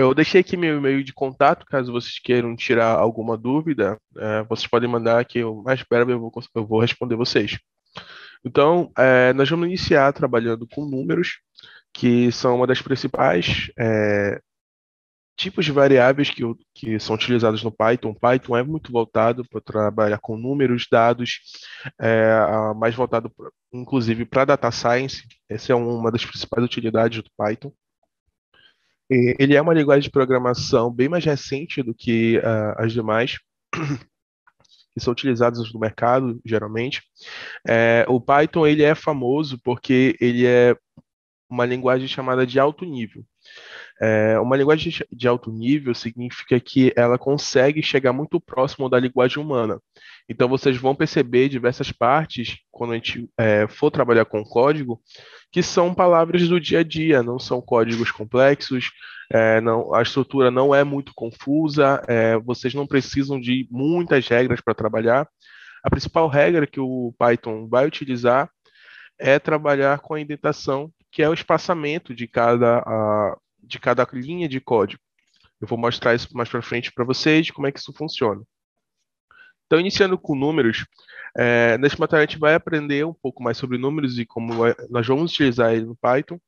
Eu deixei aqui meu e-mail de contato, caso vocês queiram tirar alguma dúvida, é, vocês podem mandar que eu mais breve eu vou, eu vou responder vocês. Então, é, nós vamos iniciar trabalhando com números, que são uma das principais é, tipos de variáveis que, que são utilizados no Python. Python é muito voltado para trabalhar com números, dados, é, mais voltado, pra, inclusive, para data science. Essa é uma das principais utilidades do Python. Ele é uma linguagem de programação bem mais recente do que uh, as demais. que são utilizadas no mercado geralmente. É, o Python ele é famoso porque ele é uma linguagem chamada de alto nível. É, uma linguagem de alto nível significa que ela consegue chegar muito próximo da linguagem humana. Então, vocês vão perceber diversas partes, quando a gente é, for trabalhar com código, que são palavras do dia a dia, não são códigos complexos, é, não, a estrutura não é muito confusa, é, vocês não precisam de muitas regras para trabalhar. A principal regra que o Python vai utilizar é trabalhar com a indentação que é o espaçamento de cada, a, de cada linha de código. Eu vou mostrar isso mais para frente para vocês, como é que isso funciona. Então, iniciando com números, é, neste material a gente vai aprender um pouco mais sobre números e como é, nós vamos utilizar ele no Python.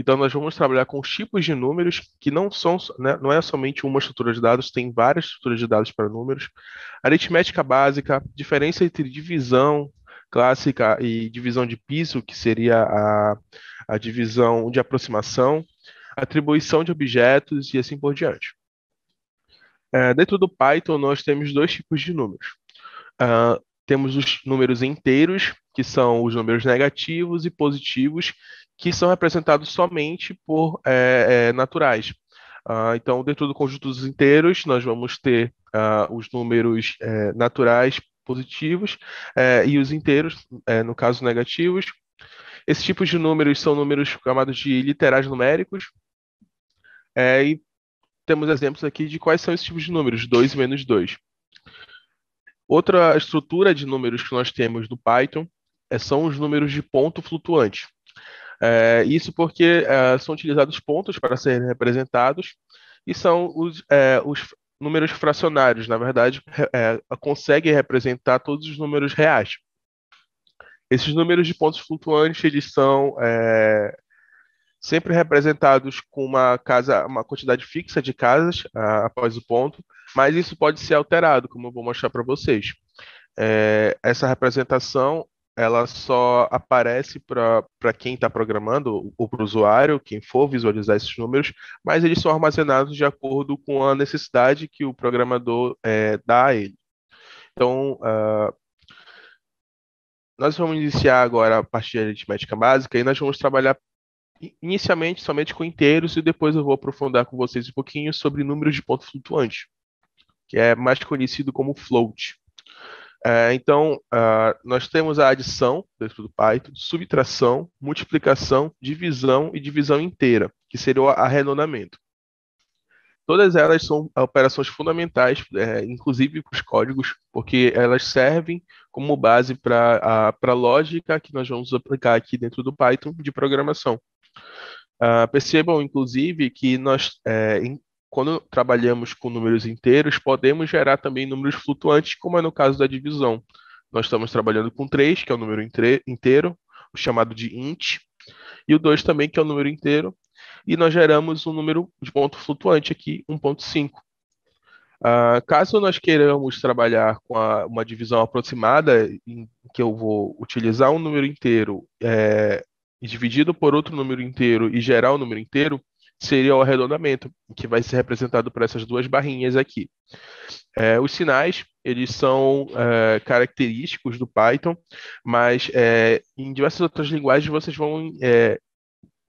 Então, nós vamos trabalhar com os tipos de números que não são, né, não é somente uma estrutura de dados, tem várias estruturas de dados para números, aritmética básica, diferença entre divisão, clássica e divisão de piso, que seria a, a divisão de aproximação, atribuição de objetos e assim por diante. É, dentro do Python, nós temos dois tipos de números. Uh, temos os números inteiros, que são os números negativos e positivos, que são representados somente por é, é, naturais. Uh, então, dentro do conjunto dos inteiros, nós vamos ter uh, os números é, naturais, positivos é, e os inteiros, é, no caso, negativos. Esses tipos de números são números chamados de literais numéricos. É, e temos exemplos aqui de quais são esses tipos de números, 2 e menos 2. Outra estrutura de números que nós temos no Python são os números de ponto flutuante. É, isso porque é, são utilizados pontos para serem representados e são os, é, os, números fracionários, na verdade, é, consegue representar todos os números reais. Esses números de pontos flutuantes eles são é, sempre representados com uma casa, uma quantidade fixa de casas a, após o ponto, mas isso pode ser alterado, como eu vou mostrar para vocês. É, essa representação ela só aparece para quem está programando, ou para o usuário, quem for visualizar esses números, mas eles são armazenados de acordo com a necessidade que o programador é, dá a ele. Então, uh, nós vamos iniciar agora a partir de aritmética básica e nós vamos trabalhar inicialmente somente com inteiros e depois eu vou aprofundar com vocês um pouquinho sobre números de ponto flutuante, que é mais conhecido como float. É, então, uh, nós temos a adição dentro do Python, subtração, multiplicação, divisão e divisão inteira, que seria o arredondamento. Todas elas são operações fundamentais, é, inclusive para os códigos, porque elas servem como base para a lógica que nós vamos aplicar aqui dentro do Python de programação. Uh, percebam, inclusive, que nós é, quando trabalhamos com números inteiros, podemos gerar também números flutuantes, como é no caso da divisão. Nós estamos trabalhando com 3, que é o número inteiro, chamado de int, e o 2 também, que é o número inteiro, e nós geramos um número de ponto flutuante aqui, 1.5. Uh, ah, caso nós queiramos trabalhar com a, uma divisão aproximada, em que eu vou utilizar um número inteiro é, dividido por outro número inteiro e gerar o um número inteiro, seria o arredondamento, que vai ser representado por essas duas barrinhas aqui. É, os sinais, eles são é, característicos do Python, mas é, em diversas outras linguagens vocês vão é,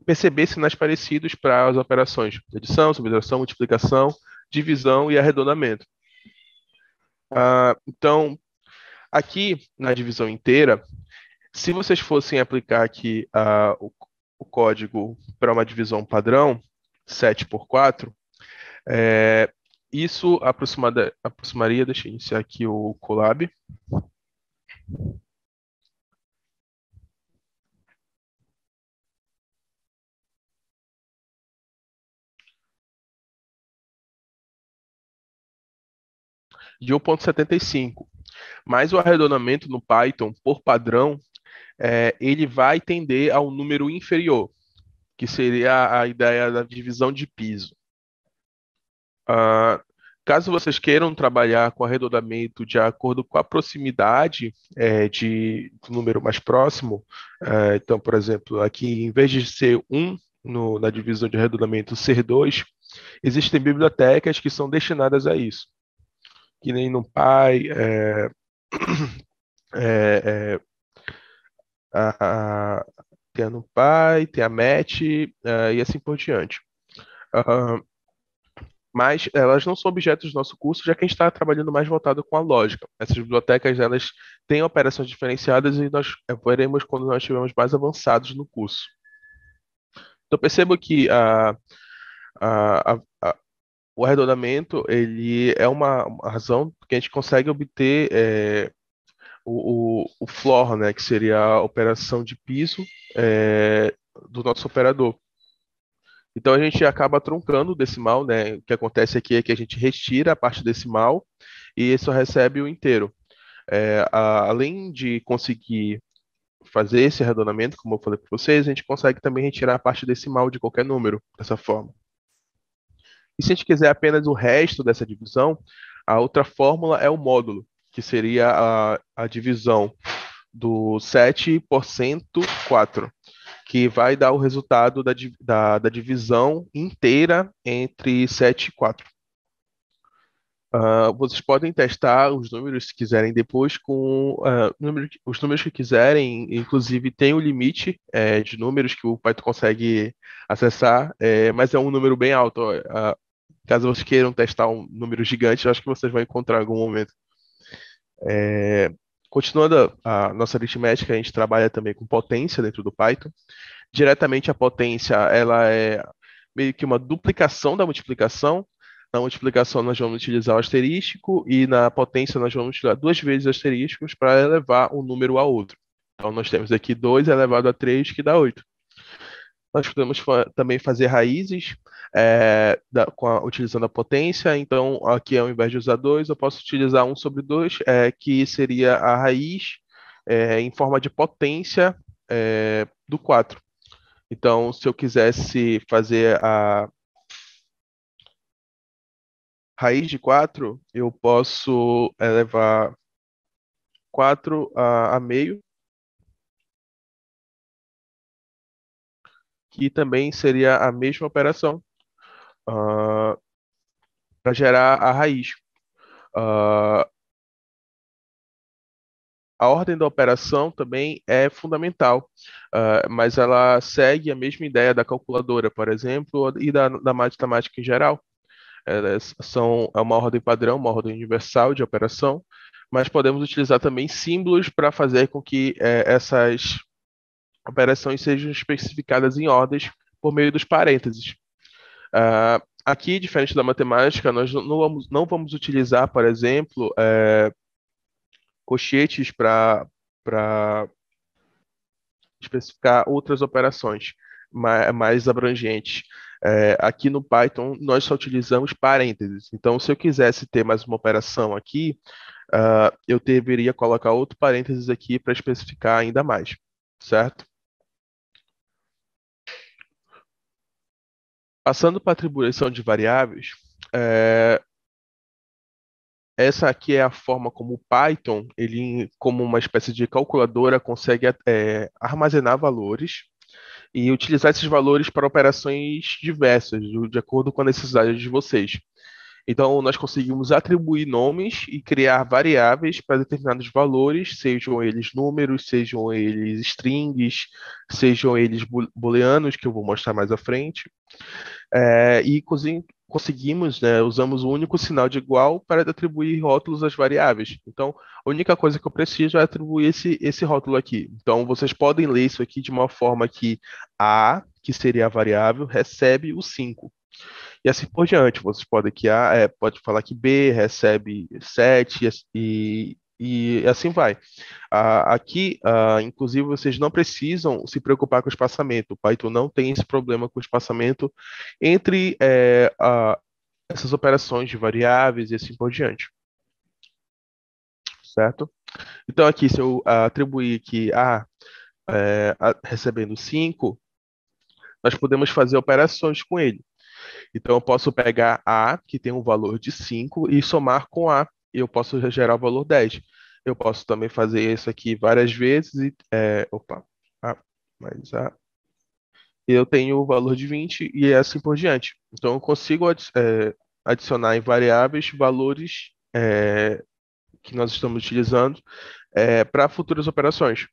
perceber sinais parecidos para as operações adição, subtração, multiplicação, divisão e arredondamento. Ah, então, aqui na divisão inteira, se vocês fossem aplicar aqui ah, o, o código para uma divisão padrão, 7 por 4, é, isso aproximada, aproximaria, deixa eu iniciar aqui o Colab. de 1.75. Mas o arredondamento no Python, por padrão, é, ele vai tender ao número inferior que seria a ideia da divisão de piso. Uh, caso vocês queiram trabalhar com arredondamento de acordo com a proximidade é, de, do número mais próximo, é, então, por exemplo, aqui, em vez de ser 1 na divisão de arredondamento, ser 2, existem bibliotecas que são destinadas a isso. Que nem no PAI, é, é, é a, tem a NumPy, tem a Match uh, e assim por diante. Uh, mas elas não são objetos do nosso curso, já que a gente está trabalhando mais voltado com a lógica. Essas bibliotecas elas têm operações diferenciadas e nós eh, veremos quando nós estivermos mais avançados no curso. Então percebo que o arredondamento ele é uma, uma razão que a gente consegue obter eh, o, o, floor, né, que seria a operação de piso é, do nosso operador. Então a gente acaba truncando o decimal, né? O que acontece aqui é que a gente retira a parte decimal e só recebe o inteiro. É, a, além de conseguir fazer esse arredondamento, como eu falei para vocês, a gente consegue também retirar a parte decimal de qualquer número dessa forma. E se a gente quiser apenas o resto dessa divisão, a outra fórmula é o módulo que seria a, a divisão do 7 por 104, que vai dar o resultado da, da, da divisão inteira entre 7 e 4. Uh, ah, vocês podem testar os números se quiserem depois com uh, número, os números que quiserem, inclusive tem o um limite é, de números que o Python consegue acessar, é, mas é um número bem alto. Uh, caso vocês queiram testar um número gigante, acho que vocês vão encontrar em algum momento. É, continuando a nossa aritmética, a gente trabalha também com potência dentro do Python. Diretamente a potência ela é meio que uma duplicação da multiplicação. Na multiplicação nós vamos utilizar o asterístico e na potência nós vamos utilizar duas vezes asterísticos para elevar um número a outro. Então nós temos aqui 2 elevado a 3 que dá 8. Nós podemos fa também fazer raízes é, da, a, utilizando a potência. Então, aqui ao invés de usar 2, eu posso utilizar 1 um sobre 2, é, eh, que seria a raiz é, em forma de potência do 4. Então, se eu quisesse fazer a raiz de 4, eu posso elevar 4 a, a meio que também seria a mesma operação uh, ah, para gerar a raiz. Uh, a ordem da operação também é fundamental, uh, mas ela segue a mesma ideia da calculadora, por exemplo, e da, da matemática em geral. Elas são é uma ordem padrão, uma ordem universal de operação, mas podemos utilizar também símbolos para fazer com que eh, essas operações sejam especificadas em ordens por meio dos parênteses. Uh, aqui, diferente da matemática, nós não vamos, não vamos utilizar, por exemplo, é, cochetes para especificar outras operações mais, mais abrangentes. É, aqui no Python, nós só utilizamos parênteses. Então, se eu quisesse ter mais uma operação aqui, uh, eu deveria colocar outro parênteses aqui para especificar ainda mais, certo? Passando para a atribuição de variáveis, é, essa aqui é a forma como o Python, ele, como uma espécie de calculadora, consegue é, armazenar valores e utilizar esses valores para operações diversas, de acordo com a necessidade de vocês. Então, nós conseguimos atribuir nomes e criar variáveis para determinados valores, sejam eles números, sejam eles strings, sejam eles booleanos, que eu vou mostrar mais à frente. É, e conseguimos, né, usamos o único sinal de igual para atribuir rótulos às variáveis. Então, a única coisa que eu preciso é atribuir esse, esse rótulo aqui. Então, vocês podem ler isso aqui de uma forma que A, que seria a variável, recebe o 5 e assim por diante. Vocês podem que A é, pode falar que B recebe 7 e, e assim vai. Ah, aqui, ah, inclusive, vocês não precisam se preocupar com o espaçamento. O Python não tem esse problema com o espaçamento entre é, ah, essas operações de variáveis e assim por diante. Certo? Então, aqui, se eu atribuir que A é, recebendo 5, nós podemos fazer operações com ele. Então eu posso pegar A, que tem um valor de 5, e somar com A, e eu posso gerar o valor 10. Eu posso também fazer isso aqui várias vezes e. É, opa, A mais A. Eu tenho o valor de 20 e assim por diante. Então eu consigo é, adicionar em variáveis valores é, que nós estamos utilizando é, para futuras operações.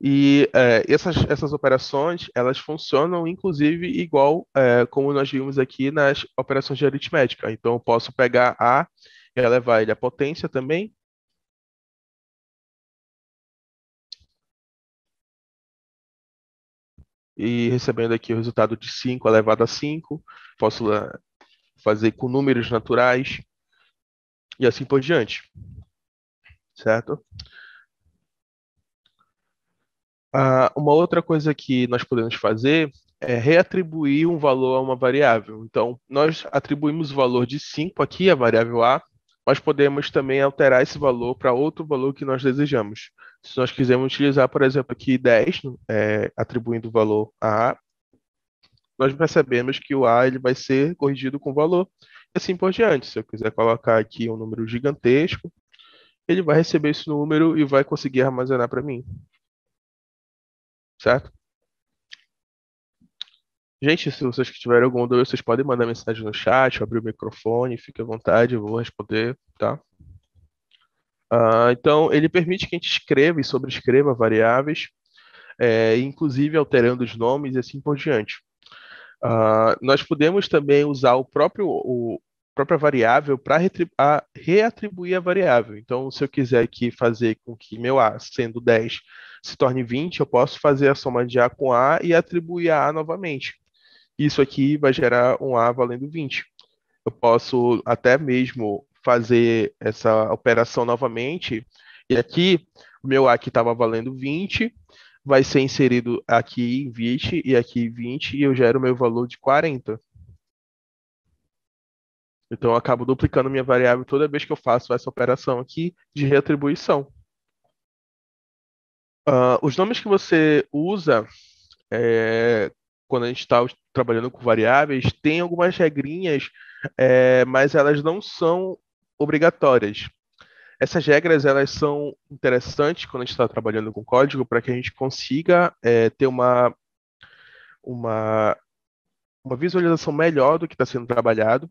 E é, essas, essas operações, elas funcionam inclusive igual é, como nós vimos aqui nas operações de aritmética. Então, eu posso pegar A e elevar ele à potência também. E recebendo aqui o resultado de 5 elevado a 5. Posso fazer com números naturais e assim por diante. Certo? Ah, uma outra coisa que nós podemos fazer é reatribuir um valor a uma variável. Então, nós atribuímos o valor de 5 aqui à variável A, mas podemos também alterar esse valor para outro valor que nós desejamos. Se nós quisermos utilizar, por exemplo, aqui 10, é, atribuindo o valor a A, nós percebemos que o A ele vai ser corrigido com valor, e assim por diante. Se eu quiser colocar aqui um número gigantesco, ele vai receber esse número e vai conseguir armazenar para mim certo? Gente, se vocês tiverem alguma dúvida, vocês podem mandar mensagem no chat, abrir o microfone, fique à vontade, eu vou responder, tá? Ah, então, ele permite que a gente escreva e sobrescreva variáveis, é, inclusive alterando os nomes e assim por diante. Ah, nós podemos também usar o próprio própria variável para reatribuir a variável. Então, se eu quiser aqui fazer com que meu A, sendo 10, se torne 20, eu posso fazer a soma de A com A e atribuir a A novamente. Isso aqui vai gerar um A valendo 20. Eu posso até mesmo fazer essa operação novamente. E aqui, o meu A que estava valendo 20 vai ser inserido aqui em 20 e aqui em 20 e eu gero o meu valor de 40. Então eu acabo duplicando minha variável toda vez que eu faço essa operação aqui de reatribuição. Uh, ah, os nomes que você usa é, quando a gente está trabalhando com variáveis tem algumas regrinhas, é, mas elas não são obrigatórias. Essas regras elas são interessantes quando a gente está trabalhando com código para que a gente consiga é, ter uma, uma, uma visualização melhor do que está sendo trabalhado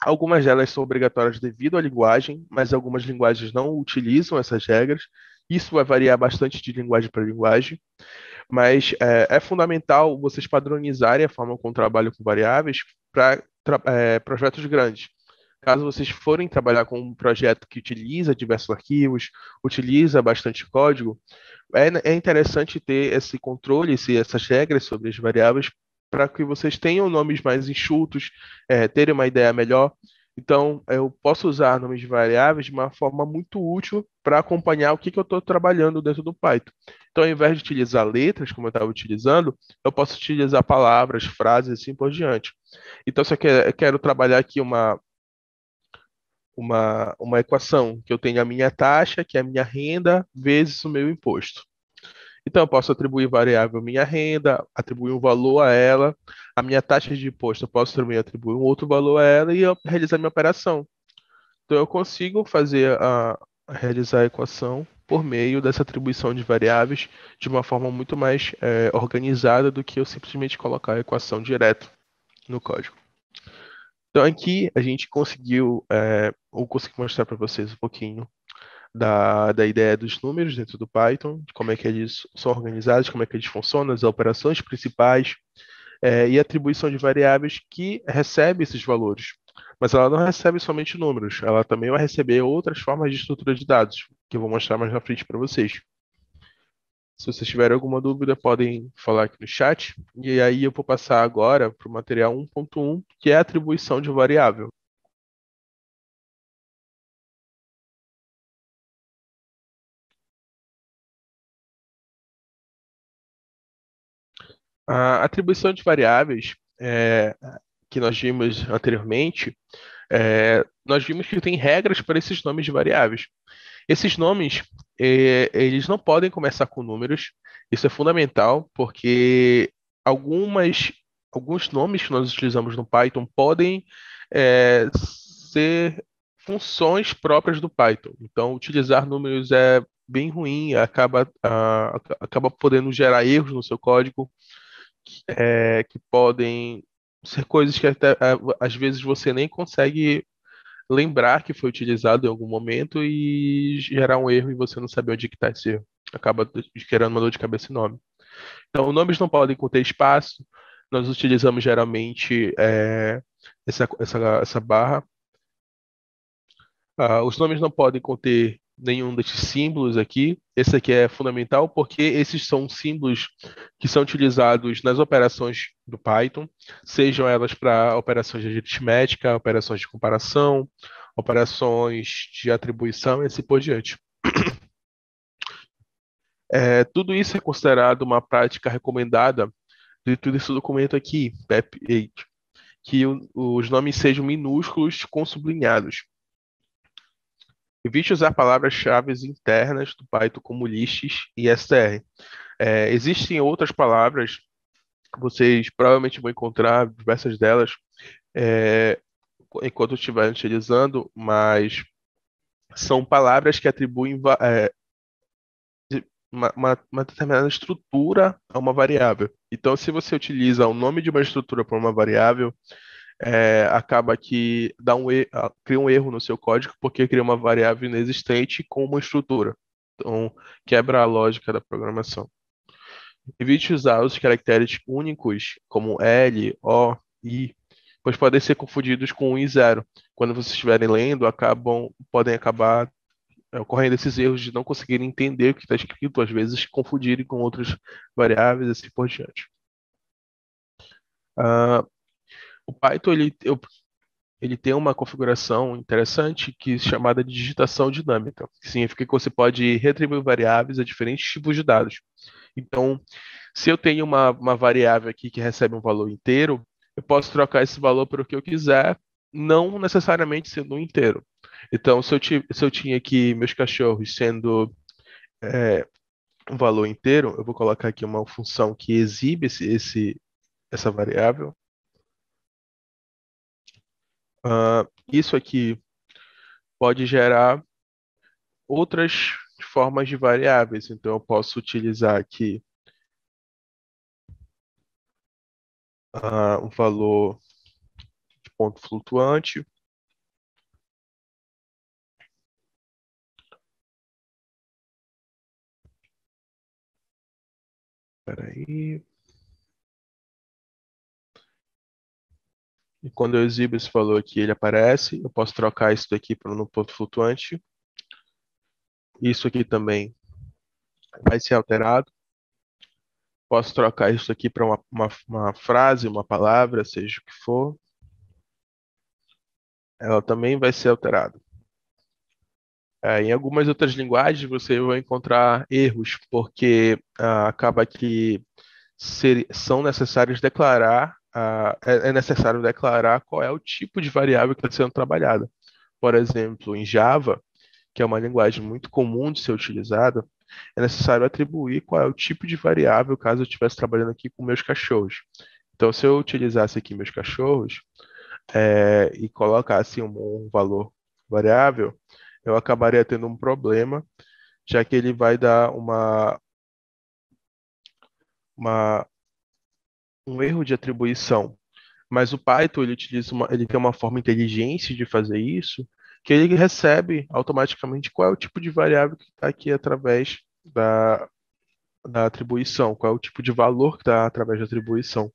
Algumas delas são obrigatórias devido à linguagem, mas algumas linguagens não utilizam essas regras. Isso vai variar bastante de linguagem para linguagem, mas é, é, fundamental vocês padronizarem a forma como trabalham com variáveis para é, projetos grandes. Caso vocês forem trabalhar com um projeto que utiliza diversos arquivos, utiliza bastante código, é, é interessante ter esse controle, esse, essas regras sobre as variáveis para que vocês tenham nomes mais enxutos, é, terem uma ideia melhor. Então, eu posso usar nomes de variáveis de uma forma muito útil para acompanhar o que, que eu estou trabalhando dentro do Python. Então, ao invés de utilizar letras, como eu estava utilizando, eu posso utilizar palavras, frases e assim por diante. Então, se eu quero trabalhar aqui uma, uma, uma equação, que eu tenho a minha taxa, que é a minha renda, vezes o meu imposto. Então, eu posso atribuir variável minha renda, atribuir um valor a ela, a minha taxa de imposto, eu posso também atribuir um outro valor a ela e realizar minha operação. Então, eu consigo fazer a, a realizar a equação por meio dessa atribuição de variáveis de uma forma muito mais é, organizada do que eu simplesmente colocar a equação direto no código. Então aqui a gente conseguiu, é, ou consegui mostrar para vocês um pouquinho da, da ideia dos números dentro do Python, de como é que eles são organizados, como é que eles funcionam, as operações principais é, e atribuição de variáveis que recebe esses valores. Mas ela não recebe somente números, ela também vai receber outras formas de estrutura de dados, que eu vou mostrar mais na frente para vocês. Se vocês tiverem alguma dúvida, podem falar aqui no chat. E aí eu vou passar agora para o material 1.1, que é a atribuição de variável. A atribuição de variáveis é, que nós vimos anteriormente, é, nós vimos que tem regras para esses nomes de variáveis. Esses nomes, é, eles não podem começar com números. Isso é fundamental, porque algumas, alguns nomes que nós utilizamos no Python podem é, ser funções próprias do Python. Então, utilizar números é bem ruim, acaba, acaba podendo gerar erros no seu código é, que podem ser coisas que até às vezes você nem consegue lembrar que foi utilizado em algum momento e gerar um erro e você não saber onde é está esse erro. Acaba gerando uma dor de cabeça enorme. Então, nomes não podem conter espaço. Nós utilizamos geralmente é, essa, essa, essa barra. Ah, os nomes não podem conter nenhum desses símbolos aqui. Esse aqui é fundamental porque esses são símbolos que são utilizados nas operações do Python, sejam elas para operações de aritmética, operações de comparação, operações de atribuição e assim por diante. É, tudo isso é considerado uma prática recomendada de tudo esse documento aqui, PEP8, que o, os nomes sejam minúsculos com sublinhados. Evite usar palavras-chave internas do Python como lists e str. É, existem outras palavras, vocês provavelmente vão encontrar diversas delas é, enquanto estiverem utilizando, mas são palavras que atribuem é, uma, uma, uma, determinada estrutura a uma variável. Então, se você utiliza o nome de uma estrutura para uma variável, é, acaba que dá um ah, cria um erro no seu código porque cria uma variável inexistente com uma estrutura. Então, quebra a lógica da programação. Evite usar os caracteres únicos, como L, O, I, pois podem ser confundidos com 1 e 0. Quando vocês estiverem lendo, acabam, podem acabar eh, ocorrendo esses erros de não conseguirem entender o que está escrito, às vezes confundirem com outras variáveis e assim por diante. Uh, o Python ele, eu, ele tem uma configuração interessante que é chamada de digitação dinâmica, que significa que você pode retribuir variáveis a diferentes tipos de dados. Então, se eu tenho uma, uma variável aqui que recebe um valor inteiro, eu posso trocar esse valor para o que eu quiser, não necessariamente sendo um inteiro. Então, se eu, se eu tinha aqui meus cachorros sendo é, um valor inteiro, eu vou colocar aqui uma função que exibe esse, esse, essa variável. Uh, isso aqui pode gerar outras formas de variáveis. Então, eu posso utilizar aqui uh, um valor de ponto flutuante. Espera aí. E quando eu exibo esse valor aqui, ele aparece. Eu posso trocar isso daqui para um ponto flutuante. Isso aqui também vai ser alterado. Posso trocar isso aqui para uma, uma, uma frase, uma palavra, seja o que for. Ela também vai ser alterada. É, em algumas outras linguagens você vai encontrar erros, porque ah, acaba que ser, são necessários declarar é, é necessário declarar qual é o tipo de variável que está sendo trabalhada. Por exemplo, em Java, que é uma linguagem muito comum de ser utilizada, é necessário atribuir qual é o tipo de variável caso eu estivesse trabalhando aqui com meus cachorros. Então, se eu utilizasse aqui meus cachorros é, e colocasse um, um valor variável, eu acabaria tendo um problema, já que ele vai dar uma, uma um erro de atribuição. Mas o Python ele utiliza uma, ele tem uma forma inteligente de fazer isso, que ele recebe automaticamente qual é o tipo de variável que está aqui através da, da atribuição, qual é o tipo de valor que está através da atribuição.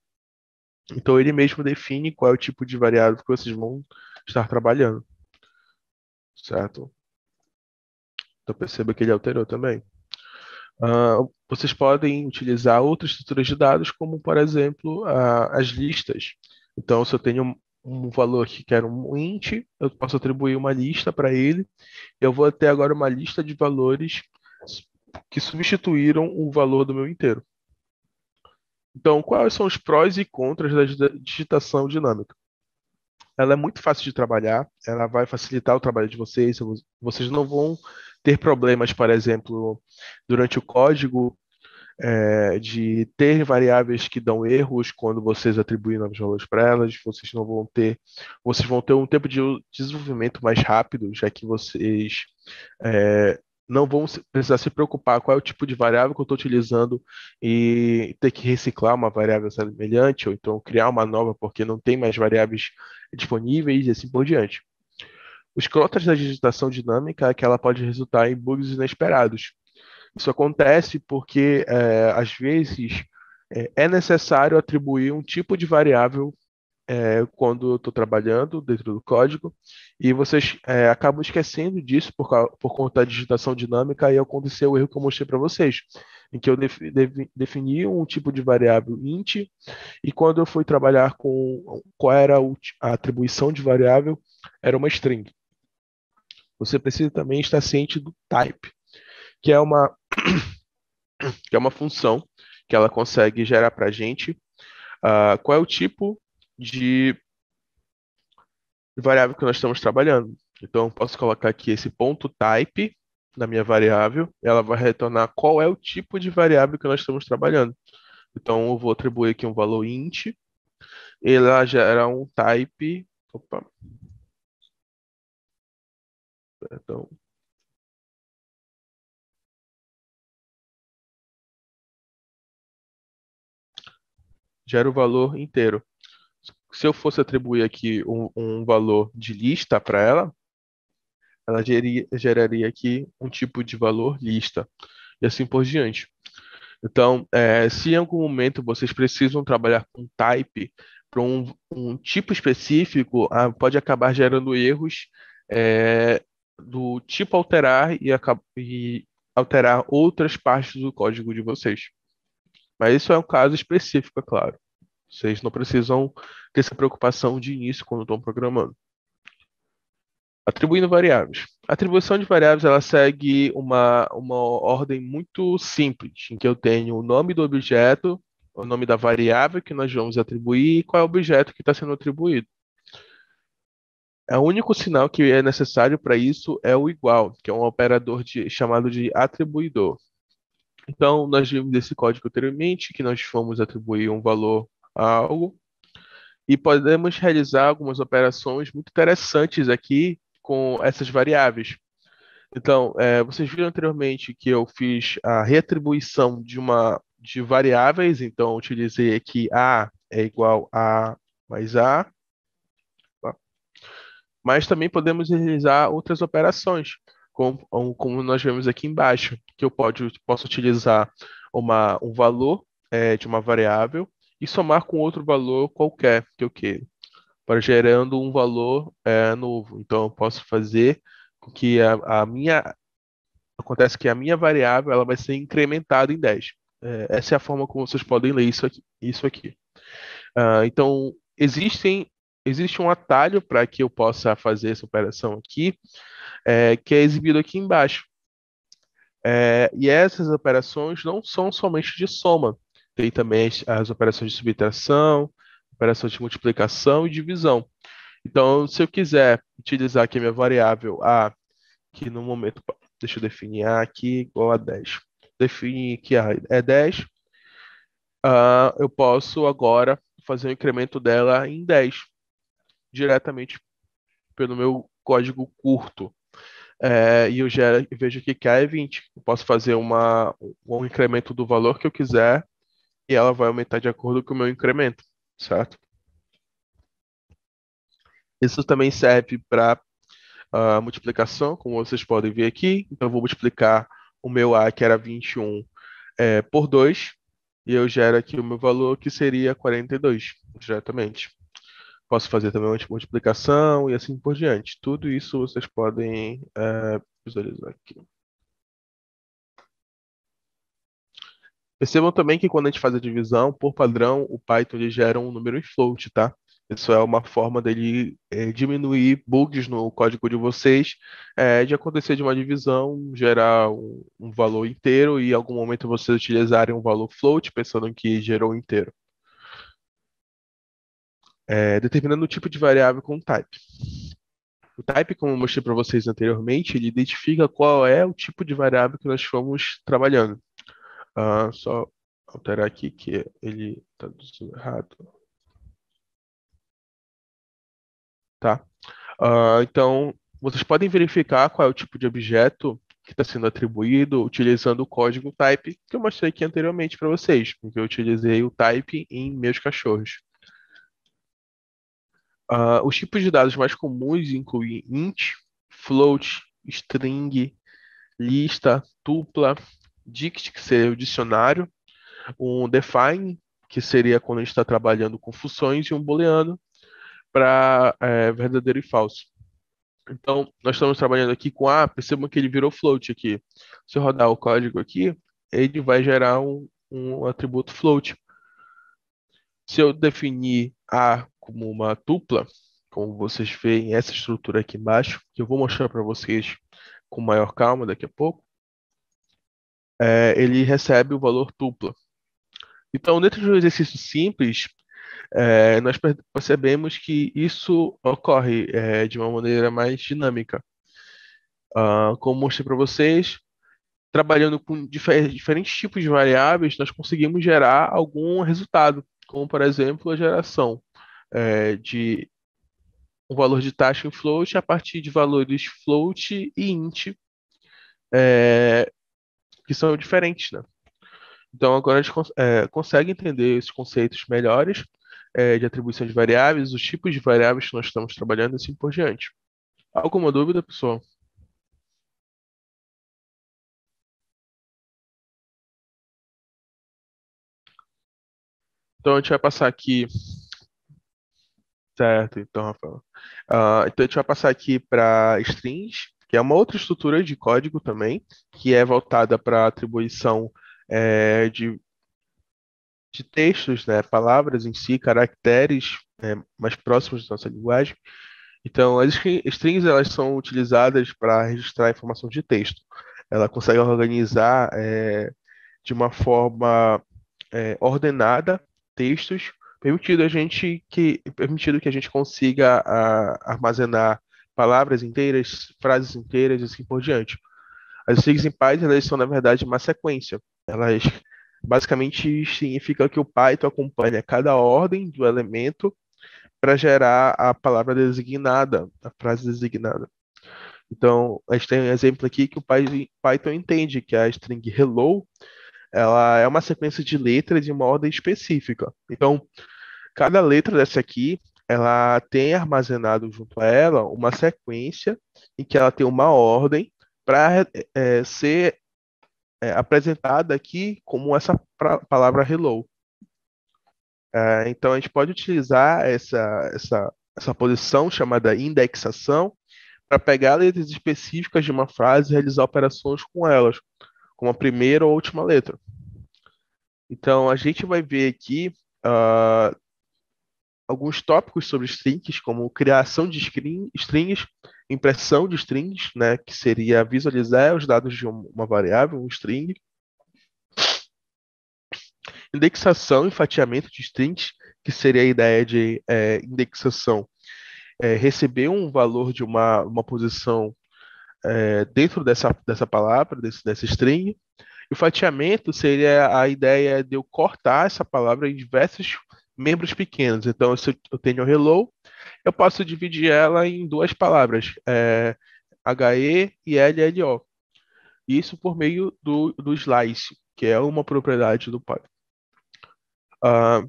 Então ele mesmo define qual é o tipo de variável que vocês vão estar trabalhando. Certo? Então perceba que ele alterou também. Uh, vocês podem utilizar outras estruturas de dados, como, por exemplo, uh, as listas. Então, se eu tenho um valor que era um int, eu posso atribuir uma lista para ele. Eu vou ter agora uma lista de valores que substituíram o valor do meu inteiro. Então, quais são os prós e contras da digitação dinâmica? Ela é muito fácil de trabalhar, ela vai facilitar o trabalho de vocês, vocês não vão ter problemas, por exemplo, durante o código, é, de ter variáveis que dão erros quando vocês atribuem novos valores para elas, vocês não vão ter, vocês vão ter um tempo de desenvolvimento mais rápido, já que vocês é, não vão precisar se preocupar qual é o tipo de variável que eu estou utilizando e ter que reciclar uma variável semelhante, ou então criar uma nova porque não tem mais variáveis disponíveis e assim por diante. Os contras da digitação dinâmica é que ela pode resultar em bugs inesperados. Isso acontece porque, é, às vezes, é, é necessário atribuir um tipo de variável é, quando eu estou trabalhando dentro do código, e vocês é, acabam esquecendo disso por, por, conta da digitação dinâmica, e é aconteceu é o erro que eu mostrei para vocês, em que eu def, def, defini um tipo de variável int, e quando eu fui trabalhar com qual era a atribuição de variável, era uma string você precisa também estar ciente do type, que é uma, que é uma função que ela consegue gerar para a gente uh, qual é o tipo de variável que nós estamos trabalhando. Então, eu posso colocar aqui esse ponto type na minha variável, ela vai retornar qual é o tipo de variável que nós estamos trabalhando. Então, eu vou atribuir aqui um valor int, ela gera um type, opa, então, gera o valor inteiro. Se eu fosse atribuir aqui um, um valor de lista para ela, ela geria, geraria aqui um tipo de valor lista, e assim por diante. Então, é, se em algum momento vocês precisam trabalhar com type para um, um, tipo específico, ah, pode acabar gerando erros é, do tipo alterar e, e alterar outras partes do código de vocês. Mas isso é um caso específico, é claro. Vocês não precisam ter essa preocupação de início quando estão programando. Atribuindo variáveis. A atribuição de variáveis ela segue uma, uma ordem muito simples, em que eu tenho o nome do objeto, o nome da variável que nós vamos atribuir e qual é o objeto que está sendo atribuído. É o único sinal que é necessário para isso é o igual, que é um operador de, chamado de atribuidor. Então, nós vimos desse código anteriormente que nós fomos atribuir um valor a algo e podemos realizar algumas operações muito interessantes aqui com essas variáveis. Então, é, vocês viram anteriormente que eu fiz a reatribuição de uma de variáveis, então utilizei aqui a é igual a mais a mas também podemos realizar outras operações, como, como nós vemos aqui embaixo, que eu pode, posso utilizar uma, um valor é, de uma variável e somar com outro valor qualquer que eu queira, para gerando um valor é, novo. Então, eu posso fazer com que a, a, minha acontece que a minha variável ela vai ser incrementada em 10. É, essa é a forma como vocês podem ler isso aqui. Isso aqui. Uh, então, existem existe um atalho para que eu possa fazer essa operação aqui, é, que é exibido aqui embaixo. É, e essas operações não são somente de soma, tem também as, as operações de subtração, operações de multiplicação e divisão. Então, se eu quiser utilizar aqui a minha variável A, que no momento, deixa eu definir A aqui igual a 10, define que A é 10, uh, ah, eu posso agora fazer o um incremento dela em 10 diretamente pelo meu código curto. É, e eu vejo que K é 20. Eu posso fazer uma, um incremento do valor que eu quiser e ela vai aumentar de acordo com o meu incremento, certo? Isso também serve para uh, ah, multiplicação, como vocês podem ver aqui. Então, eu vou multiplicar o meu A, que era 21, é, por 2, e eu gero aqui o meu valor, que seria 42, diretamente posso fazer também uma multiplicação e assim por diante. Tudo isso vocês podem é, visualizar aqui. Percebam também que quando a gente faz a divisão, por padrão, o Python ele gera um número em float, tá? Isso é uma forma dele é, diminuir bugs no código de vocês, é, de acontecer de uma divisão, gerar um, um valor inteiro e em algum momento vocês utilizarem um valor float, pensando que gerou inteiro é, determinando o tipo de variável com o type. O type, como eu mostrei para vocês anteriormente, ele identifica qual é o tipo de variável que nós estamos trabalhando. Uh, só alterar aqui que ele está errado. Tá. Uh, então, vocês podem verificar qual é o tipo de objeto que está sendo atribuído utilizando o código type que eu mostrei aqui anteriormente para vocês, porque eu utilizei o type em meus cachorros. Uh, os tipos de dados mais comuns incluem int, float, string, lista, tupla, dict, que seria o dicionário, um define, que seria quando a gente está trabalhando com funções, e um booleano para é, eh, verdadeiro e falso. Então, nós estamos trabalhando aqui com A, ah, percebam que ele virou float aqui. Se eu rodar o código aqui, ele vai gerar um, um atributo float. Se eu definir A como uma tupla, como vocês veem essa estrutura aqui embaixo, que eu vou mostrar para vocês com maior calma daqui a pouco, é, ele recebe o valor tupla. Então, dentro de um exercício simples, é, nós percebemos que isso ocorre é, de uma maneira mais dinâmica. Ah, como mostrei para vocês, trabalhando com difer diferentes tipos de variáveis, nós conseguimos gerar algum resultado, como, por exemplo, a geração é, de um valor de taxa em float a partir de valores float e int, é, que são diferentes. Né? Então, agora a gente é, consegue entender esses conceitos melhores é, de atribuição de variáveis, os tipos de variáveis que nós estamos trabalhando e assim por diante. Alguma dúvida, pessoal? Então, a gente vai passar aqui Certo, então, Rafael. Ah, então a gente vai passar aqui para strings, que é uma outra estrutura de código também, que é voltada para atribuição é, de, de textos, né, palavras em si, caracteres né, mais próximos da nossa linguagem. Então, as strings elas são utilizadas para registrar informação de texto. Ela consegue organizar é, de uma forma é, ordenada textos permitido a gente que permitido que a gente consiga a, armazenar palavras inteiras, frases inteiras e assim por diante. As siglas impais elas são na verdade uma sequência. Elas basicamente significam que o Python acompanha cada ordem do elemento para gerar a palavra designada, a frase designada. Então, a gente tem um exemplo aqui que o Python entende que é a string hello ela é uma sequência de letras em uma ordem específica. Então, Cada letra dessa aqui, ela tem armazenado junto a ela uma sequência em que ela tem uma ordem para é, eh, eh, ser é, apresentada aqui como essa palavra hello. É, então a gente pode utilizar essa, essa, essa posição chamada indexação para pegar letras específicas de uma frase e realizar operações com elas, como a primeira ou a última letra. Então a gente vai ver aqui uh, alguns tópicos sobre strings, como criação de strings, impressão de strings, né, que seria visualizar os dados de uma variável, um string, indexação e fatiamento de strings, que seria a ideia de é, indexação, é, receber um valor de uma, uma posição é, dentro dessa, dessa palavra, desse, dessa string. E o fatiamento seria a ideia de eu cortar essa palavra em diversos membros pequenos. Então, se eu tenho o hello, eu posso dividir ela em duas palavras, é, HE e LLO. Isso por meio do, do slice, que é uma propriedade do Python. Uh, ah,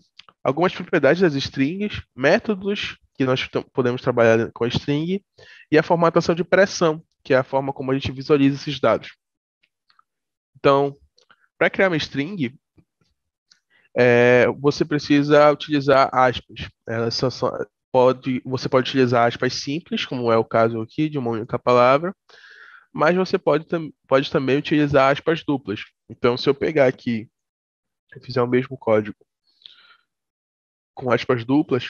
algumas propriedades das strings, métodos que nós podemos trabalhar com a string e a formatação de pressão, que é a forma como a gente visualiza esses dados. Então, para criar uma string, é, você precisa utilizar aspas. Elas só, pode, você pode utilizar aspas simples, como é o caso aqui, de uma única palavra, mas você pode, pode também utilizar aspas duplas. Então, se eu pegar aqui e fizer o mesmo código com aspas duplas,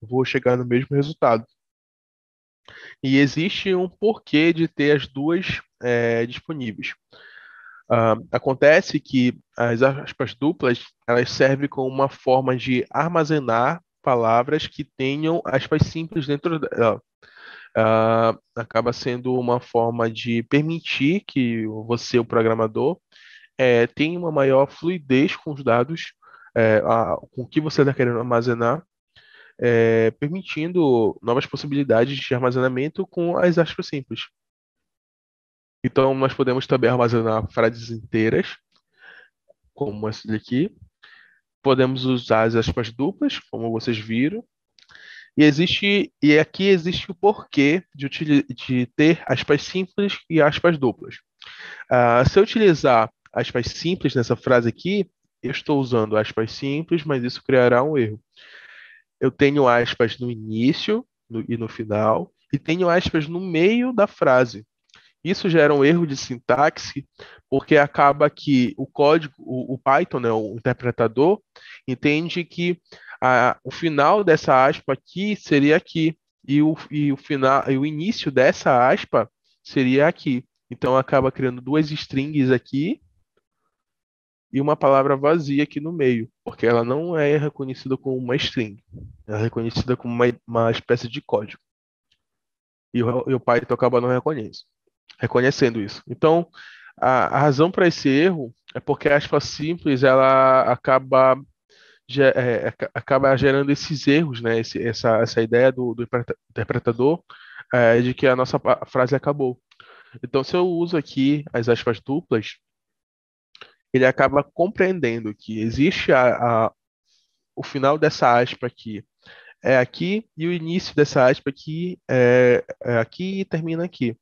vou chegar no mesmo resultado. E existe um porquê de ter as duas é, disponíveis. Uh, acontece que as aspas duplas elas servem como uma forma de armazenar palavras que tenham aspas simples dentro dela. Uh, acaba sendo uma forma de permitir que você, o programador, é, tenha uma maior fluidez com os dados, é, a, com o que você está querendo armazenar, é, permitindo novas possibilidades de armazenamento com as aspas simples. Então, nós podemos também armazenar frases inteiras, como essa daqui. Podemos usar as aspas duplas, como vocês viram. E, existe, e aqui existe o porquê de, de ter aspas simples e aspas duplas. Uh, se eu utilizar aspas simples nessa frase aqui, eu estou usando aspas simples, mas isso criará um erro. Eu tenho aspas no início no, e no final, e tenho aspas no meio da frase. Isso gera um erro de sintaxe, porque acaba que o código, o, o Python, né, o interpretador, entende que a, o final dessa aspa aqui seria aqui, e o, e o final e o início dessa aspa seria aqui. Então acaba criando duas strings aqui e uma palavra vazia aqui no meio, porque ela não é reconhecida como uma string, ela é reconhecida como uma, uma espécie de código. E o, e o Python acaba não reconhecendo reconhecendo isso. Então, a, a razão para esse erro é porque a aspa simples ela acaba é, é acaba gerando esses erros, né? Esse, essa, essa ideia do, do interpretador é, de que a nossa frase acabou. Então, se eu uso aqui as aspas duplas, ele acaba compreendendo que existe a, a, o final dessa aspa aqui é aqui e o início dessa aspa aqui é, é aqui e termina aqui.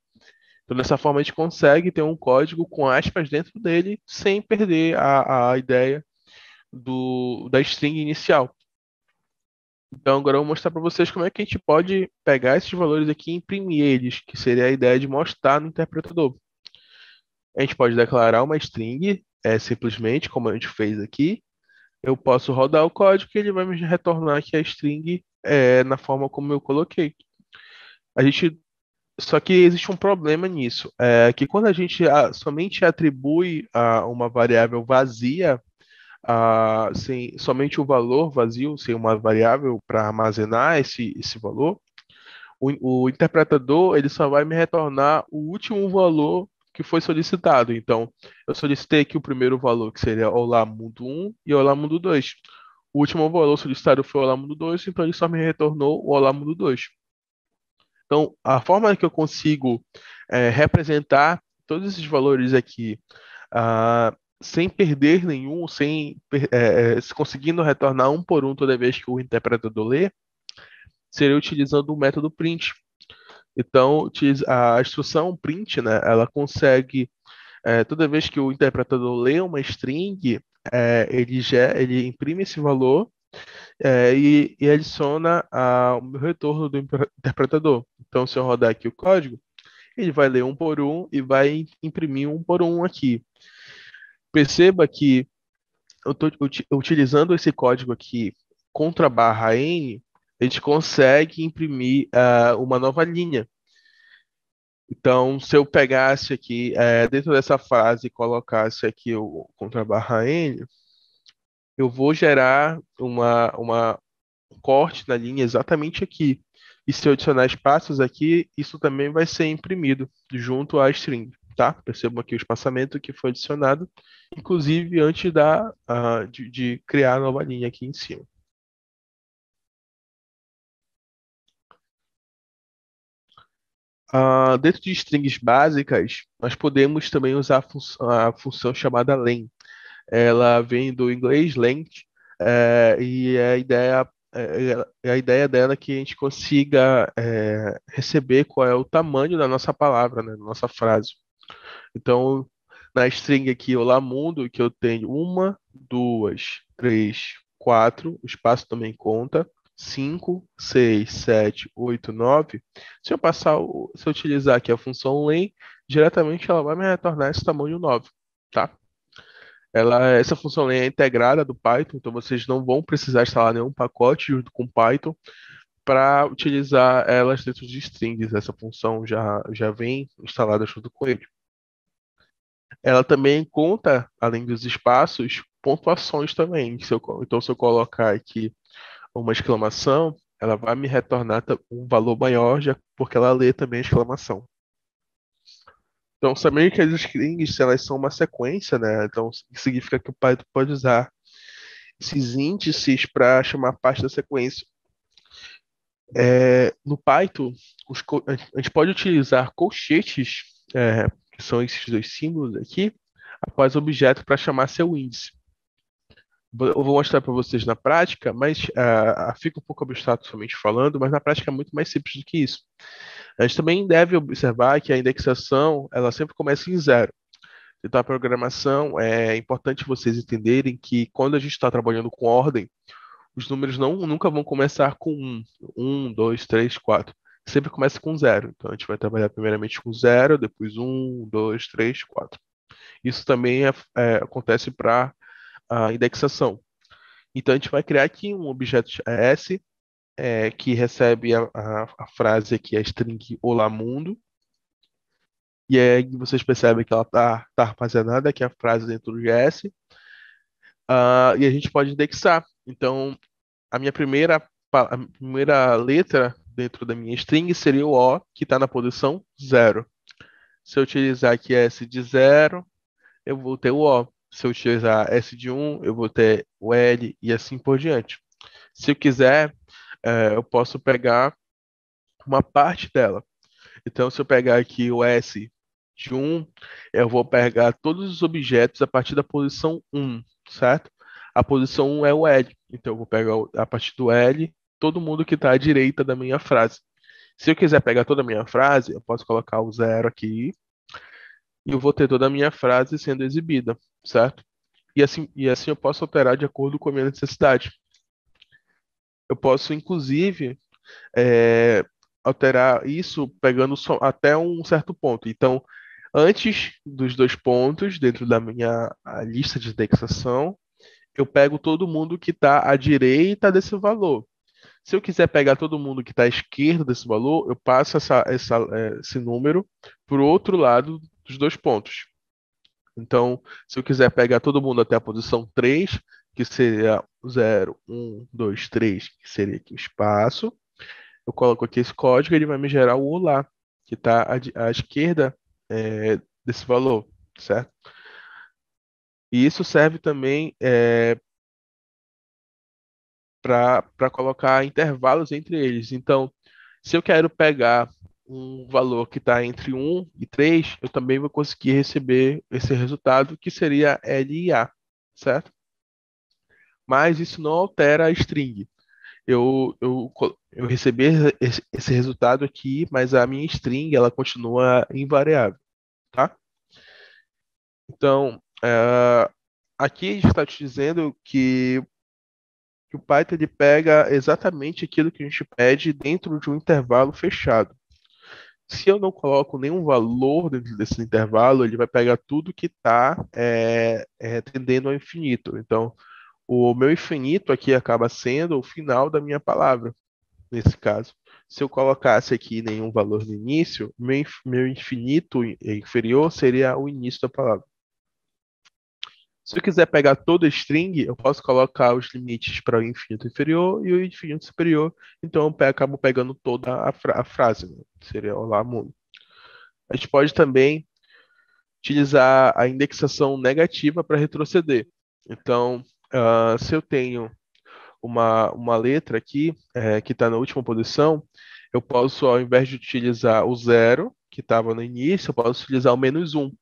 Então, dessa forma, a gente consegue ter um código com aspas dentro dele sem perder a, a ideia do, da string inicial. Então, agora eu vou mostrar para vocês como é que a gente pode pegar esses valores aqui e imprimir eles, que seria a ideia de mostrar no interpretador. A gente pode declarar uma string, é, simplesmente, como a gente fez aqui. Eu posso rodar o código e ele vai me retornar aqui a string é, na forma como eu coloquei. A gente só que existe um problema nisso, é que quando a gente a, somente atribui a, uma variável vazia, a, sem, somente o valor vazio, sem uma variável para armazenar esse, esse valor, o, o, interpretador ele só vai me retornar o último valor que foi solicitado. Então, eu solicitei aqui o primeiro valor, que seria Olá Mundo 1 e Olá Mundo 2. O último valor solicitado foi Olá Mundo 2, então ele só me retornou o Olá Mundo 2. Então, a forma que eu consigo é, representar todos esses valores aqui uh, sem perder nenhum, sem é, é, conseguindo retornar um por um toda vez que o interpretador lê, seria utilizando o método print. Então, a instrução print, né, ela consegue, é, toda vez que o interpretador lê uma string, é, ele, já, ele imprime esse valor é, e, e, adiciona a, o retorno do interpretador. Então, se eu rodar aqui o código, ele vai ler um por um e vai imprimir um por um aqui. Perceba que eu estou utilizando esse código aqui contra barra N, a gente consegue imprimir uh, uma nova linha. Então, se eu pegasse aqui, uh, dentro dessa frase, colocasse aqui o contra barra N, eu vou gerar uma, uma um corte na linha exatamente aqui. E se eu adicionar espaços aqui, isso também vai ser imprimido junto à string, tá? Percebam aqui o espaçamento que foi adicionado, inclusive antes da, uh, de, de criar a nova linha aqui em cima. Uh, dentro de strings básicas, nós podemos também usar a, fun a função chamada len, ela vem do inglês lente, eh, é, e a ideia eh, é, é a ideia dela é que a gente consiga é, receber qual é o tamanho da nossa palavra, né, da nossa frase. Então, na string aqui, o lamundo que eu tenho uma, duas, três, quatro, o espaço também conta, cinco, seis, sete, oito, nove. Se eu passar, se eu utilizar aqui a função len, diretamente ela vai me retornar esse tamanho 9, tá? Ela, essa função é integrada do Python, então vocês não vão precisar instalar nenhum pacote junto com Python para utilizar elas dentro de strings. Essa função já, já vem instalada junto com ele. Ela também conta, além dos espaços, pontuações também. então, se eu colocar aqui uma exclamação, ela vai me retornar um valor maior, já porque ela lê também a exclamação. Então, sabendo que as strings elas são uma sequência, né? Então, significa que o Python pode usar esses índices para chamar parte da sequência. É, no Python, os, a gente pode utilizar colchetes, é, que são esses dois símbolos aqui, após o objeto para chamar seu índice. Eu vou mostrar para vocês na prática, mas uh, fica um pouco abstrato somente falando, mas na prática é muito mais simples do que isso. A gente também deve observar que a indexação ela sempre começa em zero. Então, a programação é importante vocês entenderem que quando a gente está trabalhando com ordem, os números não, nunca vão começar com 1, 1, 2, 3, 4. Sempre começa com zero. Então, a gente vai trabalhar primeiramente com zero, depois 1, 2, 3, 4. Isso também é, é, acontece para a indexação. Então, a gente vai criar aqui um objeto S é, que recebe a, a, a, frase aqui, a é string Olá Mundo. E aí vocês percebem que ela está tá armazenada, que é a frase dentro do JS. Uh, ah, e a gente pode indexar. Então, a minha primeira, a primeira letra dentro da minha string seria o O, que está na posição 0. Se eu utilizar aqui S de 0, eu vou ter o O. Se eu utilizar S de 1, um, eu vou ter o L e assim por diante. Se eu quiser, é, eu posso pegar uma parte dela. Então, se eu pegar aqui o S de 1, eu vou pegar todos os objetos a partir da posição 1, certo? A posição 1 é o L, então eu vou pegar a partir do L todo mundo que está à direita da minha frase. Se eu quiser pegar toda a minha frase, eu posso colocar o zero aqui e eu vou ter toda a minha frase sendo exibida, certo? E assim, e assim eu posso alterar de acordo com a minha necessidade. Eu posso, inclusive, é, alterar isso pegando só até um certo ponto. Então, antes dos dois pontos, dentro da minha lista de indexação, eu pego todo mundo que está à direita desse valor. Se eu quiser pegar todo mundo que está à esquerda desse valor, eu passo essa, essa, eh, esse número para o outro lado dos dois pontos. Então, se eu quiser pegar todo mundo até a posição 3, que seria 0, 1, 2, 3, que seria aqui o espaço. Eu coloco aqui esse código, ele vai me gerar o olá, que está à, à, esquerda é, desse valor, certo? E isso serve também é, para colocar intervalos entre eles. Então, se eu quero pegar um valor que está entre 1 e 3, eu também vou conseguir receber esse resultado, que seria LIA, certo? mas isso não altera a string. Eu, eu, eu recebi esse resultado aqui, mas a minha string ela continua invariável, tá? Então, é, aqui a gente está te dizendo que, que o Python ele pega exatamente aquilo que a gente pede dentro de um intervalo fechado. Se eu não coloco nenhum valor dentro desse intervalo, ele vai pegar tudo que está é, é, tendendo ao infinito. Então, o meu infinito aqui acaba sendo o final da minha palavra, nesse caso. Se eu colocasse aqui nenhum valor no início, meu infinito inferior seria o início da palavra. Se eu quiser pegar todo string, eu posso colocar os limites para o infinito inferior e o infinito superior. Então, eu acabo pegando toda a, fra a frase. Né? Seria Olá, mundo. A gente pode também utilizar a indexação negativa para retroceder. Então, uh, se eu tenho uma, uma letra aqui, é, que está na última posição, eu posso, ao invés de utilizar o zero, que estava no início, eu posso utilizar o menos um.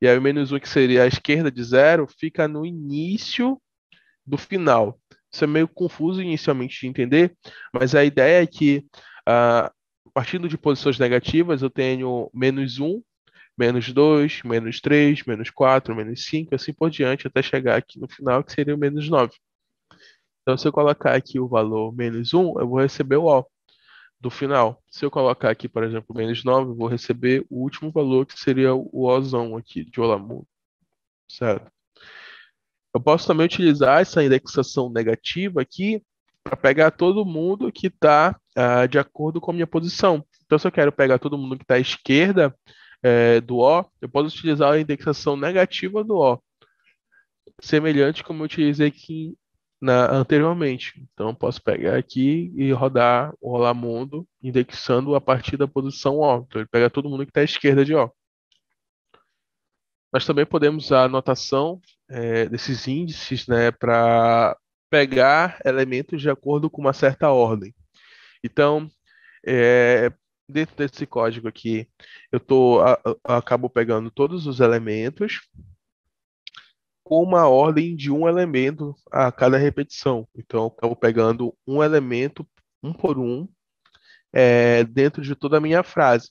E aí o menos um, que seria a esquerda de zero, fica no início do final. Isso é meio confuso inicialmente de entender, mas a ideia é que, uh, partindo de posições negativas, eu tenho menos um menos 2, menos 3, menos 4, menos 5, assim por diante, até chegar aqui no final, que seria o menos 9. Então, se eu colocar aqui o valor menos 1, eu vou receber o O do final. Se eu colocar aqui, por exemplo, menos 9, eu vou receber o último valor, que seria o Ozão aqui, de Olamu. Certo? Eu posso também utilizar essa indexação negativa aqui para pegar todo mundo que está ah, de acordo com a minha posição. Então, se eu quero pegar todo mundo que está à esquerda, é, do O, eu posso utilizar a indexação negativa do O, semelhante como eu utilizei aqui na, anteriormente. Então, eu posso pegar aqui e rodar o rolar mundo, indexando a partir da posição O. Então, ele pega todo mundo que está à esquerda de O. Nós também podemos usar a notação é, desses índices né, para pegar elementos de acordo com uma certa ordem. Então, é, dentro desse código aqui, eu tô, a, a, acabo pegando todos os elementos com uma ordem de um elemento a cada repetição. Então, eu acabo pegando um elemento, um por um, é, dentro de toda a minha frase.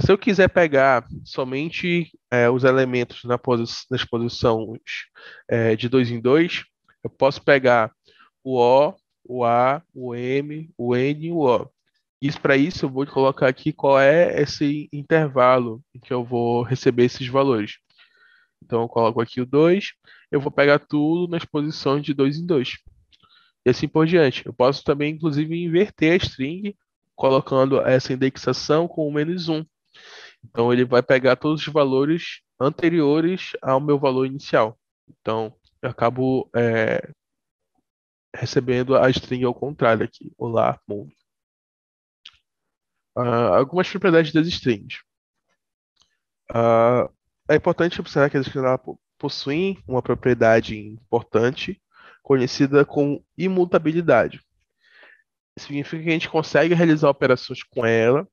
Se eu quiser pegar somente é, os elementos na posi nas posições é, de dois em dois, eu posso pegar o O, o A, o M, o N e o O. Isso para isso eu vou colocar aqui qual é esse intervalo em que eu vou receber esses valores. Então eu coloco aqui o 2, eu vou pegar tudo nas posições de 2 em 2. E assim por diante. Eu posso também, inclusive, inverter a string, colocando essa indexação com o menos 1. Então ele vai pegar todos os valores anteriores ao meu valor inicial. Então eu acabo é, recebendo a string ao contrário aqui. Olá, mundo. Uh, algumas propriedades das strings. Uh, é importante observar que as strings possuem uma propriedade importante conhecida como imutabilidade. Significa que a gente consegue realizar operações com ela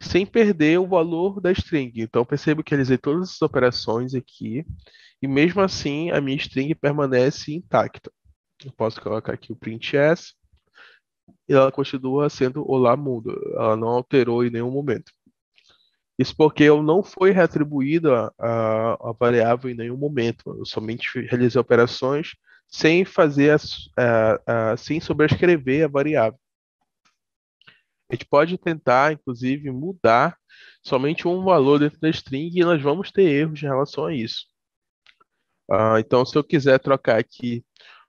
sem perder o valor da string. Então, percebo que realizei todas essas operações aqui e mesmo assim a minha string permanece intacta. Eu posso colocar aqui o print s ela continua sendo Olá Mundo. Ela não alterou em nenhum momento. Isso porque eu não foi reatribuída a, a variável em nenhum momento. Eu somente realizei operações sem fazer as, a, a, sem sobrescrever a variável. A gente pode tentar, inclusive, mudar somente um valor dentro da string e nós vamos ter erros em relação a isso. Ah, então, se eu quiser trocar aqui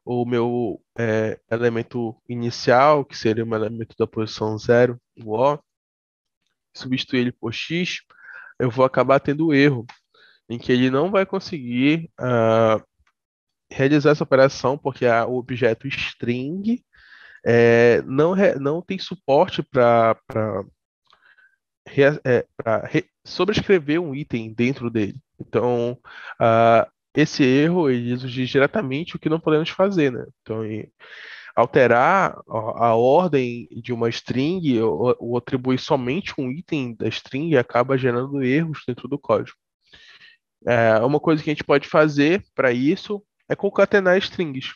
o meu é, elemento inicial, que seria um elemento da posição zero, o O, substituir ele por X, eu vou acabar tendo erro, em que ele não vai conseguir uh, realizar essa operação, porque o objeto string é, não, não tem suporte para é, re, sobrescrever um item dentro dele. Então, uh, esse erro ele diretamente o que não podemos fazer, né? Então, alterar a, ordem de uma string ou, ou, atribuir somente um item da string acaba gerando erros dentro do código. É, uma coisa que a gente pode fazer para isso é concatenar strings.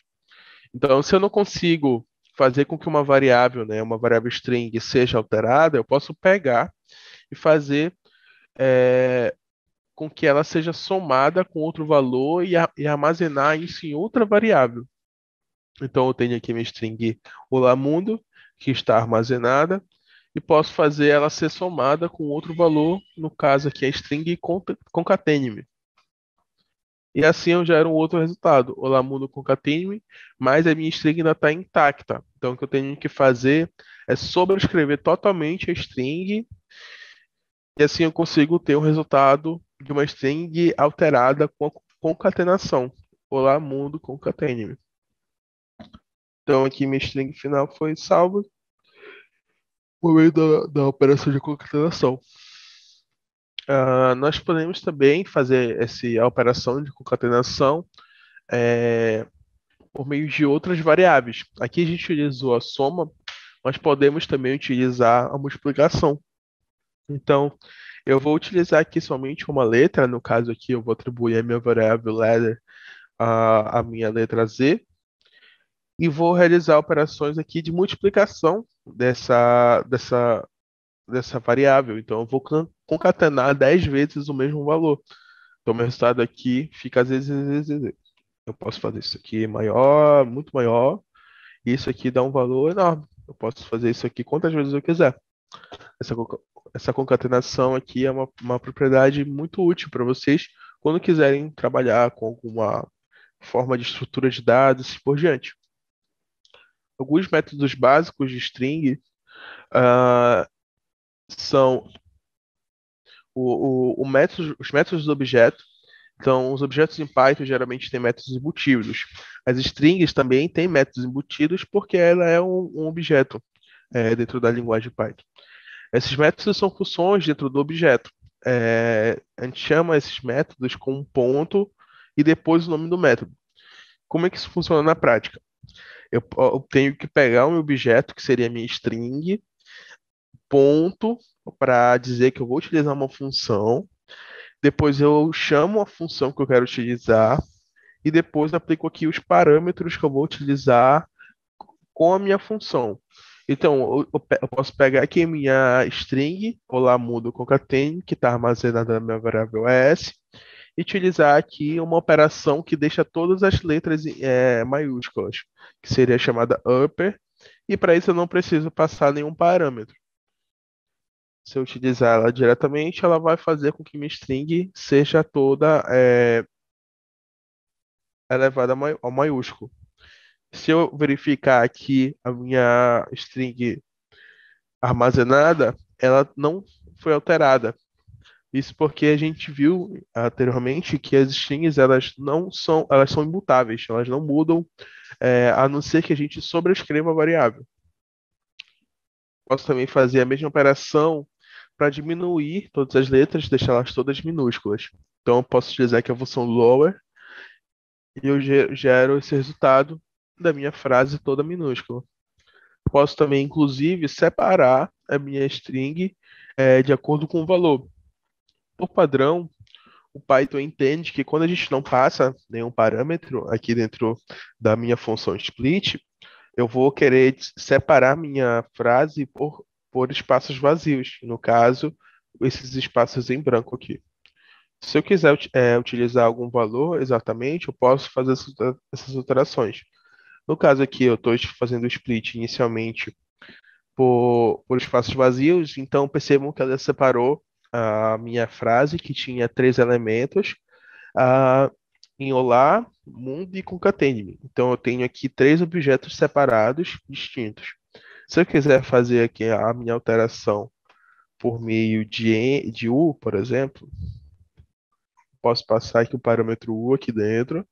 Então, se eu não consigo fazer com que uma variável, né, uma variável string, seja alterada, eu posso pegar e fazer é, com que ela seja somada com outro valor e, a, e armazenar isso em outra variável. Então eu tenho aqui minha string Olá Mundo, que está armazenada, e posso fazer ela ser somada com outro valor, no caso aqui a string concatene-me. E assim eu gero um outro resultado. Olá Mundo concatene-me, mas a minha string ainda está intacta. Então o que eu tenho que fazer é sobrescrever totalmente a string, e assim eu consigo ter um resultado de uma string alterada com a concatenação. Olá, mundo, concatene-me. Então, aqui minha string final foi salva por meio da, da operação de concatenação. Uh, nós podemos também fazer esse, a operação de concatenação é, por meio de outras variáveis. Aqui a gente utilizou a soma, mas podemos também utilizar a multiplicação. Então, eu vou utilizar aqui somente uma letra, no caso aqui eu vou atribuir a minha variável letter a, a minha letra Z, e vou realizar operações aqui de multiplicação dessa, dessa, dessa variável. Então eu vou concatenar 10 vezes o mesmo valor. Então meu resultado aqui fica às vezes, vezes, eu posso fazer isso aqui maior, muito maior, e isso aqui dá um valor enorme. Eu posso fazer isso aqui quantas vezes eu quiser. Essa essa concatenação aqui é uma, uma propriedade muito útil para vocês quando quiserem trabalhar com alguma forma de estrutura de dados e assim por diante. Alguns métodos básicos de string uh, são o, o, o método, os métodos do objeto. Então, os objetos em Python geralmente têm métodos embutidos. As strings também têm métodos embutidos porque ela é um, um objeto é, dentro da linguagem Python. Esses métodos são funções dentro do objeto. É, a gente chama esses métodos com um ponto e depois o nome do método. Como é que isso funciona na prática? Eu, eu tenho que pegar o meu objeto, que seria a minha string, ponto, para dizer que eu vou utilizar uma função. Depois eu chamo a função que eu quero utilizar e depois aplico aqui os parâmetros que eu vou utilizar com a minha função. Então, eu, eu, posso pegar aqui minha string, colar mudo concaten, que está armazenada na minha variável s, e utilizar aqui uma operação que deixa todas as letras é, maiúsculas, que seria chamada upper, e para isso eu não preciso passar nenhum parâmetro. Se eu utilizar ela diretamente, ela vai fazer com que minha string seja toda é, elevada ao maiúsculo se eu verificar aqui a minha string armazenada, ela não foi alterada. Isso porque a gente viu anteriormente que as strings elas não são, elas são imutáveis, elas não mudam, é, a não ser que a gente sobrescreva a variável. Posso também fazer a mesma operação para diminuir todas as letras, deixá-las todas minúsculas. Então eu posso utilizar aqui a função lower e eu gero esse resultado da minha frase toda minúscula. Posso também, inclusive, separar a minha string é, de acordo com o valor. Por padrão, o Python entende que quando a gente não passa nenhum parâmetro aqui dentro da minha função split, eu vou querer separar minha frase por, por espaços vazios. No caso, esses espaços em branco aqui. Se eu quiser é, utilizar algum valor exatamente, eu posso fazer essas alterações. No caso aqui, eu estou fazendo o split inicialmente por, por espaços vazios, então percebam que ela separou a minha frase, que tinha três elementos, uh, em Olá, Mundo e "concatenem". Então eu tenho aqui três objetos separados, distintos. Se eu quiser fazer aqui a minha alteração por meio de, de U, por exemplo, posso passar aqui o parâmetro U aqui dentro,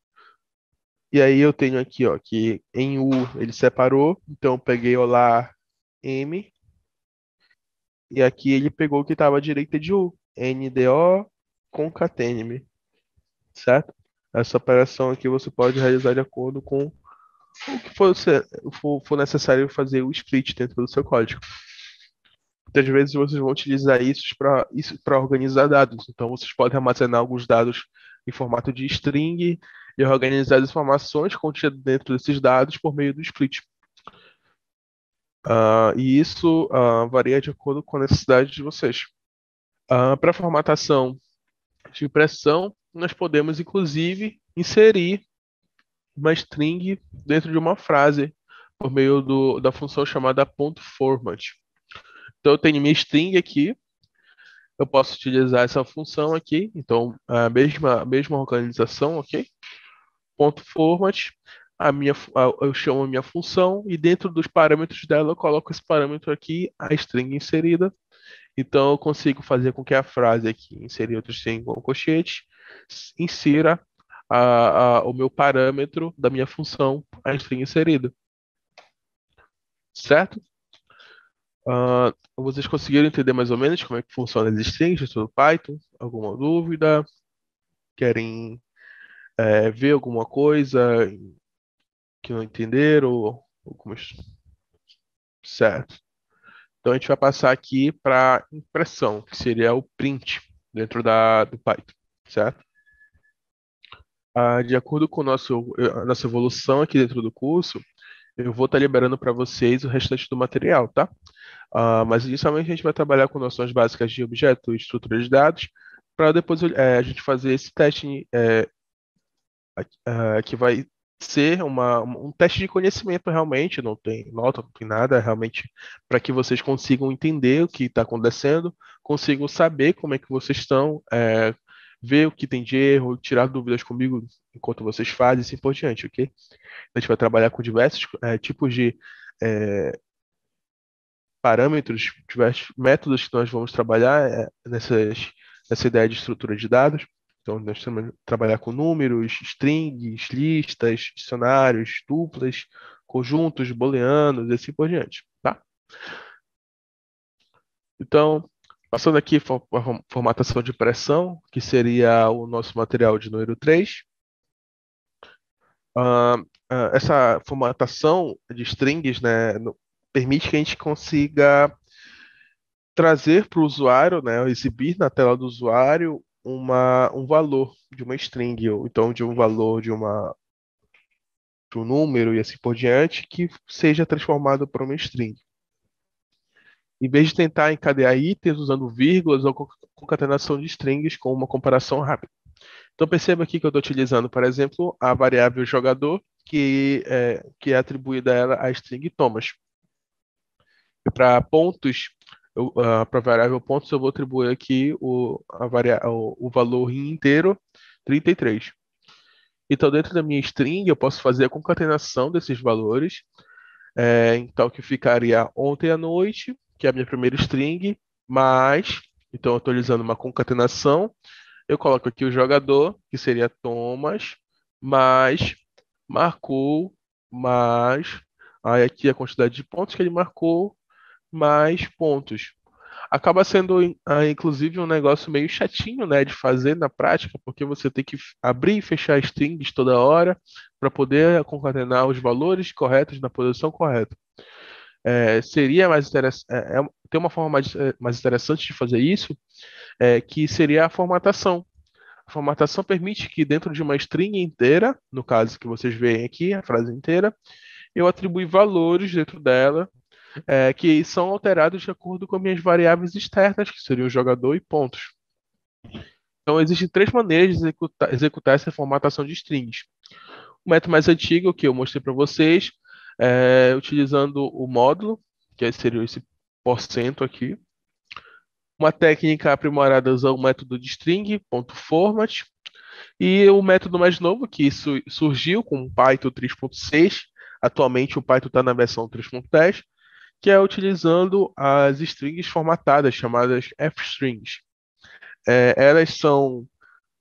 e aí eu tenho aqui, ó, que em U ele separou, então eu peguei Olá M. E aqui ele pegou o que estava à direita de U, NDO concatene-me, certo? Essa operação aqui você pode realizar de acordo com o que for, for, necessário fazer o split dentro do seu código. Muitas vezes vocês vão utilizar isso para isso organizar dados, então vocês podem armazenar alguns dados em formato de string, e organizar as informações contidas dentro desses dados por meio do split. Uh, e isso uh, varia de acordo com a necessidade de vocês. Uh, Para formatação de impressão, nós podemos, inclusive, inserir uma string dentro de uma frase por meio do, da função chamada ponto .format. Então, eu tenho minha string aqui, eu posso utilizar essa função aqui, então, a mesma, a mesma organização, ok? ponto .format, a minha, a, eu chamo a minha função e dentro dos parâmetros dela eu coloco esse parâmetro aqui, a string inserida. Então eu consigo fazer com que a frase aqui, inserir outra string com cochete insira a, a, o meu parâmetro da minha função, a string inserida. Certo? Uh, vocês conseguiram entender mais ou menos como é que funciona as strings do Python? Alguma dúvida? Querem é, ver alguma coisa que não entenderam, ou, ou certo. Então a gente vai passar aqui para impressão, que seria o print dentro da, do Python, certo? Ah, de acordo com nosso, a nossa evolução aqui dentro do curso, eu vou estar tá liberando para vocês o restante do material, tá? Ah, mas inicialmente a gente vai trabalhar com noções básicas de objeto e estrutura de dados, para depois é, a gente fazer esse teste é, uh, que vai ser uma, um teste de conhecimento realmente, não tem nota, não tem nada, realmente para que vocês consigam entender o que está acontecendo, consigam saber como é que vocês estão, é, ver o que tem de erro, tirar dúvidas comigo enquanto vocês fazem, assim por diante, ok? A gente vai trabalhar com diversos é, tipos de é, parâmetros, diversos métodos que nós vamos trabalhar é, nessas, nessa ideia de estrutura de dados. Então, nós temos trabalhar com números, strings, listas, dicionários, tuplas, conjuntos, booleanos e assim por diante, tá? Então, passando aqui a formatação de pressão, que seria o nosso material de número 3. Uh, uh, essa formatação de strings né, no, permite que a gente consiga trazer para o usuário, né, exibir na tela do usuário uma, um valor de uma string, ou então de um valor de uma de um número e assim por diante, que seja transformado para uma string. Em vez de tentar encadear itens usando vírgulas ou concatenação de strings com uma comparação rápida. Então perceba aqui que eu estou utilizando, por exemplo, a variável jogador, que é, que é atribuída a ela a string Thomas. E para pontos, eu, uh, ah, para variável pontos, eu vou atribuir aqui o, a variável, o, o valor inteiro 33. Então, dentro da minha string, eu posso fazer a concatenação desses valores. É, então, que ficaria ontem à noite, que é a minha primeira string, mais, então, atualizando uma concatenação, eu coloco aqui o jogador, que seria Thomas, mais, marcou, mais, aí aqui a quantidade de pontos que ele marcou, mais pontos. Acaba sendo, ah, inclusive, um negócio meio chatinho né, de fazer na prática, porque você tem que abrir e fechar strings toda hora para poder concatenar os valores corretos na posição correta. É, seria mais interessante. É, é, tem uma forma mais, é, mais interessante de fazer isso, é, que seria a formatação. A formatação permite que dentro de uma string inteira, no caso que vocês veem aqui, a frase inteira, eu atribui valores dentro dela é, que são alterados de acordo com minhas variáveis externas, que seriam jogador e pontos. Então, existem três maneiras de executar, executar essa formatação de strings. O método mais antigo, que eu mostrei para vocês, é, utilizando o módulo, que seria esse porcento aqui. Uma técnica aprimorada usando o método de E o método mais novo, que surgiu com o Python 3.6, atualmente o Python está na versão 3.10, que é utilizando as strings formatadas, chamadas f-strings. É, elas são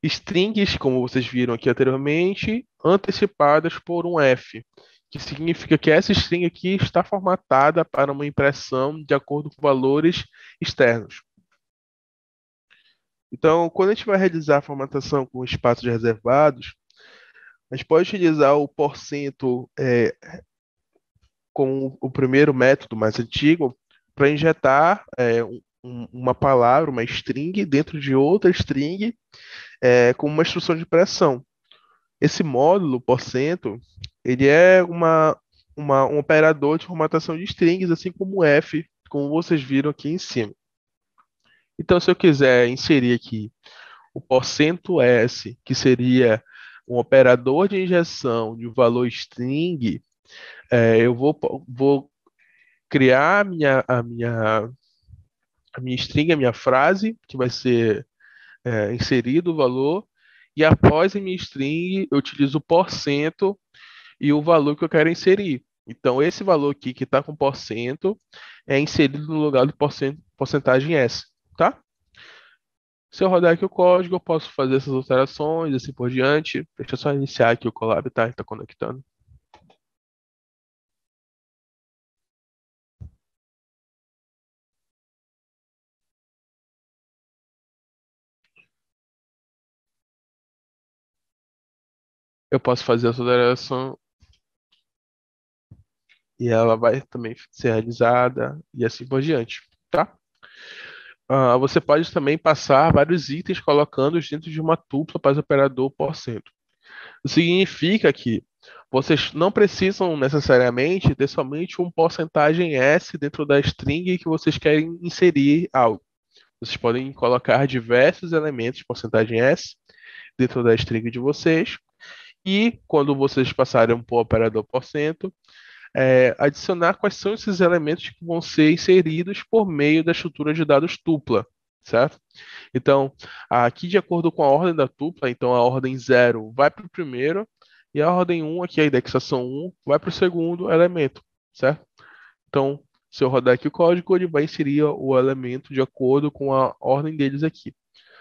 strings, como vocês viram aqui anteriormente, antecipadas por um f, que significa que essa string aqui está formatada para uma impressão de acordo com valores externos. Então, quando a gente vai realizar a formatação com espaços reservados, a gente pode utilizar o porcento é, com o primeiro método mais antigo para injetar é, um, uma palavra, uma string, dentro de outra string é, com uma instrução de pressão. Esse módulo, porcento, ele é uma, uma, um operador de formatação de strings, assim como o F, como vocês viram aqui em cima. Então, se eu quiser inserir aqui o porcento S, que seria um operador de injeção de um valor string, é, eu vou, vou criar a minha, a minha, a minha string, a minha frase, que vai ser é, inserido o valor, e após a minha string eu utilizo o porcento e o valor que eu quero inserir. Então, esse valor aqui que está com porcento é inserido no lugar do porcentagem S, tá? Se eu rodar aqui o código, eu posso fazer essas alterações, assim por diante. Deixa eu só iniciar aqui o collab, tá? Está conectando. eu posso fazer essa alteração e ela vai também ser realizada e assim por diante, tá? Uh, você pode também passar vários itens colocando-os dentro de uma tupla para o operador por cento. Isso significa que vocês não precisam necessariamente ter somente um porcentagem S dentro da string que vocês querem inserir algo. Vocês podem colocar diversos elementos porcentagem S dentro da string de vocês e quando vocês passarem para o operador por cento, é, adicionar quais são esses elementos que vão ser inseridos por meio da estrutura de dados tupla, certo? Então, aqui de acordo com a ordem da tupla, então a ordem 0 vai para o primeiro, e a ordem 1, um, aqui a indexação 1, um, vai para o segundo elemento, certo? Então, se eu rodar aqui o código, ele vai inserir o elemento de acordo com a ordem deles aqui.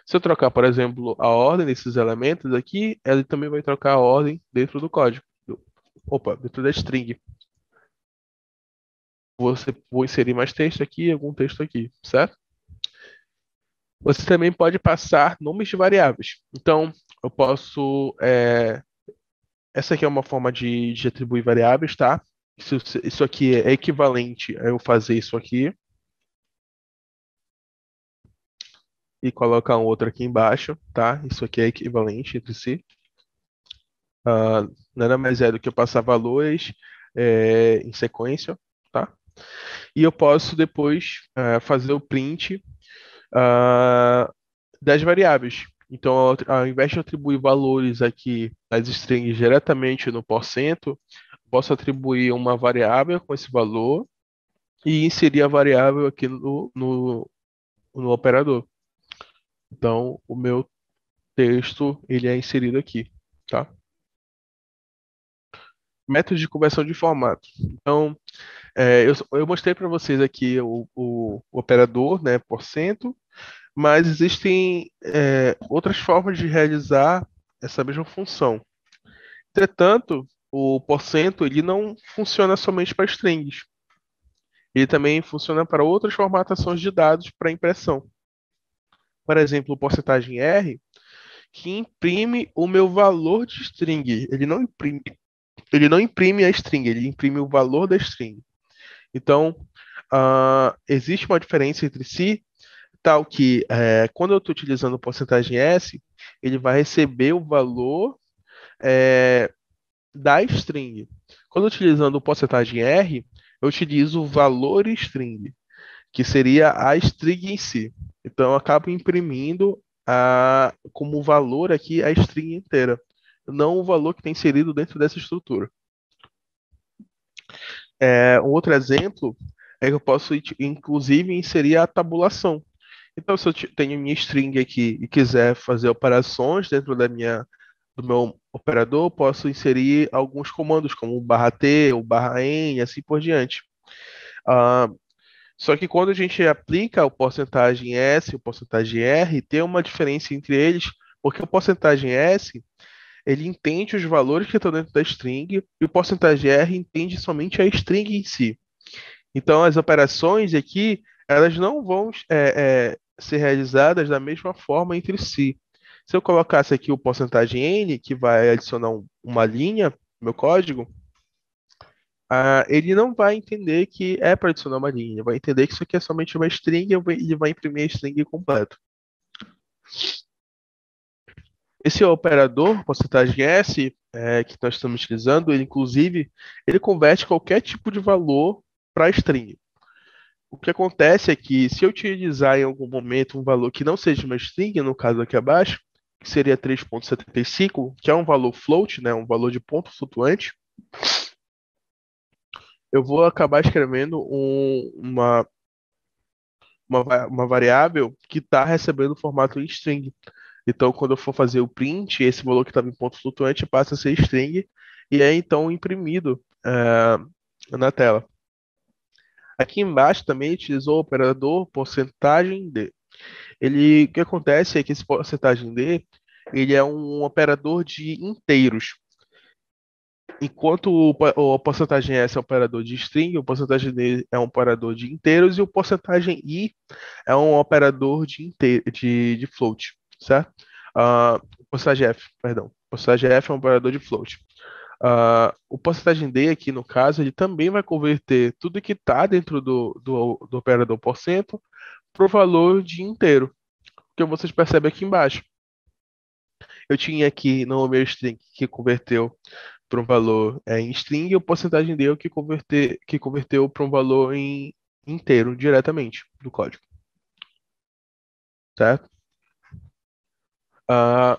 Se eu trocar, por exemplo, a ordem desses elementos aqui, ele também vai trocar a ordem dentro do código. Opa, dentro da string. Você vou inserir mais texto aqui, algum texto aqui, certo? Você também pode passar nomes de variáveis. Então, eu posso. É... Essa aqui é uma forma de, de atribuir variáveis, tá? Isso, isso aqui é equivalente a eu fazer isso aqui. e colocar um outro aqui embaixo, tá? Isso aqui é equivalente entre si. Uh, nada mais é do que eu passar valores é, em sequência, tá? E eu posso depois uh, fazer o print uh, das variáveis. Então, ao invés de atribuir valores aqui nas strings diretamente no porcento, posso atribuir uma variável com esse valor e inserir a variável aqui no, no, no operador. Então, o meu texto ele é inserido aqui, tá? Método de conversão de formato. Então, é, eu, eu, mostrei para vocês aqui o, o, o, operador, né, por cento, mas existem é, outras formas de realizar essa mesma função. Entretanto, o porcento ele não funciona somente para strings. Ele também funciona para outras formatações de dados para impressão por exemplo, porcentagem R, que imprime o meu valor de string. Ele não imprime, ele não imprime a string, ele imprime o valor da string. Então, uh, existe uma diferença entre si, tal que é, quando eu estou utilizando porcentagem S, ele vai receber o valor é, da string. Quando utilizando porcentagem R, eu utilizo o valor string, que seria a string em si. Então eu acabo imprimindo a, como valor aqui a string inteira, não o valor que tem inserido dentro dessa estrutura. É, um outro exemplo é que eu posso, inclusive, inserir a tabulação. Então, se eu tenho minha string aqui e quiser fazer operações dentro da minha, do meu operador, posso inserir alguns comandos, como barra T ou barra N e assim por diante. Uh, só que quando a gente aplica o porcentagem S e o porcentagem R, tem uma diferença entre eles, porque o porcentagem S ele entende os valores que estão dentro da string e o porcentagem R entende somente a string em si. Então as operações aqui elas não vão é, é, ser realizadas da mesma forma entre si. Se eu colocasse aqui o porcentagem N, que vai adicionar um, uma linha no meu código, ah, ele não vai entender que é para adicionar uma linha, vai entender que isso aqui é somente uma string e ele vai imprimir a string completo. Esse operador, porcentagem tá, S, é, que nós estamos utilizando, ele inclusive, ele converte qualquer tipo de valor para string. O que acontece é que se eu utilizar em algum momento um valor que não seja uma string, no caso aqui abaixo, que seria 3.75, que é um valor float, né, um valor de ponto flutuante, eu vou acabar escrevendo um, uma, uma, uma variável que está recebendo o formato em string. Então, quando eu for fazer o print, esse valor que tá estava em ponto flutuante passa a ser string e é então imprimido uh, na tela. Aqui embaixo também utilizou o operador porcentagem %d. Ele, o que acontece é que esse porcentagem %d ele é um operador de inteiros. Enquanto o, porcentagem S é um operador de string, o porcentagem D é um operador de inteiros e o porcentagem I é um operador de, inteiro, de, de float, certo? Uh, porcentagem F, perdão. Porcentagem F é um operador de float. Uh, o porcentagem D aqui, no caso, ele também vai converter tudo que está dentro do, do, do operador porcento para o valor de inteiro, que vocês percebem aqui embaixo. Eu tinha aqui no meu string que converteu para um valor é, em string e a porcentagem dele é que, converter, que converteu para um valor em inteiro diretamente do código. Certo? Uh,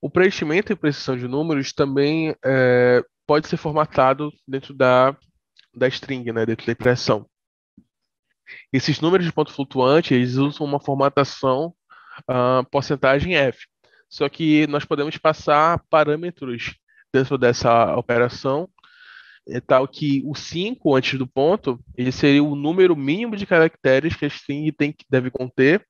o preenchimento e precisão de números também é, pode ser formatado dentro da, da string, né, dentro da impressão. Esses números de ponto flutuante, eles usam uma formatação uh, porcentagem F. Só que nós podemos passar parâmetros dentro dessa operação, é tal que o 5 antes do ponto, ele seria o número mínimo de caracteres que a string tem, deve conter,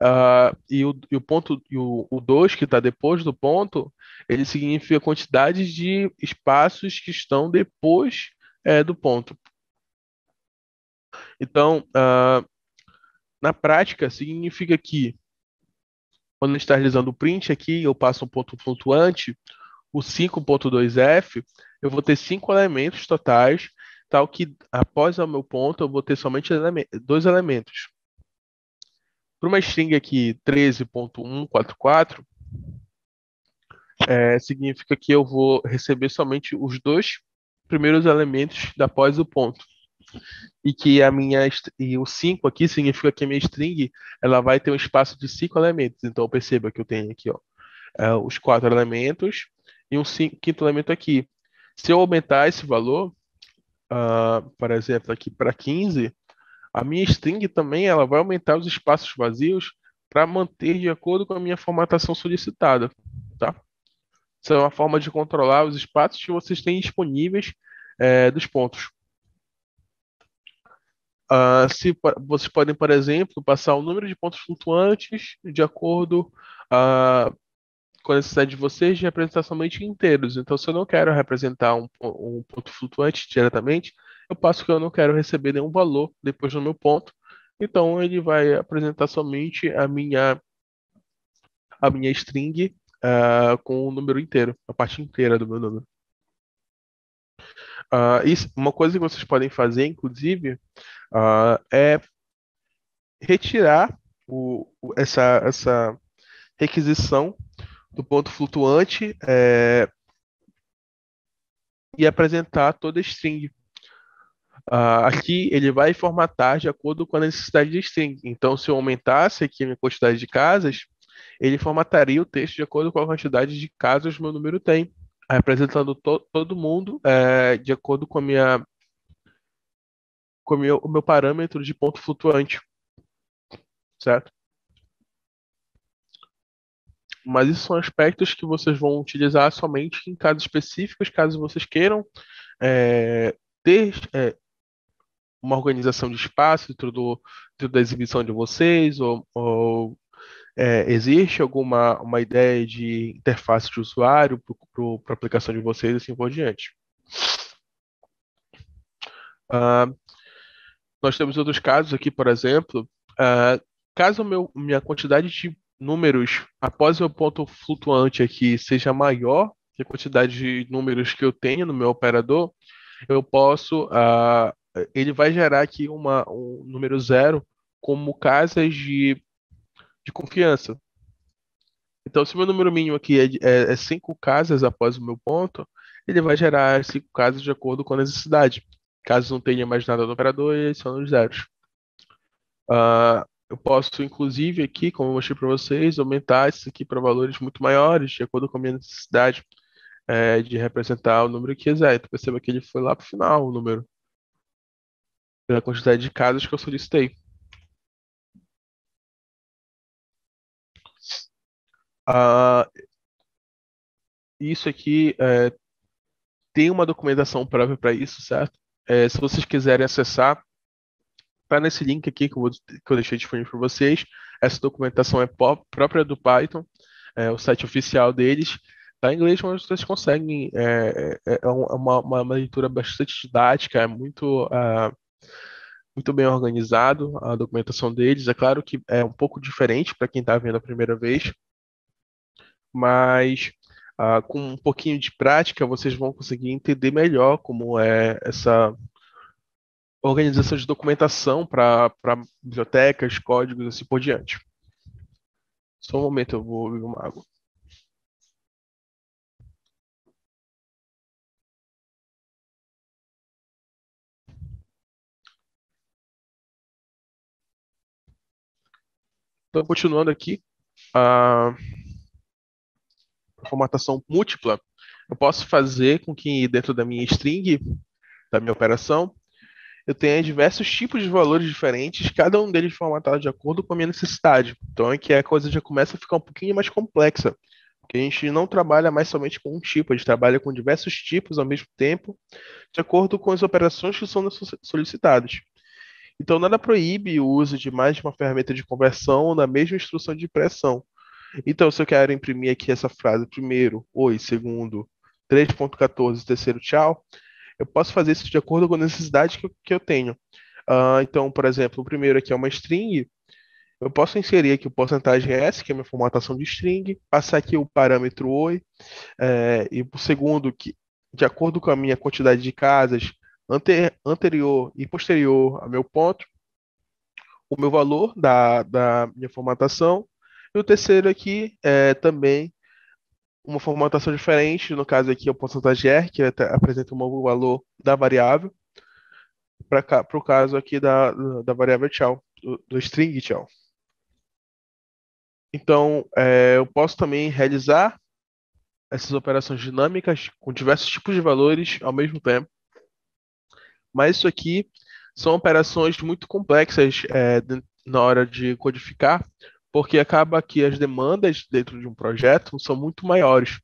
uh, e, o, e o ponto e o 2 que está depois do ponto, ele significa a quantidade de espaços que estão depois é, do ponto. Então, uh, na prática, significa que quando a gente está realizando o print aqui, eu passo um ponto flutuante, o 5.2F, eu vou ter cinco elementos totais, tal que após o meu ponto eu vou ter somente eleme dois elementos. Para uma string aqui 13.144, é, significa que eu vou receber somente os dois primeiros elementos após o ponto. E que a minha e o 5 aqui significa que a minha string ela vai ter um espaço de cinco elementos. Então perceba que eu tenho aqui ó, é, os quatro elementos, e um quinto elemento aqui. Se eu aumentar esse valor, uh, por exemplo, aqui para 15, a minha string também ela vai aumentar os espaços vazios para manter de acordo com a minha formatação solicitada. Tá? Isso é uma forma de controlar os espaços que vocês têm disponíveis é, dos pontos. Uh, se, vocês podem, por exemplo, passar o número de pontos flutuantes de acordo uh, com a necessidade de vocês de representar somente inteiros. Então, se eu não quero representar um, um ponto flutuante diretamente, eu passo que eu não quero receber nenhum valor depois do meu ponto. Então, ele vai apresentar somente a minha a minha string uh, com o número inteiro, a parte inteira do meu número. Uh, ah, isso, uma coisa que vocês podem fazer, inclusive, uh, é retirar o, essa, essa requisição do ponto flutuante é, e apresentar toda a string. Uh, aqui ele vai formatar de acordo com a necessidade de string. Então, se eu aumentasse aqui a minha quantidade de casas, ele formataria o texto de acordo com a quantidade de casas meu número tem, representando to todo mundo é, de acordo com a minha com o meu parâmetro de ponto flutuante, certo? mas isso são aspectos que vocês vão utilizar somente em casos específicos, caso vocês queiram é, ter é, uma organização de espaço dentro, do, dentro da exibição de vocês, ou, ou é, existe alguma uma ideia de interface de usuário para a aplicação de vocês e assim por diante. Uh, nós temos outros casos aqui, por exemplo, uh, caso meu, minha quantidade de números após meu ponto flutuante aqui seja maior que a quantidade de números que eu tenho no meu operador, eu posso. Uh, ele vai gerar aqui uma, um número zero como casas de, de confiança. Então, se meu número mínimo aqui é, é, é cinco casas após o meu ponto, ele vai gerar cinco casas de acordo com a necessidade. Caso não tenha mais nada no operador, são os zeros. Uh, eu posso, inclusive, aqui, como eu mostrei para vocês, aumentar isso aqui para valores muito maiores, de acordo com a minha necessidade é, de representar o número que quiser. Então, perceba que ele foi lá para o final, o número, pela quantidade de casos que eu solicitei. Ah, isso aqui é, tem uma documentação própria para isso, certo? É, se vocês quiserem acessar, está nesse link aqui que eu, vou, que eu deixei disponível para vocês. Essa documentação é própria do Python, é o site oficial deles. Está em inglês, mas vocês conseguem. É, é, é, é uma, uma, leitura bastante didática, é muito. Uh, muito bem organizado a documentação deles. É claro que é um pouco diferente para quem está vendo a primeira vez, mas uh, com um pouquinho de prática vocês vão conseguir entender melhor como é essa organização de documentação para bibliotecas, códigos, assim por diante. Só um momento, eu vou beber uma água. Então, continuando aqui, a formatação múltipla, eu posso fazer com que dentro da minha string, da minha operação, eu tenha diversos tipos de valores diferentes, cada um deles formatado de acordo com a minha necessidade. Então é que a coisa já começa a ficar um pouquinho mais complexa, porque a gente não trabalha mais somente com um tipo, a gente trabalha com diversos tipos ao mesmo tempo, de acordo com as operações que são solicitadas. Então nada proíbe o uso de mais de uma ferramenta de conversão na mesma instrução de impressão. Então, se eu quero imprimir aqui essa frase primeiro, oi, segundo, 3.14, terceiro, tchau, eu posso fazer isso de acordo com a necessidade que, que eu tenho. Uh, então, por exemplo, o primeiro aqui é uma string. Eu posso inserir aqui o porcentagem %s, que é a minha formatação de string, passar aqui o parâmetro oi, é, e o segundo, que de acordo com a minha quantidade de casas anterior e posterior ao meu ponto, o meu valor da, da minha formatação. E o terceiro aqui é também uma formatação diferente, no caso aqui é o porcentagem R, que apresenta um valor da variável, para o caso aqui da, da variável tchau, do, do string tchau. Então, é, eu posso também realizar essas operações dinâmicas com diversos tipos de valores ao mesmo tempo. Mas isso aqui são operações muito complexas é, na hora de codificar, porque acaba que as demandas dentro de um projeto são muito maiores.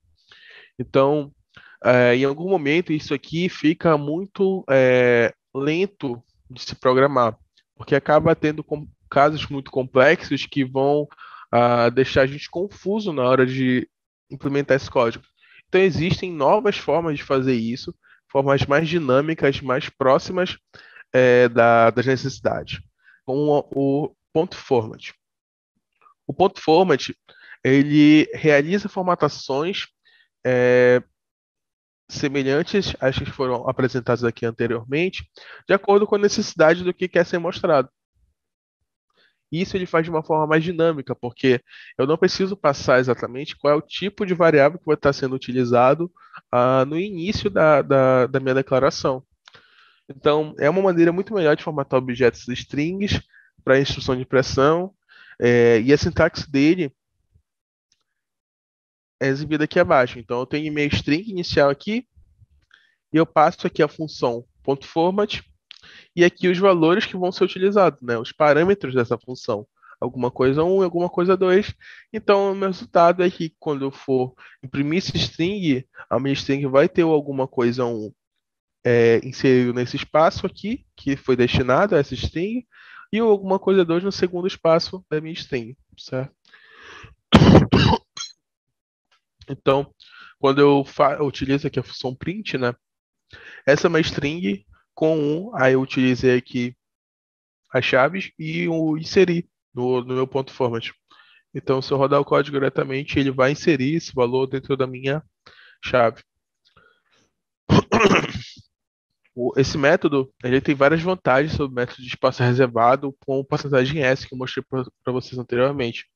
Então, é, em algum momento, isso aqui fica muito é, lento de se programar, porque acaba tendo casos muito complexos que vão ah, deixar a gente confuso na hora de implementar esse código. Então, existem novas formas de fazer isso, formas mais dinâmicas, mais próximas é, da, das necessidades, com o, o ponto format. O ponto format ele realiza formatações é, semelhantes às que foram apresentadas aqui anteriormente, de acordo com a necessidade do que quer ser mostrado. Isso ele faz de uma forma mais dinâmica, porque eu não preciso passar exatamente qual é o tipo de variável que vai estar sendo utilizado ah, no início da, da, da minha declaração. Então, é uma maneira muito melhor de formatar objetos de strings para instrução de impressão é, e a sintaxe dele é exibida aqui abaixo. Então, eu tenho minha string inicial aqui, e eu passo aqui a função .format, e aqui os valores que vão ser utilizados, né? os parâmetros dessa função. Alguma coisa 1 um, alguma coisa 2. Então, o meu resultado é que quando eu for imprimir esse string, a minha string vai ter alguma coisa 1 um, é, inserido nesse espaço aqui, que foi destinado a essa string, e alguma coisa 2 no segundo espaço da minha string, certo? Então, quando eu, utilizo aqui a função print, né? Essa é uma string com um, aí eu utilizei aqui as chaves e o inserir no, no meu ponto format. Então, se eu rodar o código diretamente, ele vai inserir esse valor dentro da minha chave esse método ele tem várias vantagens sobre o método de espaço reservado com porcentagem S que eu mostrei para vocês anteriormente.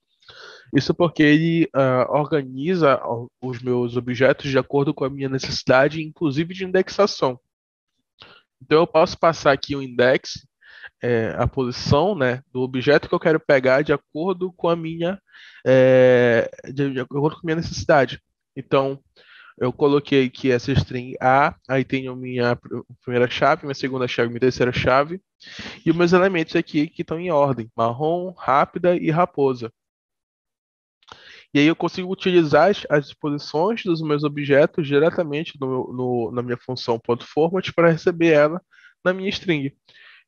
Isso porque ele uh, organiza os meus objetos de acordo com a minha necessidade, inclusive de indexação. Então eu posso passar aqui o index, é, a posição né, do objeto que eu quero pegar de acordo com a minha, é, de, de acordo com a minha necessidade. Então, eu coloquei aqui essa string A, aí tenho minha primeira chave, minha segunda chave, minha terceira chave, e os meus elementos aqui que estão em ordem, marrom, rápida e raposa. E aí eu consigo utilizar as, posições disposições dos meus objetos diretamente no, no, na minha função .format para receber ela na minha string.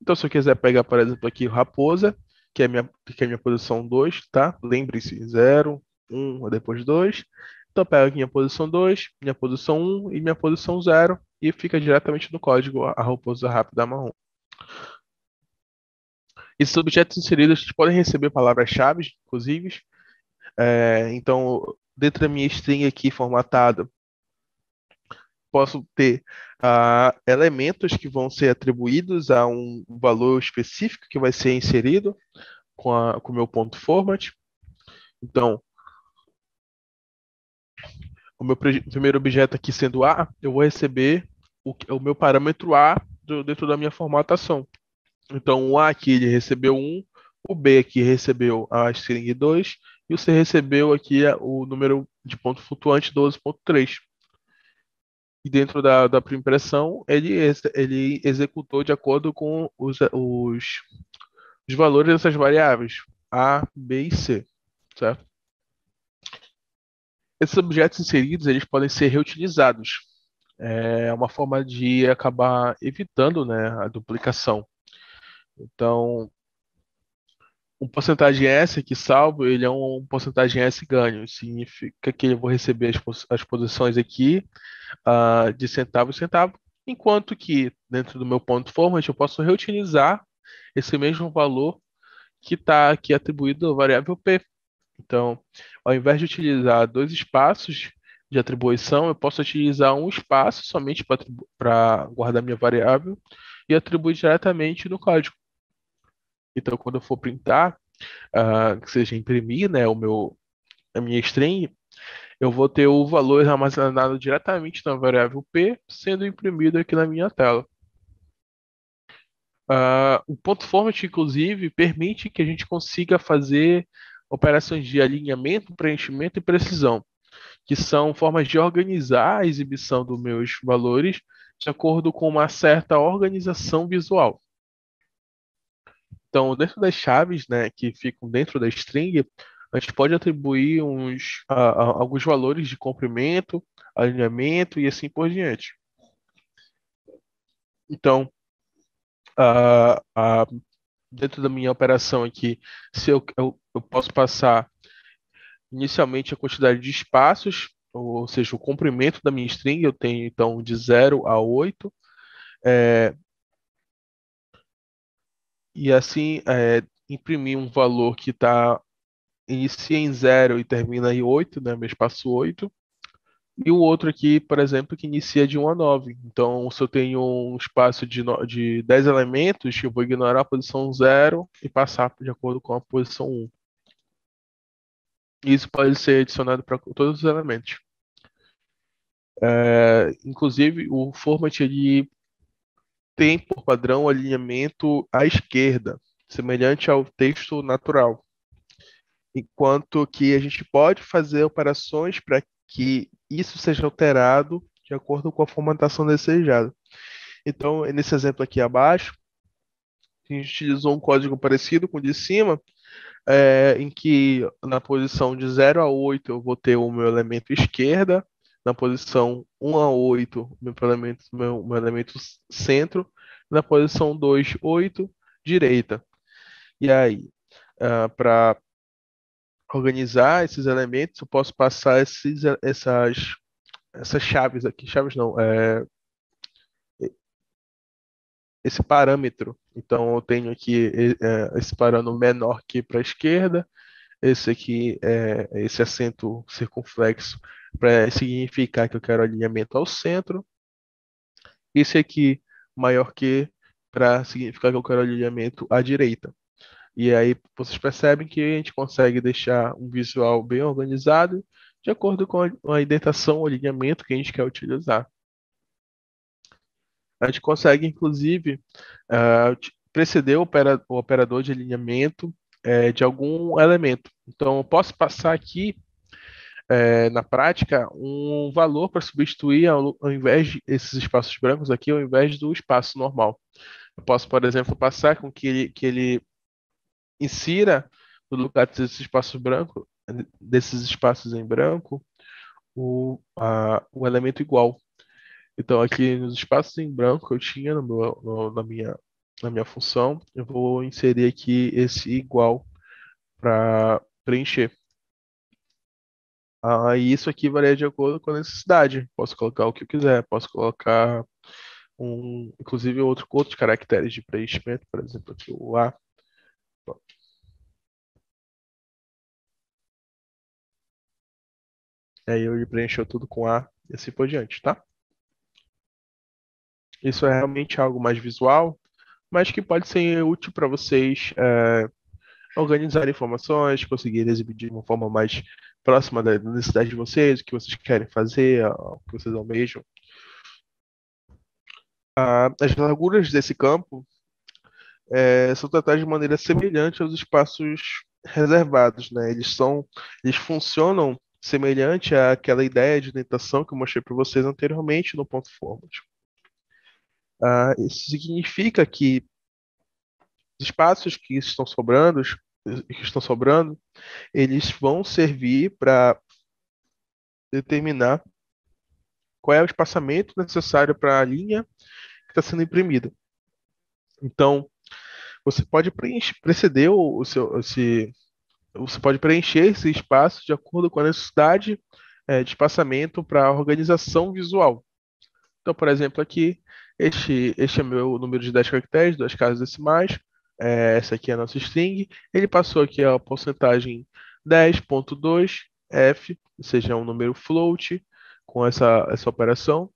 Então, se eu quiser pegar, por exemplo, aqui raposa, que é minha, que é minha posição 2, tá? Lembre-se, 0, 1, um, depois 2. Então pego aqui minha posição 2, minha posição 1 e minha posição 0 e fica diretamente no código arroba rápido rápida marrom. Esses objetos inseridos podem receber palavras-chave, inclusive. É, então, dentro da minha string aqui formatada, posso ter ah, elementos que vão ser atribuídos a um valor específico que vai ser inserido com o meu ponto format. Então, o meu primeiro objeto aqui sendo A, eu vou receber o, o meu parâmetro A do, dentro da minha formatação. Então, o A aqui ele recebeu 1, o B aqui recebeu a string 2, e o C recebeu aqui o número de ponto flutuante 12.3. E dentro da, da impressão ele, ele executou de acordo com os, os, os valores dessas variáveis, A, B e C, certo? Esses objetos inseridos eles podem ser reutilizados. É uma forma de acabar evitando né, a duplicação. Então, um porcentagem S que salvo, ele é um porcentagem S ganho. Significa que eu vou receber as, as posições aqui uh, de centavo em centavo, enquanto que dentro do meu ponto format eu posso reutilizar esse mesmo valor que está aqui atribuído à variável P. Então, ao invés de utilizar dois espaços de atribuição, eu posso utilizar um espaço somente para guardar minha variável e atribuir diretamente no código. Então, quando eu for printar, uh, que seja imprimir né, o meu, a minha string, eu vou ter o valor armazenado diretamente na variável p, sendo imprimido aqui na minha tela. Uh, o ponto format, inclusive, permite que a gente consiga fazer operações de alinhamento, preenchimento e precisão, que são formas de organizar a exibição dos meus valores de acordo com uma certa organização visual. Então, dentro das chaves né, que ficam dentro da string, a gente pode atribuir uns, a, a, alguns valores de comprimento, alinhamento e assim por diante. Então, a, a dentro da minha operação aqui, se eu, eu, eu posso passar inicialmente a quantidade de espaços, ou, ou, seja, o comprimento da minha string, eu tenho então de 0 a 8. É, e assim é, imprimir um valor que está inicia em 0 e termina em 8, né, meu espaço 8, e o outro aqui, por exemplo, que inicia de 1 a 9. Então, se eu tenho um espaço de, no... de 10 elementos, eu vou ignorar a posição 0 e passar de acordo com a posição 1. Isso pode ser adicionado para todos os elementos. É, inclusive, o format ele tem por padrão alinhamento à esquerda, semelhante ao texto natural. Enquanto que a gente pode fazer operações para que isso seja alterado de acordo com a formatação desejada. Então, nesse exemplo aqui abaixo, a gente utilizou um código parecido com o de cima, é, em que na posição de 0 a 8 eu vou ter o meu elemento esquerda, na posição 1 a 8 meu elemento, meu, meu elemento centro, na posição 2, 8, direita. E aí, uh, ah, para organizar esses elementos, eu posso passar esses, essas, essas chaves aqui, chaves não, é, esse parâmetro. Então, eu tenho aqui é, esse parâmetro menor aqui para a esquerda, esse aqui, é, esse acento circunflexo para significar que eu quero alinhamento ao centro, esse aqui maior que para significar que eu quero alinhamento à direita. E aí vocês percebem que a gente consegue deixar um visual bem organizado de acordo com a indentação ou alinhamento que a gente quer utilizar. A gente consegue, inclusive, uh, preceder o, opera, o operador de alinhamento uh, de algum elemento. Então, eu posso passar aqui, uh, na prática, um valor para substituir, ao, ao invés desses esses espaços brancos aqui, ao invés do espaço normal. Eu posso, por exemplo, passar com que ele, que ele insira no lugar desse espaço branco, desses espaços em branco, o, a, o elemento igual. Então, aqui nos espaços em branco, eu tinha no meu, no, na, minha, na minha função, eu vou inserir aqui esse igual para preencher. Aí, isso aqui varia de acordo com a necessidade. Posso colocar o que eu quiser, posso colocar, um, inclusive, outro, outros caracteres de preenchimento, por exemplo, aqui o A. É, e Aí ele preencheu tudo com A e assim por diante, tá? Isso é realmente algo mais visual, mas que pode ser útil para vocês é, organizar informações, conseguir exibir de uma forma mais próxima da necessidade de vocês, o que vocês querem fazer, o que vocês almejam. Ah, as larguras desse campo é, são tratados de maneira semelhante aos espaços reservados, né? Eles são, eles funcionam semelhante àquela ideia de orientação que eu mostrei para vocês anteriormente no ponto format. Ah, isso significa que os espaços que estão sobrando, que estão sobrando, eles vão servir para determinar qual é o espaçamento necessário para a linha que está sendo imprimida. Então, você pode preceder o, o seu, esse, você pode preencher esse espaço de acordo com a necessidade é, de espaçamento para a organização visual. Então, por exemplo, aqui, este, este é meu número de 10 caracteres, duas casas decimais, é, essa aqui é a nossa string, ele passou aqui a porcentagem 10.2f, ou seja, é um número float, com essa, essa operação.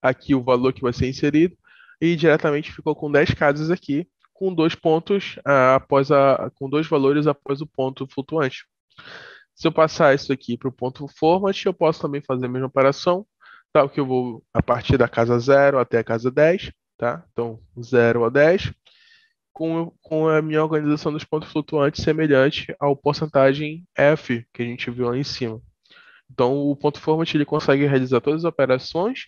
Aqui o valor que vai ser inserido, e diretamente ficou com 10 casas aqui, com dois pontos ah, após a, com dois valores após o ponto flutuante. Se eu passar isso aqui para o ponto format, eu posso também fazer a mesma operação, tal tá? que eu vou a partir da casa 0 até a casa 10, tá? Então 0 a 10, com, com a minha organização dos pontos flutuantes semelhante ao porcentagem F que a gente viu lá em cima. Então o ponto format ele consegue realizar todas as operações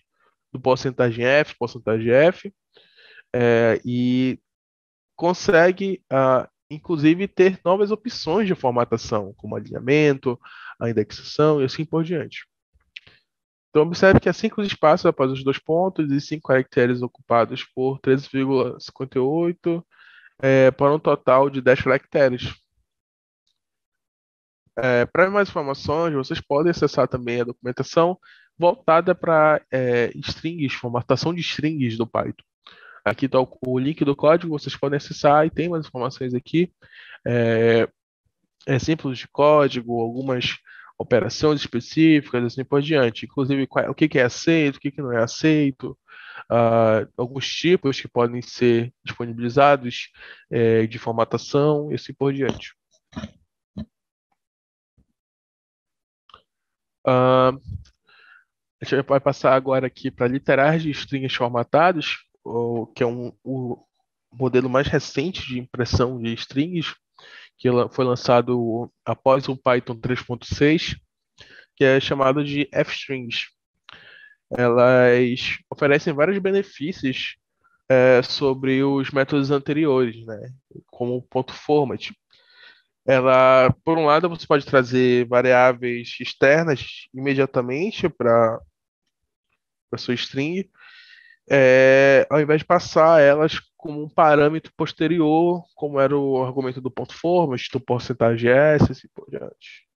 do porcentagem F, porcentagem F, é, e consegue, ah, inclusive, ter novas opções de formatação, como alinhamento, a indexação e assim por diante. Então, observe que há cinco espaços após os dois pontos e cinco caracteres ocupados por 13,58 é, para um total de 10 caracteres. É, para mais informações, vocês podem acessar também a documentação voltada para é, strings, formatação de strings do Python. Aqui está o, o, link do código, vocês podem acessar e tem mais informações aqui. É, exemplos de código, algumas operações específicas, assim por diante. Inclusive, qual, é, o que, que, é aceito, o que, que não é aceito, uh, alguns tipos que podem ser disponibilizados é, de formatação e assim por diante. Uh, a gente vai passar agora aqui para literais de strings formatados que é um, o modelo mais recente de impressão de strings, que foi lançado após o Python 3.6, que é chamado de F-strings. Elas oferecem vários benefícios é, sobre os métodos anteriores, né? como o ponto .format. Ela, por um lado, você pode trazer variáveis externas imediatamente para a sua string, é, ao invés de passar elas como um parâmetro posterior, como era o argumento do ponto forma do porcentagem S, assim por diante.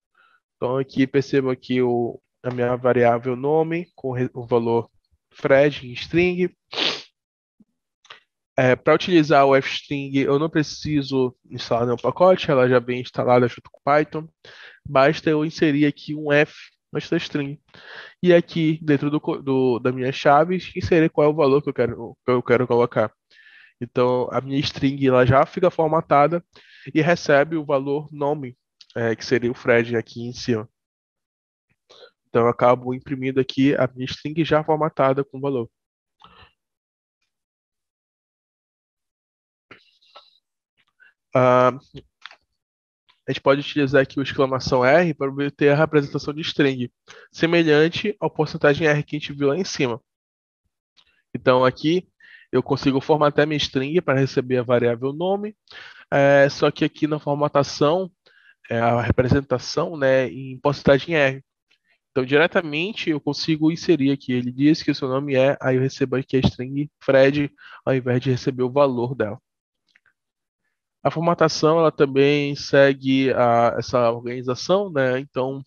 Então aqui perceba aqui o, a minha variável nome com o valor Fred em string. É, Para utilizar o fstring, eu não preciso instalar nenhum pacote, ela já vem instalada junto com o Python. Basta eu inserir aqui um f esta string. E aqui, dentro do, do, da minha chave, inserir qual é o valor que eu quero, que eu quero colocar. Então, a minha string ela já fica formatada e recebe o valor nome, é, que seria o Fred aqui em cima. Então, eu acabo imprimindo aqui a minha string já formatada com o valor. Uh, a gente pode utilizar aqui o exclamação R para obter a representação de string, semelhante ao porcentagem R que a gente viu lá em cima. Então aqui eu consigo formatar minha string para receber a variável nome, é, só que aqui na formatação, é, a representação né, em porcentagem R. Então diretamente eu consigo inserir aqui, ele diz que o seu nome é, aí eu recebo aqui a string Fred, ao invés de receber o valor dela. A formatação ela também segue a, essa organização, né? Então,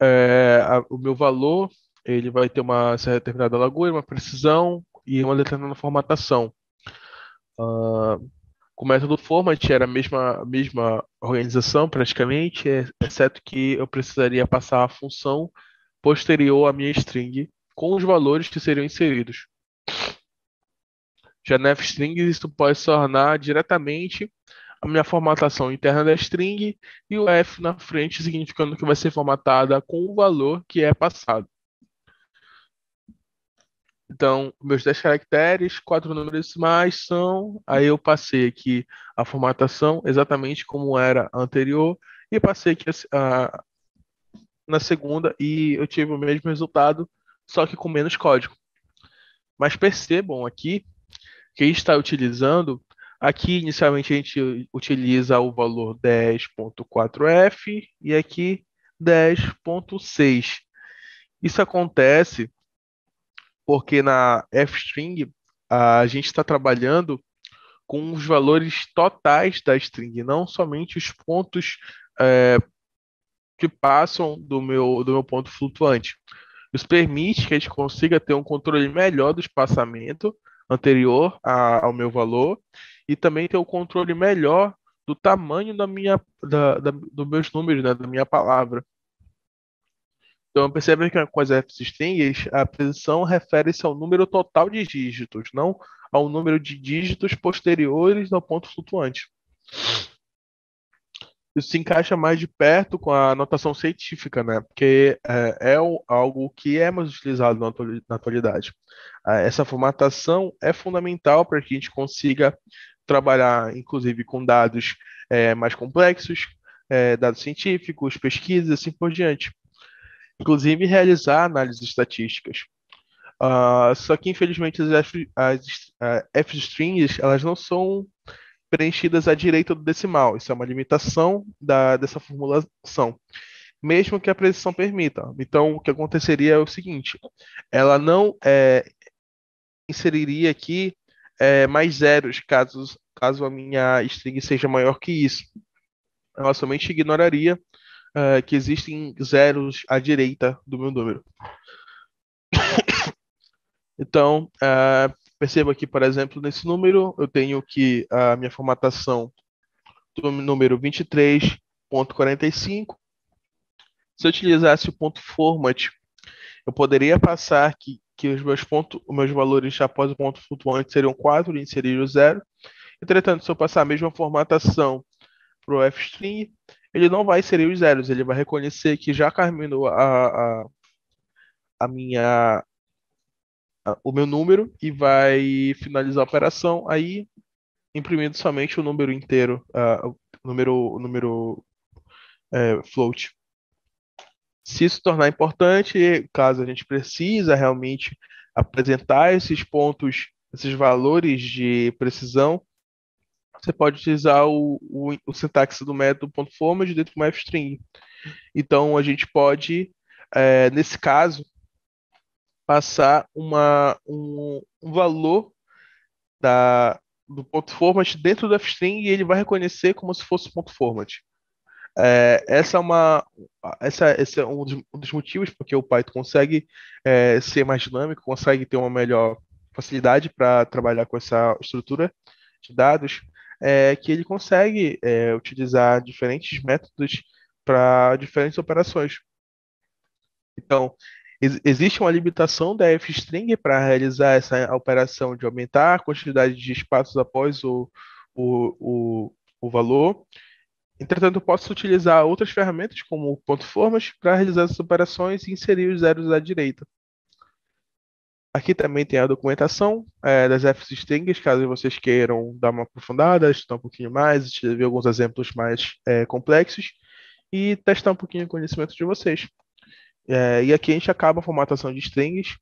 é, a, o meu valor ele vai ter uma determinada largura, uma precisão e uma determinada formatação. Uh, com o método format era a mesma, a mesma organização praticamente, é, exceto que eu precisaria passar a função posterior à minha string com os valores que seriam inseridos. Já na F-String, isso pode se tornar diretamente a minha formatação interna da string e o F na frente, significando que vai ser formatada com o valor que é passado. Então, meus 10 caracteres, quatro números mais são. Aí eu passei aqui a formatação exatamente como era a anterior, e passei aqui a, a, na segunda e eu tive o mesmo resultado, só que com menos código. Mas percebam aqui que está utilizando, aqui inicialmente a gente utiliza o valor 10.4f e aqui 10.6. Isso acontece porque na f-string a gente está trabalhando com os valores totais da string, não somente os pontos é, que passam do meu, do meu ponto flutuante. Isso permite que a gente consiga ter um controle melhor do espaçamento anterior a, ao meu valor e também ter o controle melhor do tamanho da minha, da, da, dos meus números, né, da minha palavra. Então, percebe que com as F strings, a precisão refere-se ao número total de dígitos, não ao número de dígitos posteriores ao ponto flutuante isso se encaixa mais de perto com a notação científica, né? Porque é, é algo que é mais utilizado na atualidade. Ah, essa formatação é fundamental para que a gente consiga trabalhar, inclusive, com dados é, mais complexos, é, dados científicos, pesquisas, assim por diante. Inclusive, realizar análises estatísticas. Uh, só que, infelizmente, as, F, as, as é, F-strings elas não são preenchidas à direita do decimal. Isso é uma limitação da, dessa formulação. Mesmo que a precisão permita. Então, o que aconteceria é o seguinte: ela não é, inseriria aqui é, mais zeros, caso, caso a minha string seja maior que isso. Ela somente ignoraria é, que existem zeros à direita do meu número. Então, uh, Perceba que, por exemplo, nesse número, eu tenho que a minha formatação do número 23.45. Se eu utilizasse o ponto format, eu poderia passar que, que os meus pontos, os meus valores após o ponto flutuante seriam 4 e inserir o 0. Entretanto, se eu passar a mesma formatação para o fstring, ele não vai inserir os zeros, ele vai reconhecer que já terminou a, a, a minha o meu número e vai finalizar a operação aí imprimindo somente o número inteiro, uh, o número, o número é, float. Se isso tornar importante, caso a gente precisa realmente apresentar esses pontos, esses valores de precisão, você pode utilizar o, o, o sintaxe do método .format dentro do string Então, a gente pode, é, nesse caso, passar uma, um, um valor da, do ponto format dentro do fstring string e ele vai reconhecer como se fosse ponto format. É, essa é uma, essa, esse é um dos, um dos motivos porque o Python consegue é, ser mais dinâmico, consegue ter uma melhor facilidade para trabalhar com essa estrutura de dados, é, que ele consegue é, utilizar diferentes métodos para diferentes operações. Então, existe uma limitação da F-string para realizar essa operação de aumentar a quantidade de espaços após o, o, o, o valor. Entretanto, posso utilizar outras ferramentas como o ponto formas para realizar essas operações e inserir os zeros à direita. Aqui também tem a documentação é, das F-strings, caso vocês queiram dar uma aprofundada, estudar um pouquinho mais, ver alguns exemplos mais é, complexos e testar um pouquinho o conhecimento de vocês. É, e aqui a gente acaba a formatação de strings.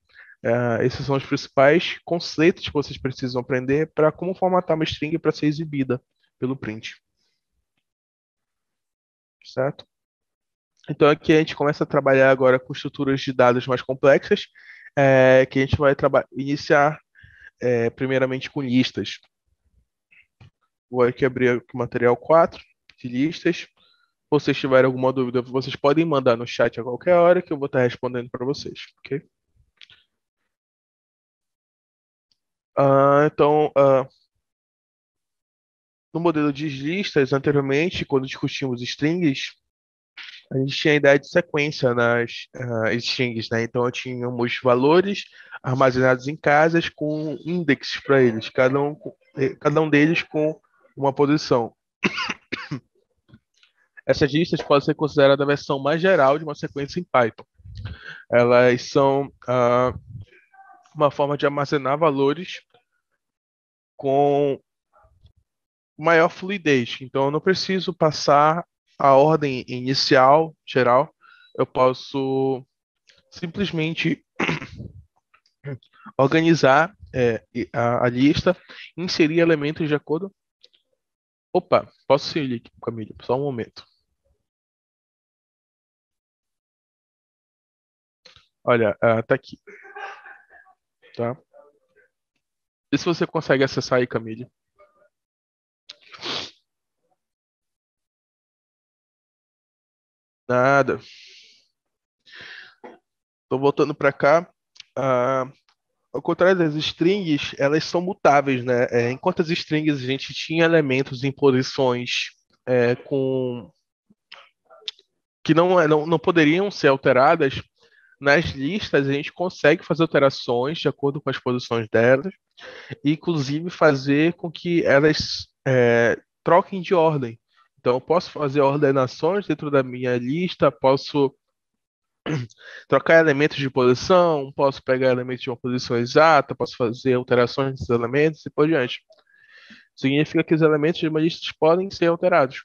É, esses são os principais conceitos que vocês precisam aprender para como formatar uma string para ser exibida pelo print. Certo? Então aqui a gente começa a trabalhar agora com estruturas de dados mais complexas, é, que a gente vai iniciar é, primeiramente com listas. Vou aqui abrir o material 4 de listas vocês tiverem alguma dúvida, vocês podem mandar no chat a qualquer hora que eu vou estar respondendo para vocês, ok? Uh, então, uh, no modelo de listas, anteriormente, quando discutimos strings, a gente tinha a ideia de sequência nas uh, strings, né? Então, tínhamos valores armazenados em casas com índices para eles, cada um, eh, cada um deles com uma posição. Essas listas podem ser consideradas a versão mais geral de uma sequência em Python. Elas são ah, uma forma de armazenar valores com maior fluidez. Então, eu não preciso passar a ordem inicial, geral. Eu posso simplesmente organizar é, a, a, lista, inserir elementos de acordo. Opa, posso seguir, Camila, só um momento. Olha, uh, tá aqui. Tá? E se você consegue acessar aí, Camille? Nada. Estou voltando para cá. Ah, ao contrário das strings, elas são mutáveis, né? É, enquanto as strings a gente tinha elementos em posições é, com que não, é, não, não poderiam ser alteradas, nas listas a gente consegue fazer alterações de acordo com as posições delas, e inclusive fazer com que elas é, troquem de ordem. Então, eu posso fazer ordenações dentro da minha lista, posso trocar elementos de posição, posso pegar elementos de uma posição exata, posso fazer alterações desses elementos e por diante. Significa que os elementos de uma lista podem ser alterados.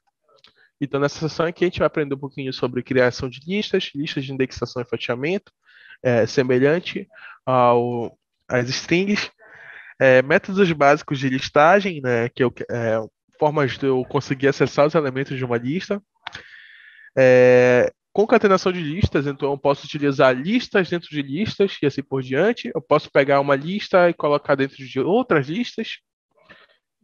Então, nessa sessão aqui, a gente vai aprender um pouquinho sobre criação de listas, listas de indexação e fatiamento, é, semelhante ao, às strings, é, métodos básicos de listagem, né, que eu, é, formas de eu conseguir acessar os elementos de uma lista, é, concatenação de listas, então eu posso utilizar listas dentro de listas e assim por diante. Eu posso pegar uma lista e colocar dentro de outras listas.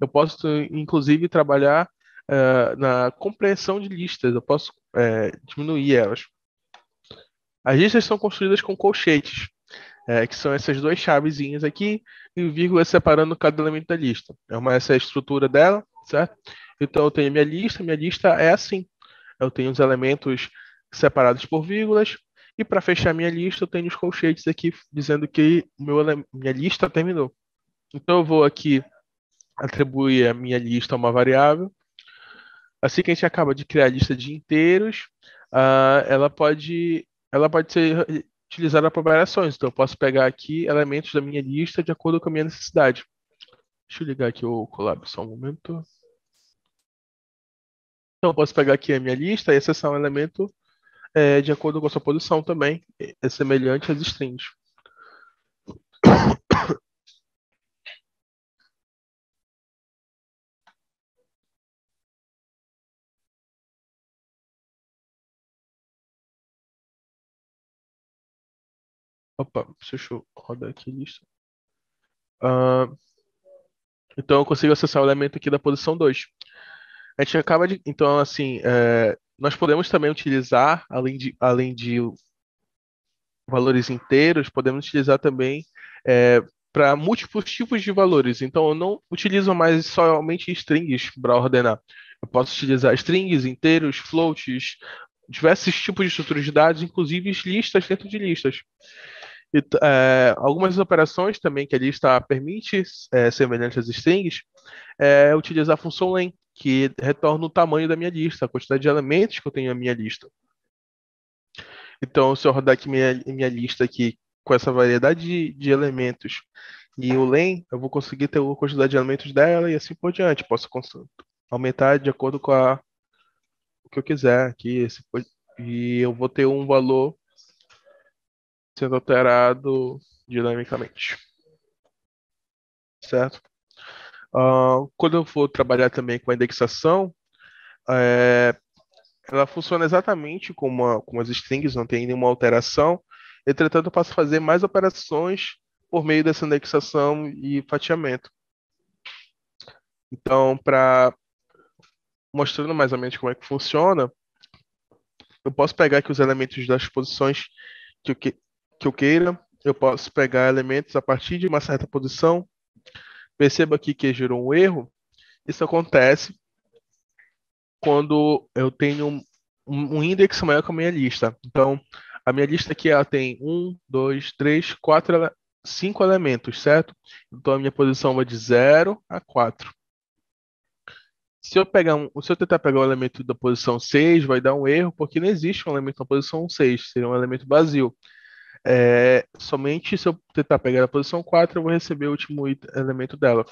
Eu posso, inclusive, trabalhar uh, na compreensão de listas, eu posso eh, diminuir elas. As listas são construídas com colchetes, eh, que são essas duas chavezinhas aqui e vírgula separando cada elemento da lista. É uma, essa é a estrutura dela, certo? Então eu tenho minha lista, minha lista é assim. Eu tenho os elementos separados por vírgulas, e para fechar minha lista, eu tenho os colchetes aqui dizendo que meu, minha lista terminou. Então eu vou aqui atribuir a minha lista a uma variável, Assim que a gente acaba de criar a lista de inteiros, uh, ela, pode, ela pode ser utilizada para variações. Então, eu posso pegar aqui elementos da minha lista de acordo com a minha necessidade. Deixa eu ligar aqui o Colab só um momento. Então, eu posso pegar aqui a minha lista e acessar um elemento é, de acordo com a sua posição também, é semelhante às strings. Opa, deixa eu rodar aqui a lista. Uh, então eu consigo acessar o elemento aqui da posição 2. A gente acaba de. Então, assim, é, nós podemos também utilizar, além de, além de valores inteiros, podemos utilizar também é, para múltiplos tipos de valores. Então, eu não utilizo mais somente strings para ordenar. Eu posso utilizar strings, inteiros, floats, diversos tipos de estruturas de dados, inclusive listas dentro de listas. E, é, algumas operações também que a lista permite, é, eh, semelhante às strings, eh, é utilizar a função len, que retorna o tamanho da minha lista, a quantidade de elementos que eu tenho na minha lista. Então, se eu rodar aqui minha, minha lista aqui com essa variedade de, de elementos e o len, eu vou conseguir ter a quantidade de elementos dela e assim por diante. Posso aumentar de acordo com a, o que eu quiser aqui. Esse, e eu vou ter um valor sendo alterado dinamicamente. Certo? Uh, quando eu for trabalhar também com a indexação, é, ela funciona exatamente como, a, como as strings, não tem nenhuma alteração. Entretanto, eu posso fazer mais operações por meio dessa indexação e fatiamento. Então, para mostrando mais ou menos como é que funciona, eu posso pegar aqui os elementos das posições que eu, que, que eu queira. Eu posso pegar elementos a partir de uma certa posição. Perceba aqui que gerou um erro. Isso acontece quando eu tenho um, um index maior que a minha lista. Então, a minha lista aqui ela tem um, dois, três, quatro, cinco elementos, certo? Então a minha posição vai de 0 a 4. Se eu, pegar um, se eu tentar pegar o elemento da posição 6, vai dar um erro, porque não existe um elemento na posição 6, seria um elemento vazio. É, somente se eu tentar pegar a posição 4, eu vou receber o último elemento dela.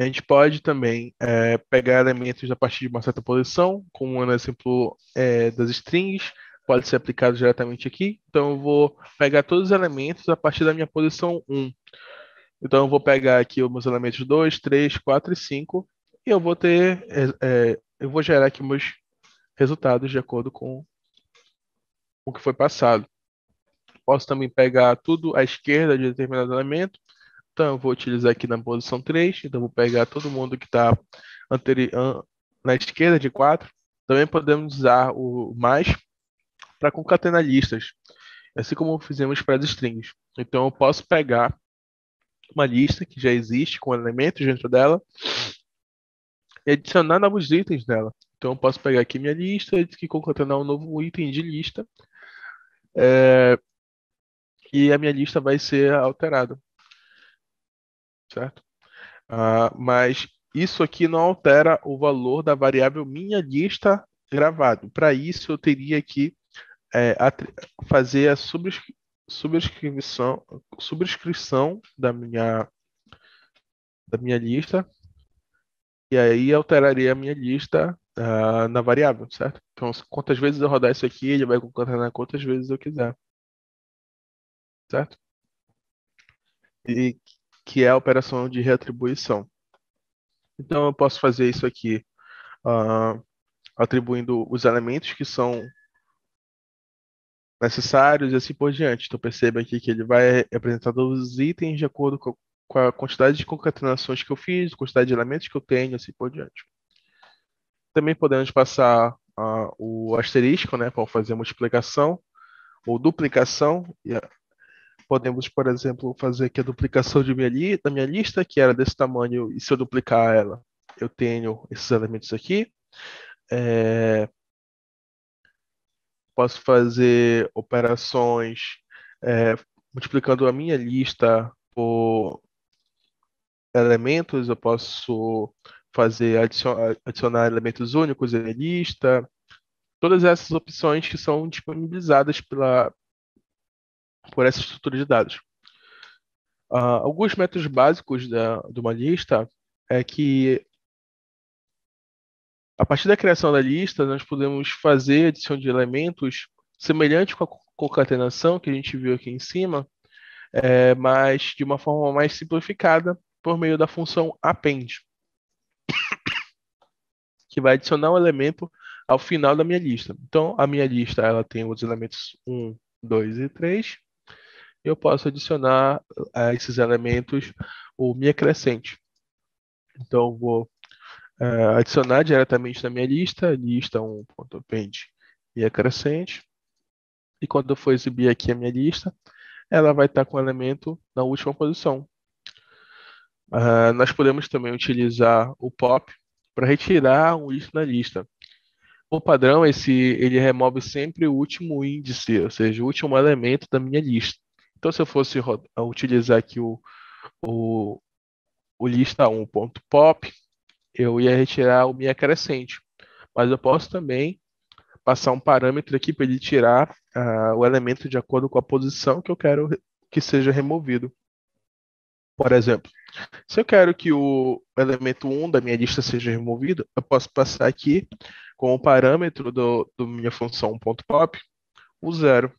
A gente pode também é, pegar elementos a partir de uma certa posição, como no exemplo é, das strings, pode ser aplicado diretamente aqui. Então, eu vou pegar todos os elementos a partir da minha posição 1. Então, eu vou pegar aqui os meus elementos 2, 3, 4 e 5, e eu vou ter, é, é, eu vou gerar aqui meus resultados de acordo com o que foi passado. Posso também pegar tudo à esquerda de determinado elemento. Então, eu vou utilizar aqui na posição 3. Então, vou pegar todo mundo que está na esquerda de 4. Também podemos usar o mais para concatenar listas, assim como fizemos para as strings. Então, eu posso pegar uma lista que já existe com elementos dentro dela e adicionar novos itens nela. Então eu posso pegar aqui minha lista e concatenar um novo item de lista é, e a minha lista vai ser alterada. Certo? Ah, mas isso aqui não altera o valor da variável minha lista gravado. Para isso, eu teria que é, fazer a subscrição, subscrição da minha, da minha lista. E aí alteraria a minha lista ah, na variável, certo? Então, quantas vezes eu rodar isso aqui, ele vai concatenar quantas vezes eu quiser. Certo? E que é a operação de reatribuição. Então, eu posso fazer isso aqui uh, atribuindo os elementos que são necessários e assim por diante. Então, perceba aqui que ele vai apresentar todos os itens de acordo com com a quantidade de concatenações que eu fiz, quantidade de elementos que eu tenho, assim por diante. Também podemos passar a, o asterisco, né, para fazer multiplicação ou duplicação. podemos, por exemplo, fazer aqui a duplicação de minha li, da minha lista, que era desse tamanho, e se eu duplicar ela, eu tenho esses elementos aqui. É, posso fazer operações é, multiplicando a minha lista por elementos, eu posso fazer adicionar, elementos únicos em lista, todas essas opções que são disponibilizadas pela, por essa estrutura de dados. Uh, alguns métodos básicos da, de uma lista é que, a partir da criação da lista, nós podemos fazer adição de elementos semelhante com a concatenação que a gente viu aqui em cima, é, mas de uma forma mais simplificada por meio da função append. que vai adicionar um elemento ao final da minha lista. Então, a minha lista ela tem os elementos 1, 2 e 3. Eu posso adicionar a eh, esses elementos o minha crescente. Então, vou uh, adicionar diretamente na minha lista, lista 1.append minha crescente. E quando eu for exibir aqui a minha lista, ela vai estar com o elemento na última posição, Uh, nós podemos também utilizar o pop para retirar um item da lista. O padrão é se ele remove sempre o último índice, ou seja, o último elemento da minha lista. Então, se eu fosse utilizar aqui o, o, o lista 1.pop, eu ia retirar o minha crescente. Mas eu posso também passar um parâmetro aqui para ele tirar uh, o elemento de acordo com a posição que eu quero que seja removido. Por exemplo, se eu quero que o elemento 1 da minha lista seja removido, eu posso passar aqui com o parâmetro do, do minha função .pop o 0.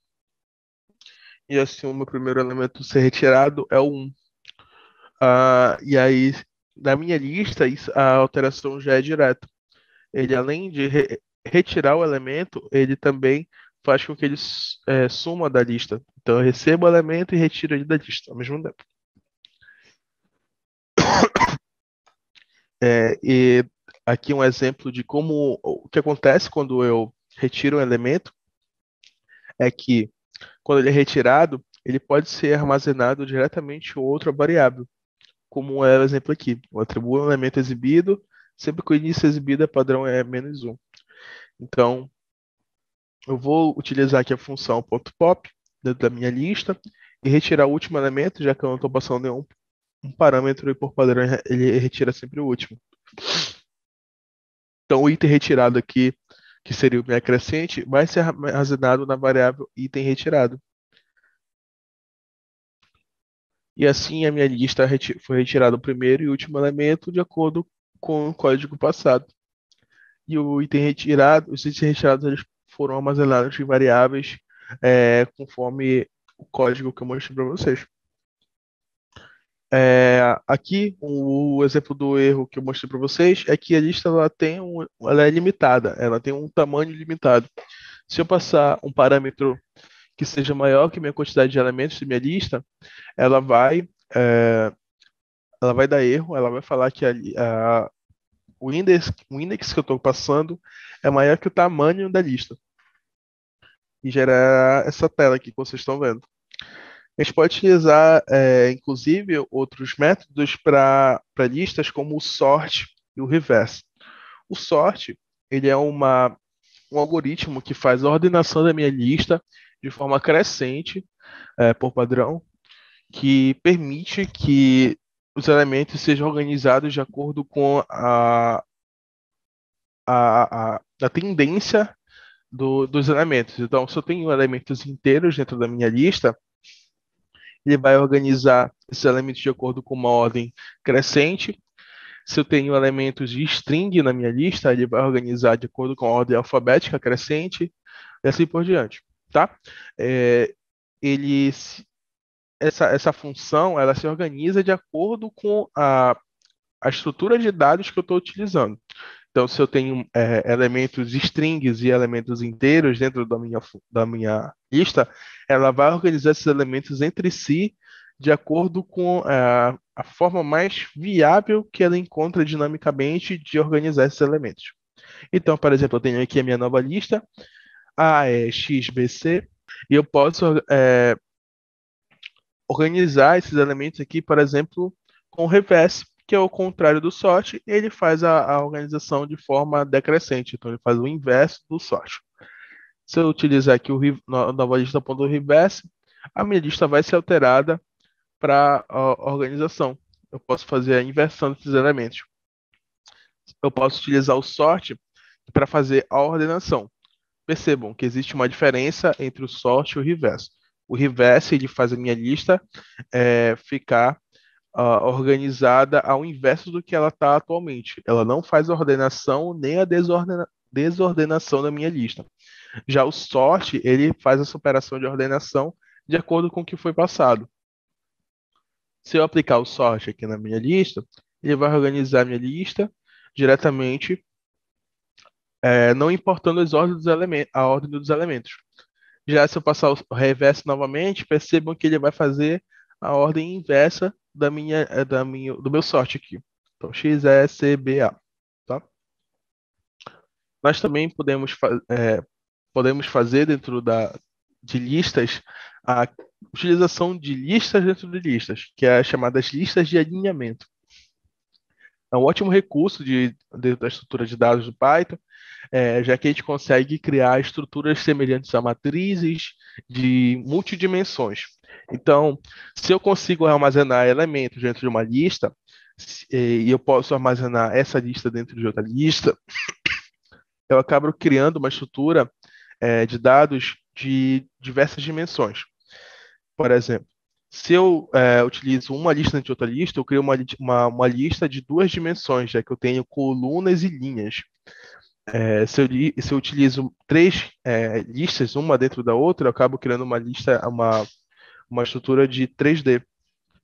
E assim o meu primeiro elemento ser retirado é o 1. Ah, e aí, da minha lista, a alteração já é direta. Ele, além de re retirar o elemento, ele também faz com que ele é, suma da lista. Então, eu recebo o elemento e retiro ele da lista ao mesmo tempo. É, e aqui um exemplo de como o que acontece quando eu retiro um elemento é que quando ele é retirado, ele pode ser armazenado diretamente em outra variável, como é o exemplo aqui. Eu atribuo um elemento exibido, sempre que o início exibido é padrão é menos um. Então, eu vou utilizar aqui a função .pop da minha lista e retirar o último elemento, já que eu não estou passando nenhum um parâmetro e por padrão ele retira sempre o último. Então o item retirado aqui, que seria o minha crescente, vai ser armazenado na variável item retirado. E assim a minha lista foi retirado o primeiro e último elemento de acordo com o código passado. E o item retirado, os itens retirados foram armazenados em variáveis é, conforme o código que eu mostrei para vocês. É, aqui, o, o, exemplo do erro que eu mostrei para vocês é que a lista ela tem um, ela é limitada, ela tem um tamanho limitado. Se eu passar um parâmetro que seja maior que minha quantidade de elementos de minha lista, ela vai, é, ela vai dar erro, ela vai falar que a, a, o, index, o index que eu estou passando é maior que o tamanho da lista. E gerar essa tela aqui que vocês estão vendo. A gente pode utilizar, é, inclusive, outros métodos para listas como o sort e o reverse. O sort ele é uma, um algoritmo que faz a ordenação da minha lista de forma crescente, é, por padrão, que permite que os elementos sejam organizados de acordo com a, a, a, a tendência do, dos elementos. Então, se eu tenho elementos inteiros dentro da minha lista, ele vai organizar esses elementos de acordo com uma ordem crescente. Se eu tenho elementos de string na minha lista, ele vai organizar de acordo com a ordem alfabética crescente e assim por diante, tá? É, ele, essa, essa função, ela se organiza de acordo com a, a estrutura de dados que eu estou utilizando. Então, se eu tenho é, elementos strings e elementos inteiros dentro da minha, da minha lista, ela vai organizar esses elementos entre si de acordo com é, a forma mais viável que ela encontra dinamicamente de organizar esses elementos. Então, por exemplo, eu tenho aqui a minha nova lista, A é XBC, e eu posso é, organizar esses elementos aqui, por exemplo, com reverse que é o contrário do sorte ele faz a, a, organização de forma decrescente, então ele faz o inverso do sorte Se eu utilizar aqui o nova lista ponto reverse, a minha lista vai ser alterada para a organização. Eu posso fazer a inversão desses elementos. Eu posso utilizar o SORT para fazer a ordenação. Percebam que existe uma diferença entre o SORT e o reverse. O reverse ele faz a minha lista é, ficar uh, organizada ao inverso do que ela está atualmente. Ela não faz ordenação nem a desordena desordenação da minha lista. Já o sort, ele faz a operação de ordenação de acordo com o que foi passado. Se eu aplicar o sort aqui na minha lista, ele vai organizar a minha lista diretamente, é, não importando as ordens a ordem dos elementos. Já se eu passar o reverso novamente, percebam que ele vai fazer a ordem inversa da minha, é, da minha, do meu sorte aqui. Então, X, E, C, B, A. Tá? Nós também podemos, é, podemos fazer dentro da, de listas a utilização de listas dentro de listas, que é chamadas listas de alinhamento. É um ótimo recurso de, dentro da estrutura de dados do Python, é, já que a gente consegue criar estruturas semelhantes a matrizes de multidimensões. Então, se eu consigo armazenar elementos dentro de uma lista, e eu posso armazenar essa lista dentro de outra lista, eu acabo criando uma estrutura é, de dados de diversas dimensões. Por exemplo, se eu é, utilizo uma lista dentro de outra lista, eu crio uma, uma, uma, lista de duas dimensões, já né, que eu tenho colunas e linhas. É, se, eu, se, eu, utilizo três é, listas, uma dentro da outra, eu acabo criando uma lista, uma uma estrutura de 3D.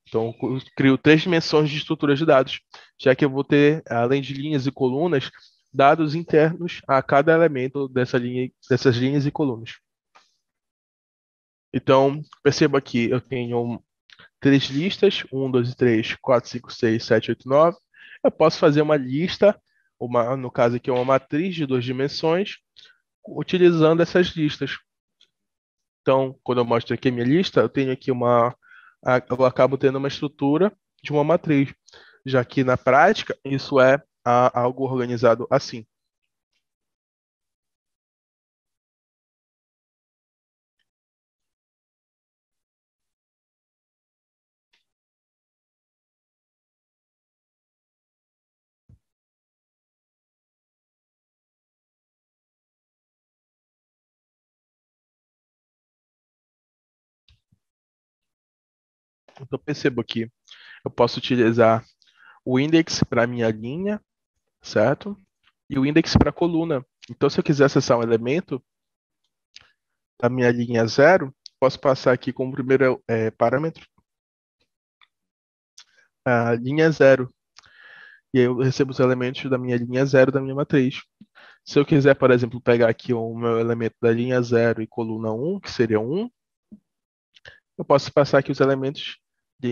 Então, eu crio três dimensões de estruturas de dados, já que eu vou ter, além de linhas e colunas, dados internos a cada elemento dessa linha, dessas linhas e colunas. Então, perceba que eu tenho três listas, 1, 2, 3, 4, 5, 6, 7, 8, 9. Eu posso fazer uma lista, uma, no caso aqui é uma matriz de duas dimensões, utilizando essas listas. Então, quando eu mostro aqui a minha lista, eu tenho aqui uma. Eu acabo tendo uma estrutura de uma matriz, já que na prática isso é algo organizado assim. Então percebo que eu posso utilizar o index para minha linha, certo? E o index para a coluna. Então, se eu quiser acessar um elemento da minha linha zero, posso passar aqui como primeiro é, parâmetro a linha zero. E aí eu recebo os elementos da minha linha zero da minha matriz. Se eu quiser, por exemplo, pegar aqui o meu elemento da linha zero e coluna 1, um, que seria 1, um, eu posso passar aqui os elementos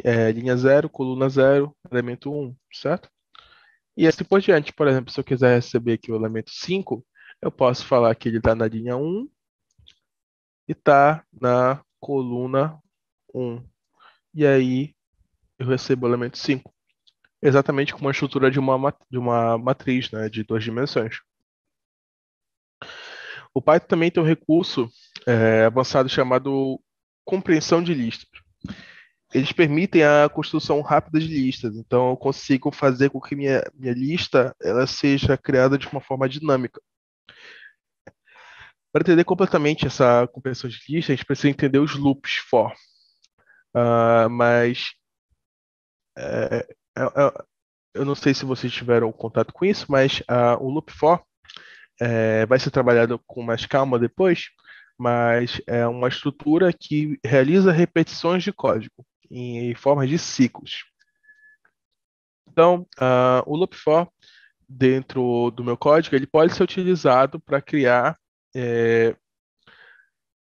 é, linha 0, coluna 0, elemento 1, um, certo? E assim por diante. Por exemplo, se eu quiser receber aqui o elemento 5, eu posso falar que ele está na linha 1 um, e está na coluna 1. Um. E aí eu recebo o elemento 5. Exatamente como a estrutura de uma, de uma matriz né, de duas dimensões. O Python também tem um recurso é, avançado chamado compreensão de listas eles permitem a construção rápida de listas. Então, eu consigo fazer com que minha, minha lista ela seja criada de uma forma dinâmica. Para entender completamente essa compreensão de lista, a gente precisa entender os loops for. Uh, mas é, é, é, eu não sei se vocês tiveram contato com isso, mas uh, o loop for é, vai ser trabalhado com mais calma depois, mas é uma estrutura que realiza repetições de código em, em forma de ciclos. Então, uh, o loop for dentro do meu código, ele pode ser utilizado para criar é,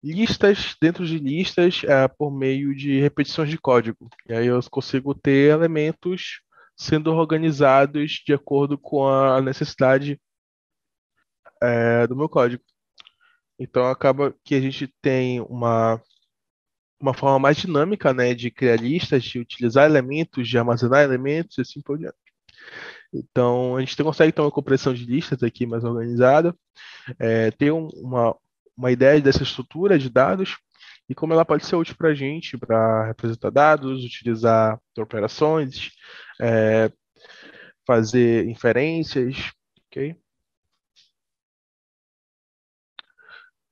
listas dentro de listas é, por meio de repetições de código. E aí eu consigo ter elementos sendo organizados de acordo com a necessidade é, do meu código. Então acaba que a gente tem uma uma forma mais dinâmica né, de criar listas, de utilizar elementos, de armazenar elementos e assim por diante. Então, a gente consegue ter uma compressão de listas aqui mais organizada, é, ter um, uma, uma ideia dessa estrutura de dados e como ela pode ser útil para a gente, para representar dados, utilizar operações, é, fazer inferências, ok?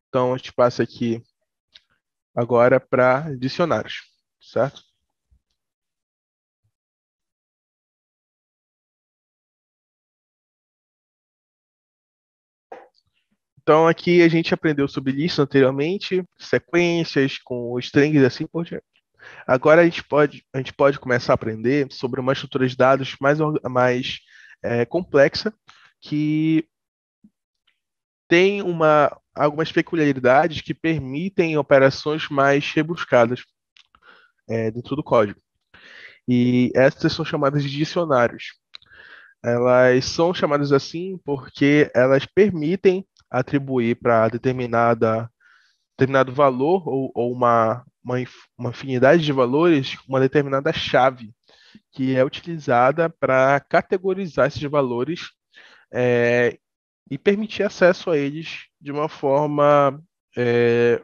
Então, a gente passa aqui agora para dicionários, certo? Então aqui a gente aprendeu sobre listas anteriormente, sequências com strings e assim por diante. Agora a gente pode, a gente pode começar a aprender sobre uma estrutura de dados mais, mais é, complexa que tem uma, algumas peculiaridades que permitem operações mais rebuscadas é, dentro do código. E essas são chamadas de dicionários. Elas são chamadas assim porque elas permitem atribuir para determinada determinado valor ou, ou uma, uma, uma afinidade de valores uma determinada chave que é utilizada para categorizar esses valores é, e permitir acesso a eles de uma forma é,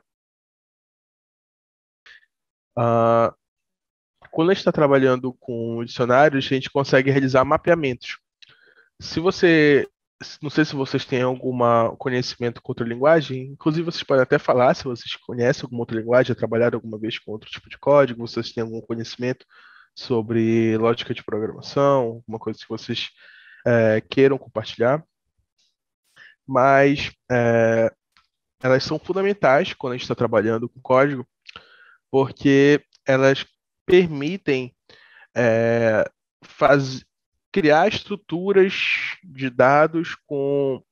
quando a gente está trabalhando com dicionários, a gente consegue realizar mapeamentos. Se você, não sei se vocês têm algum conhecimento com outra linguagem, inclusive vocês podem até falar se vocês conhecem alguma outra linguagem, já trabalharam alguma vez com outro tipo de código, vocês têm algum conhecimento sobre lógica de programação, alguma coisa que vocês é, queiram compartilhar mas é, elas são fundamentais quando a gente está trabalhando com código, porque elas permitem é, faz, criar estruturas de dados com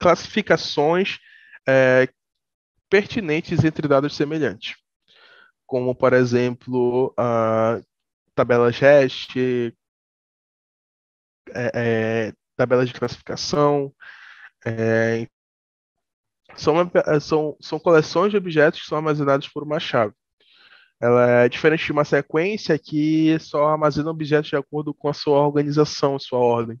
classificações é, pertinentes entre dados semelhantes, como, por exemplo, tabelas hash, é, é tabela de classificação. É, são, uma, é, são, são coleções de objetos que são armazenados por uma chave. Ela é diferente de uma sequência que só armazena objetos de acordo com a sua organização, sua ordem.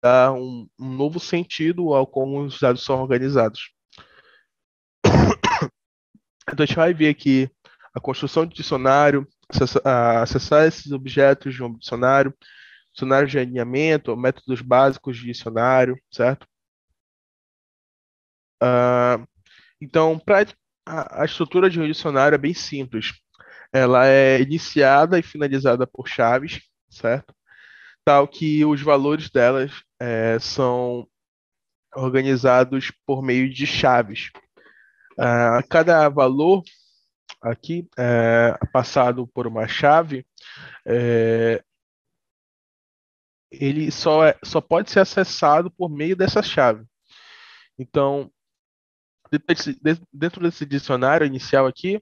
Dá um, um novo sentido ao como os dados são organizados. Então a gente vai ver aqui a construção de dicionário, acessar esses objetos de um dicionário, dicionários de alinhamento, métodos básicos de dicionário, certo? Uh, então, pra, a, a, estrutura de um dicionário é bem simples. Ela é iniciada e finalizada por chaves, certo? Tal que os valores delas é, são organizados por meio de chaves. Uh, cada valor aqui é passado por uma chave é, ele só, é, só pode ser acessado por meio dessa chave. Então, dentro desse dicionário inicial aqui,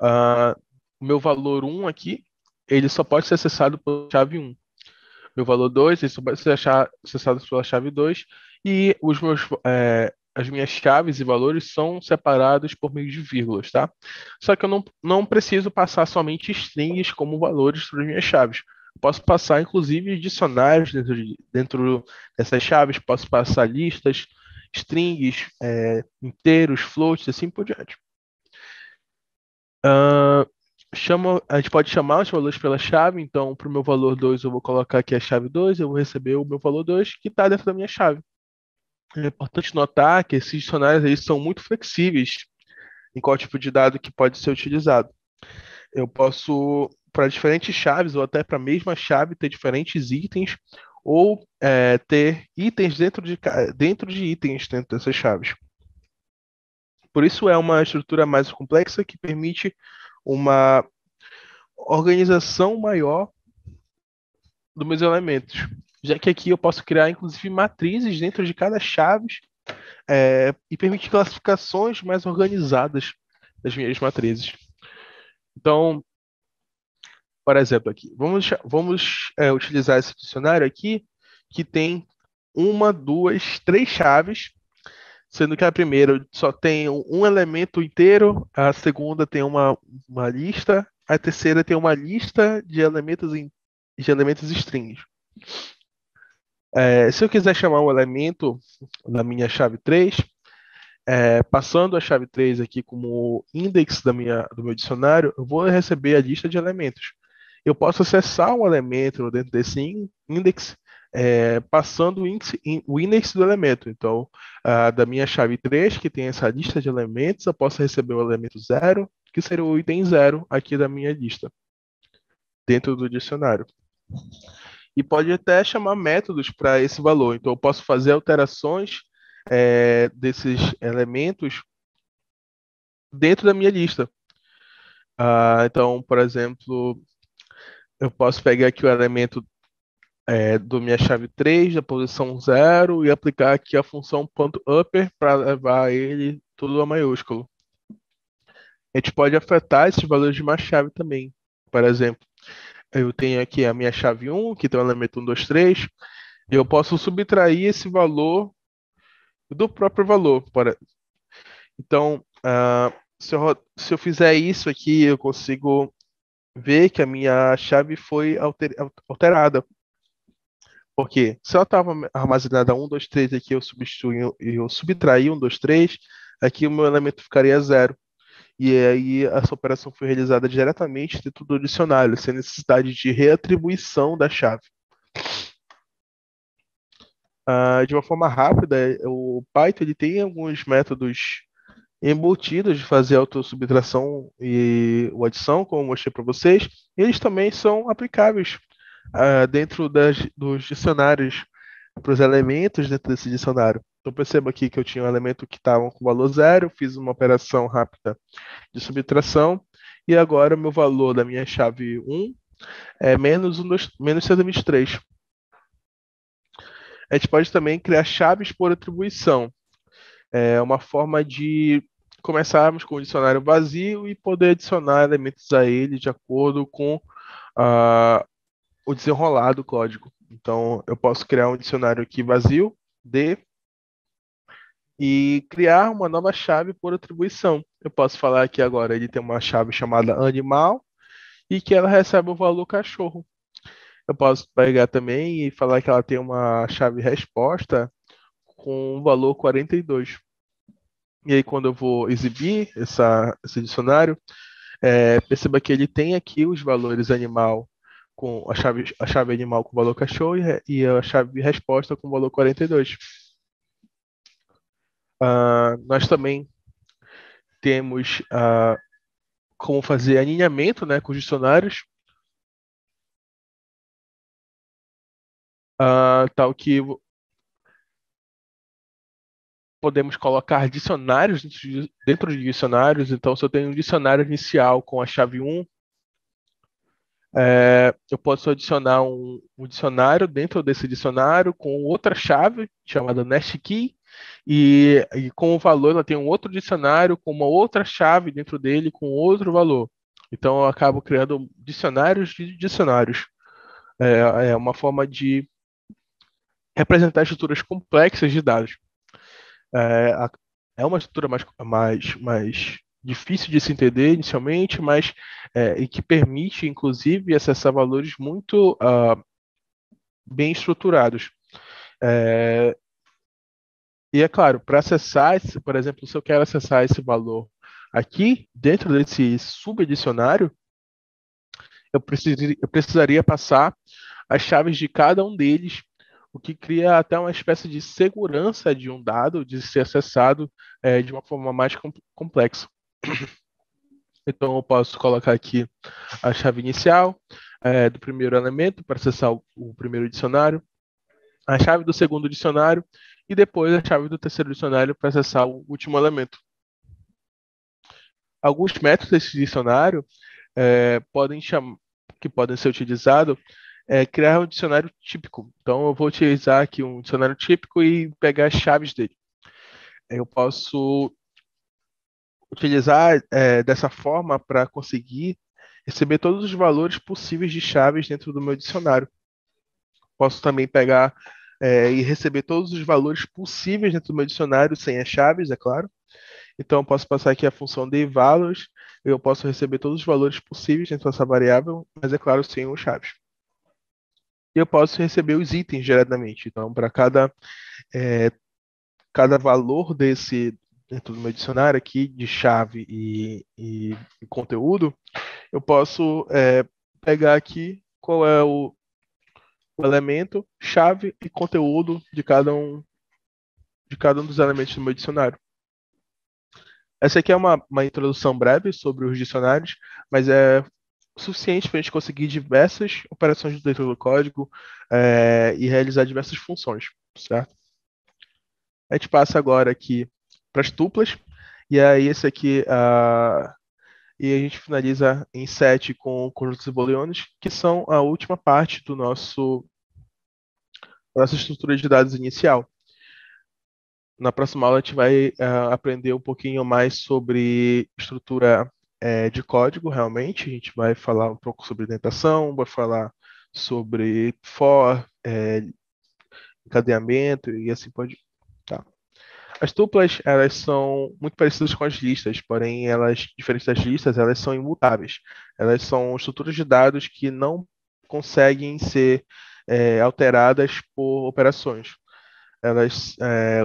uh, meu valor 1 aqui, ele só pode ser acessado por chave 1. Meu valor 2, ele só pode ser acessado pela chave 2. E os meus, é, as minhas chaves e valores são separados por meio de vírgulas, tá? Só que eu não, não preciso passar somente strings como valores para as minhas chaves. Posso passar, inclusive, dicionários dentro, de, dentro dessas chaves, posso passar listas, strings, é, inteiros, floats, assim por diante. Uh, chama, a gente pode chamar os valores pela chave, então para o meu valor 2 eu vou colocar aqui a chave 2, eu vou receber o meu valor 2 que está dentro da minha chave. É importante notar que esses dicionários eles são muito flexíveis em qual tipo de dado que pode ser utilizado. Eu posso para diferentes chaves ou até para a mesma chave ter diferentes itens ou é, ter itens dentro de, dentro de itens dentro dessas chaves. Por isso é uma estrutura mais complexa que permite uma organização maior dos meus elementos, já que aqui eu posso criar inclusive matrizes dentro de cada chave é, e permite classificações mais organizadas das minhas matrizes. Então, por exemplo, aqui, vamos, vamos é, utilizar esse dicionário aqui, que tem uma, duas, três chaves, sendo que a primeira só tem um elemento inteiro, a segunda tem uma, uma lista, a terceira tem uma lista de elementos, in, de elementos strings. É, se eu quiser chamar um elemento na minha chave 3, é, passando a chave 3 aqui como index da minha, do meu dicionário, eu vou receber a lista de elementos eu posso acessar um elemento dentro desse index, é, passando o índice, o do elemento. Então, a, da minha chave 3, que tem essa lista de elementos, eu posso receber o elemento 0, que seria o item 0 aqui da minha lista, dentro do dicionário. E pode até chamar métodos para esse valor. Então, eu posso fazer alterações é, desses elementos dentro da minha lista. Ah, então, por exemplo, eu posso pegar aqui o elemento é, do minha chave 3, da posição 0, e aplicar aqui a função ponto .upper para levar ele tudo a maiúsculo. A gente pode afetar esses valores de uma chave também. Por exemplo, eu tenho aqui a minha chave 1, que tem o elemento 1, 2, 3, e eu posso subtrair esse valor do próprio valor. Então, uh, se, eu, se eu fizer isso aqui, eu consigo ver que a minha chave foi alterada. Porque se ela estava armazenada 1, 2, 3, aqui eu substituí, eu subtraí 1, 2, 3, aqui o meu elemento ficaria zero. E aí essa operação foi realizada diretamente dentro do dicionário, sem necessidade de reatribuição da chave. Ah, de uma forma rápida, o Python ele tem alguns métodos embutidos de fazer autossubtração e adição, como mostrei para vocês, eles também são aplicáveis uh, dentro das, dos dicionários, para os elementos dentro desse dicionário. Então perceba aqui que eu tinha um elemento que estava com valor zero, fiz uma operação rápida de subtração, e agora o meu valor da minha chave 1 é menos, 1, 2, menos 123. A gente pode também criar chaves por atribuição. É uma forma de começarmos com o dicionário vazio e poder adicionar elementos a ele de acordo com uh, o desenrolar do código. Então, eu posso criar um dicionário aqui vazio, D, e criar uma nova chave por atribuição. Eu posso falar aqui agora, ele tem uma chave chamada animal e que ela recebe o valor cachorro. Eu posso pegar também e falar que ela tem uma chave resposta com o valor 42. E aí, quando eu vou exibir essa, esse dicionário, é, perceba que ele tem aqui os valores animal com a chave, a chave animal com valor cachorro e, e a chave resposta com valor 42. Uh, ah, nós também temos uh, como fazer alinhamento né, com os dicionários, uh, tal que podemos colocar dicionários dentro de dicionários. Então, se eu tenho um dicionário inicial com a chave 1, é, eu posso adicionar um, um, dicionário dentro desse dicionário com outra chave chamada nest key e, e, com o valor ela tem um outro dicionário com uma outra chave dentro dele com outro valor. Então eu acabo criando dicionários de dicionários. É, é uma forma de representar estruturas complexas de dados. É, é uma estrutura mais, mais, mais difícil de se entender inicialmente, mas é, e que permite, inclusive, acessar valores muito uh, bem estruturados. É, e é claro, para acessar, esse, por exemplo, se eu quero acessar esse valor aqui, dentro desse subdicionário, eu, precis, eu precisaria passar as chaves de cada um deles o que cria até uma espécie de segurança de um dado de ser acessado é, de uma forma mais com complexa. Então, eu posso colocar aqui a chave inicial é, do primeiro elemento para acessar o, o primeiro dicionário, a chave do segundo dicionário e depois a chave do terceiro dicionário para acessar o último elemento. Alguns métodos desse dicionário é, podem que podem ser utilizados é criar um dicionário típico. Então, eu vou utilizar aqui um dicionário típico e pegar as chaves dele. Eu posso utilizar é, dessa forma para conseguir receber todos os valores possíveis de chaves dentro do meu dicionário. Posso também pegar é, e receber todos os valores possíveis dentro do meu dicionário sem as chaves, é claro. Então, eu posso passar aqui a função de values, eu posso receber todos os valores possíveis dentro dessa variável, mas é claro, sem os chaves e eu posso receber os itens diretamente. Então, para cada, é, cada valor desse, dentro do meu dicionário aqui, de chave e, e, e conteúdo, eu posso é, pegar aqui qual é o, o elemento, chave e conteúdo de cada um de cada um dos elementos do meu dicionário. Essa aqui é uma, uma introdução breve sobre os dicionários, mas é suficiente para a gente conseguir diversas operações de leitura do código é, e realizar diversas funções, certo? A gente passa agora aqui para as tuplas, e aí esse aqui, uh, e a gente finaliza em 7 com conjuntos e booleanos, que são a última parte do nosso nossa estrutura de dados inicial. Na próxima aula a gente vai uh, aprender um pouquinho mais sobre estrutura é, de código, realmente. A gente vai falar um pouco sobre orientação, vai falar sobre for, é, encadeamento e assim pode. Tá. As tuplas elas são muito parecidas com as listas, porém elas diferentes das listas, elas são imutáveis. Elas são estruturas de dados que não conseguem ser é, alteradas por operações. Elas, é,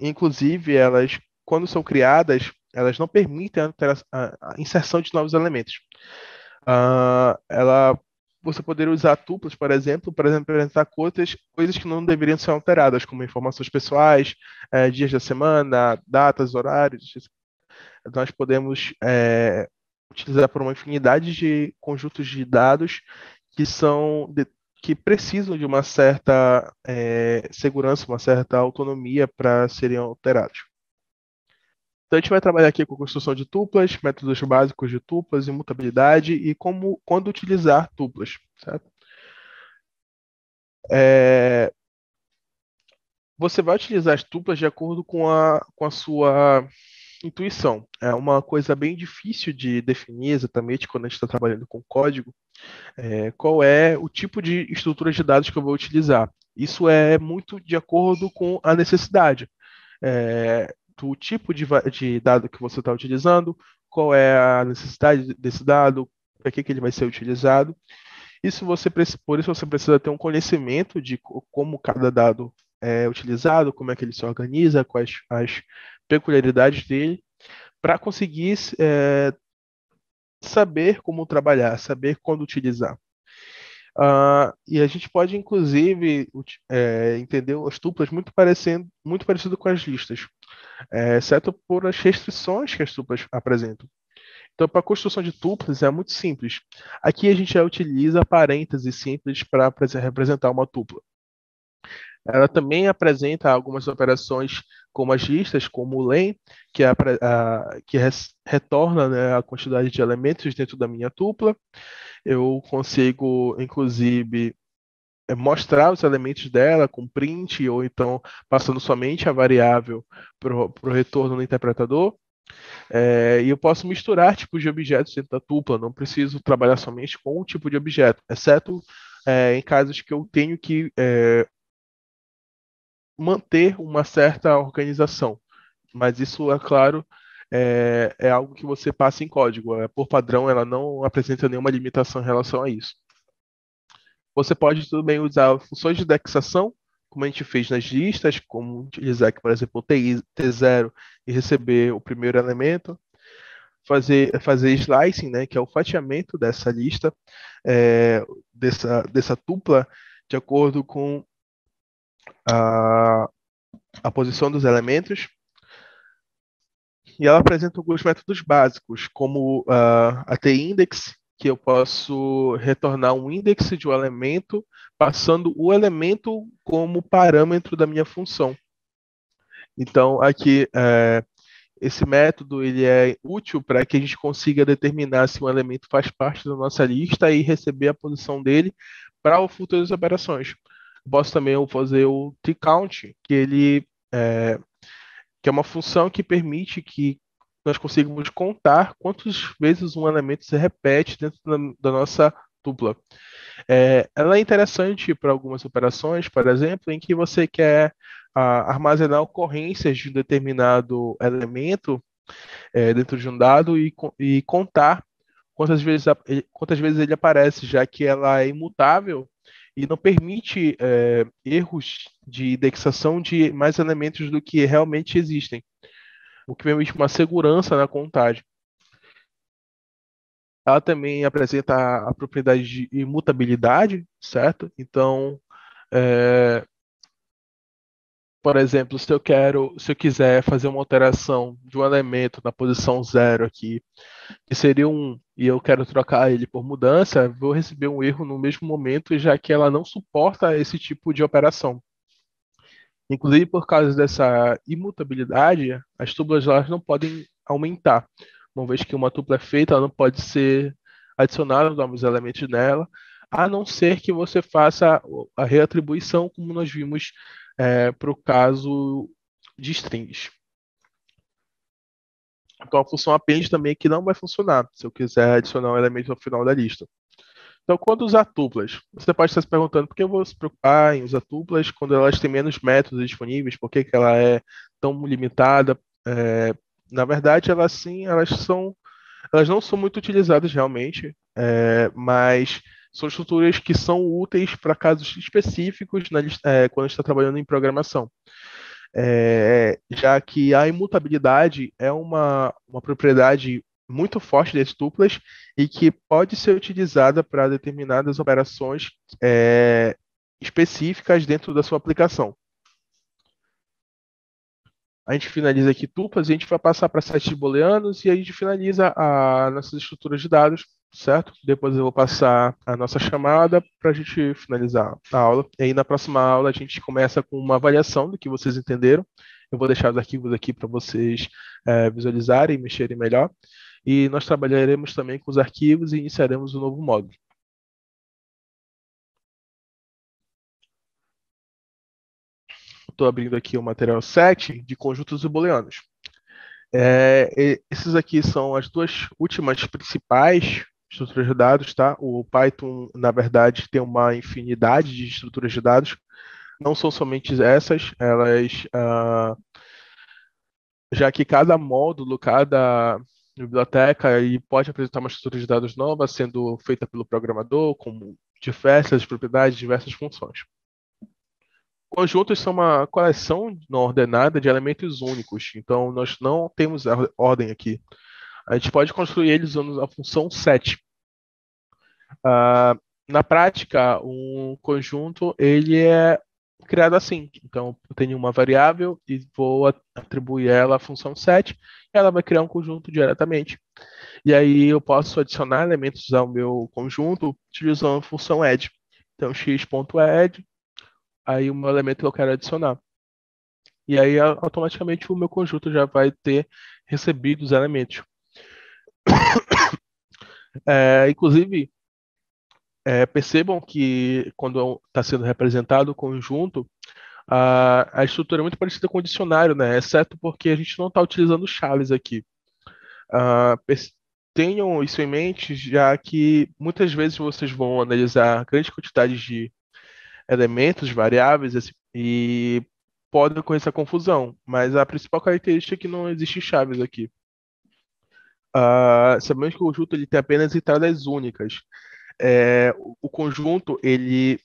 inclusive, elas quando são criadas elas não permitem a, inserção de novos elementos. Uh, ela, você poderia usar tuplas, por exemplo, para representar coisas, coisas que não deveriam ser alteradas, como informações pessoais, é, dias da semana, datas, horários. Então, nós podemos é, utilizar por uma infinidade de conjuntos de dados que são de, que precisam de uma certa é, segurança, uma certa autonomia para serem alterados. Então a gente vai trabalhar aqui com construção de tuplas, métodos básicos de tuplas, imutabilidade e como, quando utilizar tuplas, certo? É... Você vai utilizar as tuplas de acordo com a, com a sua intuição. É uma coisa bem difícil de definir exatamente quando a gente está trabalhando com código, é, qual é o tipo de estrutura de dados que eu vou utilizar. Isso é muito de acordo com a necessidade. É, do tipo de, de dado que você está utilizando, qual é a necessidade desse dado, para que, que ele vai ser utilizado. Isso você, por isso você precisa ter um conhecimento de como cada dado é utilizado, como é que ele se organiza, quais as peculiaridades dele, para conseguir é, saber como trabalhar, saber quando utilizar. Uh, e a gente pode, inclusive, é, entender as tuplas muito, parecendo, muito parecido com as listas é, exceto por as restrições que as tuplas apresentam. Então, para a construção de tuplas é muito simples. Aqui a gente já utiliza parênteses simples para representar uma tupla. Ela também apresenta algumas operações listas, como o len, que, é a, a, que res, retorna né, a quantidade de elementos dentro da minha tupla. Eu consigo, inclusive, é, mostrar os elementos dela com print ou então passando somente a variável para o retorno no interpretador. É, e eu posso misturar tipos de objetos dentro da tupla, não preciso trabalhar somente com um tipo de objeto, exceto é, em casos que eu tenho que é, manter uma certa organização. Mas isso, é claro, é, é, algo que você passa em código. É, por padrão, ela não apresenta nenhuma limitação em relação a isso. Você pode também usar funções de indexação, como a gente fez nas listas, como utilizar aqui, por exemplo, o T0 e receber o primeiro elemento. Fazer, fazer slicing, né, que é o fatiamento dessa lista, é, dessa, dessa tupla, de acordo com a, a posição dos elementos. E ela apresenta alguns métodos básicos, como uh, a t-index, que eu posso retornar um índice de um elemento, passando o elemento como parâmetro da minha função. Então, aqui, é, esse método ele é útil para que a gente consiga determinar se um elemento faz parte da nossa lista e receber a posição dele para futuras operações. Posso também fazer o tcount, que ele é, que é uma função que permite que nós conseguimos contar quantas vezes um elemento se repete dentro da, da nossa tupla. É, ela é interessante para algumas operações, por exemplo, em que você quer a, ah, armazenar ocorrências de um determinado elemento é, dentro de um dado e, e contar quantas vezes, quantas vezes ele aparece, já que ela é imutável e não permite é, erros de indexação de mais elementos do que realmente existem o que permite uma segurança na contagem. Ela também apresenta a propriedade de imutabilidade, certo? Então, é, por exemplo, se eu quero, se eu quiser fazer uma alteração de um elemento na posição zero aqui, que seria um, e eu quero trocar ele por mudança, vou receber um erro no mesmo momento, já que ela não suporta esse tipo de operação. Inclusive, por causa dessa imutabilidade, as tuplas elas não podem aumentar. Uma vez que uma tupla é feita, ela não pode ser adicionada novos elementos nela, a não ser que você faça a reatribuição, como nós vimos é, para o caso de strings. Então, a função append também aqui não vai funcionar, se eu quiser adicionar um elemento ao final da lista. Então, quando usar tuplas, você pode estar se perguntando por que eu vou se preocupar em usar tuplas quando elas têm menos métodos disponíveis, por que, que ela é tão limitada? É, na verdade, elas sim, elas são, elas não são muito utilizadas realmente, é, mas são estruturas que são úteis para casos específicos na, é, quando está trabalhando em programação. É, já que a imutabilidade é uma, uma propriedade muito forte das tuplas e que pode ser utilizada para determinadas operações é, específicas dentro da sua aplicação. A gente finaliza aqui tuplas e a gente vai passar para sets booleanos e a gente finaliza as nossas estruturas de dados, certo? Depois eu vou passar a nossa chamada para a gente finalizar a aula. E aí na próxima aula a gente começa com uma avaliação do que vocês entenderam. Eu vou deixar os arquivos aqui para vocês é, visualizarem e mexerem melhor e nós trabalharemos também com os arquivos e iniciaremos o um novo módulo. Estou abrindo aqui o material 7 de conjuntos e booleanos. É, esses aqui são as duas últimas principais estruturas de dados, tá? O Python, na verdade, tem uma infinidade de estruturas de dados. Não são somente essas, elas, ah, já que cada módulo, cada biblioteca e pode apresentar uma estrutura de dados nova, sendo feita pelo programador, com diversas propriedades, diversas funções. Conjuntos são uma coleção não ordenada de elementos únicos, então nós não temos ordem aqui. A gente pode construir eles usando a função set. Uh, na prática, um conjunto ele é criado assim. Então, eu tenho uma variável e vou atribuir ela a função set ela vai criar um conjunto diretamente. E aí eu posso adicionar elementos ao meu conjunto utilizando a função add. Então, x.add, aí um elemento que eu quero adicionar. E aí, automaticamente, o meu conjunto já vai ter recebido os elementos. É, inclusive, é, percebam que quando está sendo representado o conjunto, a, a estrutura é muito parecida com o dicionário, né? Exceto porque a gente não está utilizando chaves aqui. Uh, tenham isso em mente, já que muitas vezes vocês vão analisar grandes quantidades de elementos, variáveis, assim, e podem ocorrer essa confusão. Mas a principal característica é que não existe chaves aqui. Uh, sabemos que o conjunto ele tem apenas entradas únicas. É, o conjunto ele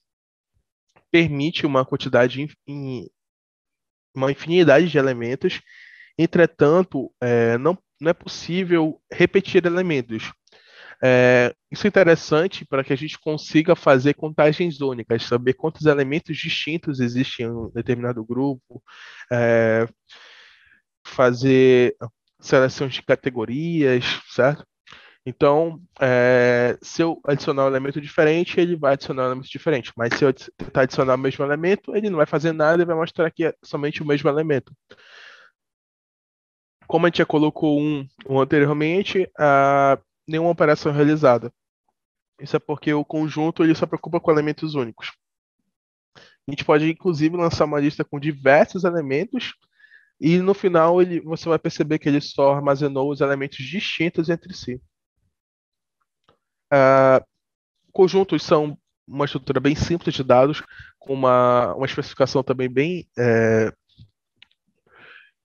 permite uma quantidade, in, in, uma infinidade de elementos, entretanto, é, não, não é possível repetir elementos. É, isso é interessante para que a gente consiga fazer contagens únicas, saber quantos elementos distintos existem em um determinado grupo, é, fazer seleções de categorias, certo? Então, é, se eu adicionar um elemento diferente, ele vai adicionar um elemento diferente. Mas se eu tentar adicionar o mesmo elemento, ele não vai fazer nada e vai mostrar que é somente o mesmo elemento. Como a gente já colocou um, um anteriormente, a, nenhuma operação é realizada. Isso é porque o conjunto ele só preocupa com elementos únicos. A gente pode, inclusive, lançar uma lista com diversos elementos e no final ele, você vai perceber que ele só armazenou os elementos distintos entre si. Uh, conjuntos são uma estrutura bem simples de dados, com uma, uma especificação também bem, é,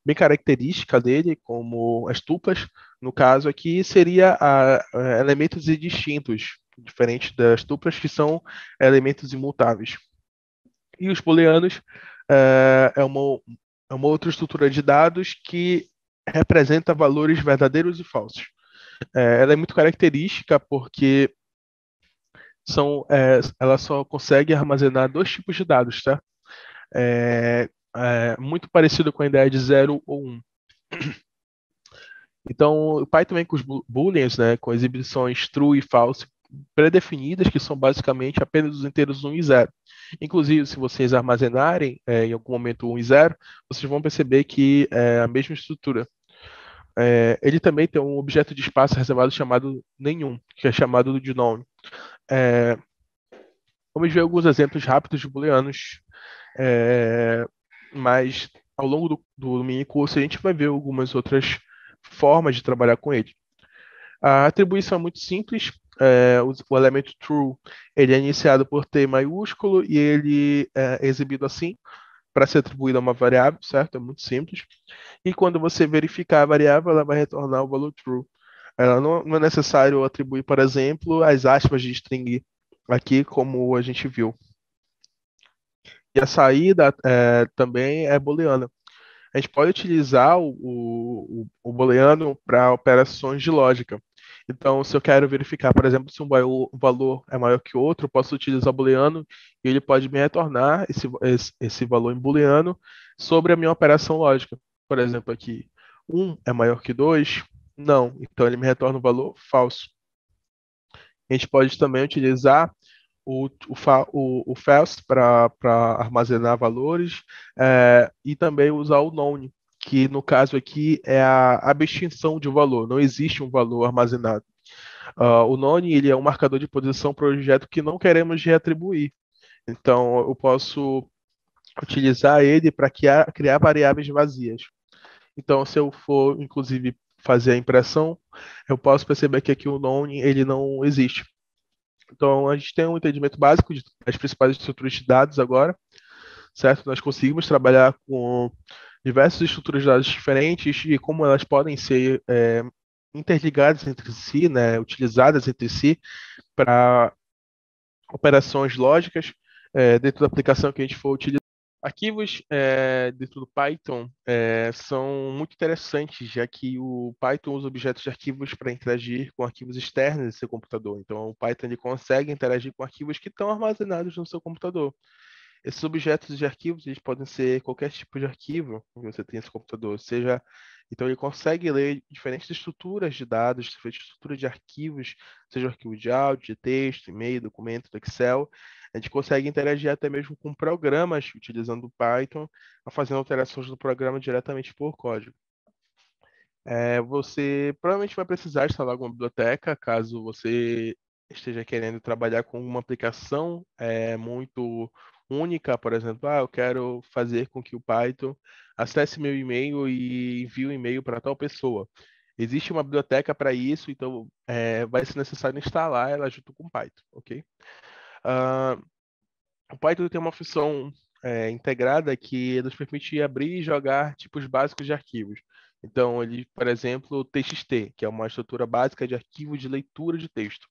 bem característica dele, como as tuplas, no caso aqui, seria a, a elementos distintos, diferente das tuplas, que são elementos imutáveis. E os booleanos é, é, uma, é uma outra estrutura de dados que representa valores verdadeiros e falsos. É, ela é muito característica porque são, é, ela só consegue armazenar dois tipos de dados, tá? É, é, muito parecido com a ideia de 0 ou 1. Um. Então, o Python vem com os booleans, né, com exibições true e false pré definidas que são basicamente apenas os inteiros 1 e 0. Inclusive, se vocês armazenarem é, em algum momento 1 e 0, vocês vão perceber que é a mesma estrutura. É, ele também tem um objeto de espaço reservado chamado nenhum, que é chamado de none. É, vamos ver alguns exemplos rápidos de booleanos, é, mas ao longo do, do mini curso a gente vai ver algumas outras formas de trabalhar com ele. A atribuição é muito simples. É, o, o, elemento true ele é iniciado por T maiúsculo e ele é exibido assim para ser atribuída a uma variável, certo? É muito simples. E quando você verificar a variável, ela vai retornar o valor true. Ela não, não é necessário atribuir, por exemplo, as aspas de string aqui, como a gente viu. E a saída é, também é booleana. A gente pode utilizar o, o, o booleano para operações de lógica. Então, se eu quero verificar, por exemplo, se um valor é maior que outro, eu posso utilizar o booleano e ele pode me retornar esse, esse valor em booleano sobre a minha operação lógica. Por exemplo, aqui, 1 é maior que 2? Não. Então, ele me retorna o valor falso. A gente pode também utilizar o, o, o, o false para armazenar valores é, e também usar o none que no caso aqui é a abstenção de valor, não existe um valor armazenado. Uh, o none ele é um marcador de posição para o objeto que não queremos reatribuir. Então, eu posso utilizar ele para criar, criar variáveis vazias. Então, se eu for, inclusive, fazer a impressão, eu posso perceber que aqui o none ele não existe. Então, a gente tem um entendimento básico das principais estruturas de dados agora, certo? Nós conseguimos trabalhar com diversas estruturas de dados diferentes e como elas podem ser é, interligadas entre si, né, utilizadas entre si para operações lógicas é, dentro da aplicação que a gente for utilizar. Arquivos é, dentro do Python é, são muito interessantes, já que o Python usa objetos de arquivos para interagir com arquivos externos do seu computador. Então, o Python ele consegue interagir com arquivos que estão armazenados no seu computador. Esses objetos de arquivos eles podem ser qualquer tipo de arquivo que você tem nesse computador, seja então ele consegue ler diferentes estruturas de dados, diferentes estruturas de arquivos, seja arquivo de áudio, de texto, e-mail, documento, do Excel. A gente consegue interagir até mesmo com programas utilizando o Python, fazendo alterações do programa diretamente por código. É, você provavelmente vai precisar instalar alguma biblioteca, caso você esteja querendo trabalhar com uma aplicação é, muito única, por exemplo, ah, eu quero fazer com que o Python acesse meu e-mail e envie o um e-mail para tal pessoa. Existe uma biblioteca para isso, então é, vai ser necessário instalar ela junto com o Python, ok? Uh, o Python tem uma função é, integrada que nos permite abrir e jogar tipos básicos de arquivos. Então, ele, por exemplo, TXT, que é uma estrutura básica de arquivo de leitura de texto.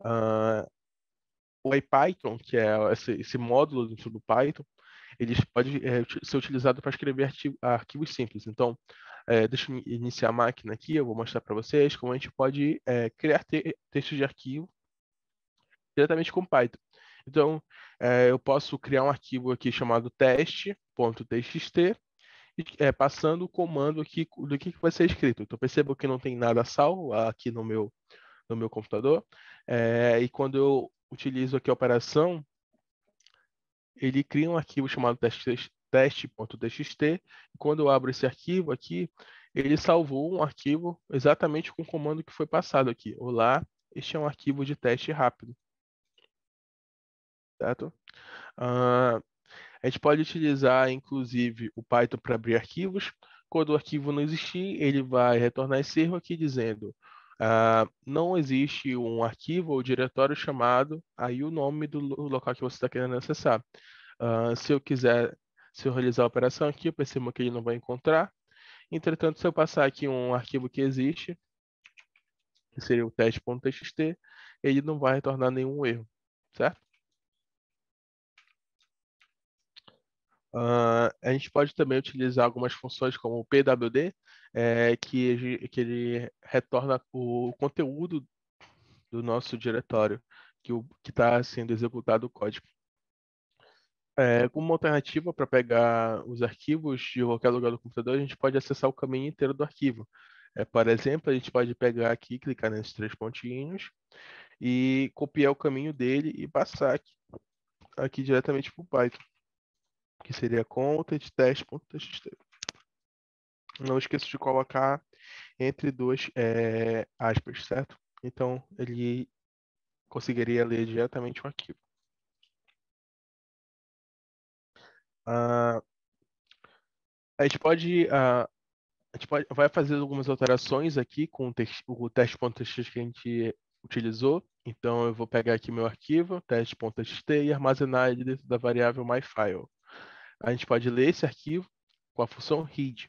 Uh, o IPython, que é esse, esse módulo dentro do Python, ele pode é, ser utilizado para escrever artigo, arquivos simples. Então, é, deixa eu iniciar a máquina aqui, eu vou mostrar para vocês como a gente pode é, criar te textos de arquivo diretamente com Python. Então, é, eu posso criar um arquivo aqui chamado teste.txt, é, passando o comando aqui do que, que vai ser escrito. Então, percebo que não tem nada salvo aqui no meu, no meu computador. É, e quando eu utilizo aqui a operação, ele cria um arquivo chamado teste.txt. quando eu abro esse arquivo aqui, ele salvou um arquivo exatamente com o comando que foi passado aqui. Olá, este é um arquivo de teste rápido. Certo? Uh, a gente pode utilizar, inclusive, o Python para abrir arquivos. Quando o arquivo não existir, ele vai retornar esse erro aqui dizendo Uh, não existe um arquivo ou diretório chamado aí o nome do local que você está querendo acessar. Uh, se eu quiser, se eu realizar a operação aqui, eu percebo que ele não vai encontrar. Entretanto, se eu passar aqui um arquivo que existe, que seria o teste.txt, ele não vai retornar nenhum erro, certo? Uh, a gente pode também utilizar algumas funções como o PWD, é, eh, que, que ele retorna o conteúdo do nosso diretório que está sendo executado o código. É, como alternativa para pegar os arquivos de qualquer lugar do computador, a gente pode acessar o caminho inteiro do arquivo. É, por exemplo, a gente pode pegar aqui, clicar nesses três pontinhos e copiar o caminho dele e passar aqui, aqui diretamente para o Python que seria content test.txt. Não esqueça de colocar entre duas é, aspas, certo? Então, ele conseguiria ler diretamente o arquivo. Uh, a gente pode, uh, a gente pode, vai fazer algumas alterações aqui com o, o teste.txt que a gente utilizou. Então, eu vou pegar aqui meu arquivo, teste.txt, e armazenar ele dentro da variável myFile a gente pode ler esse arquivo com a função read.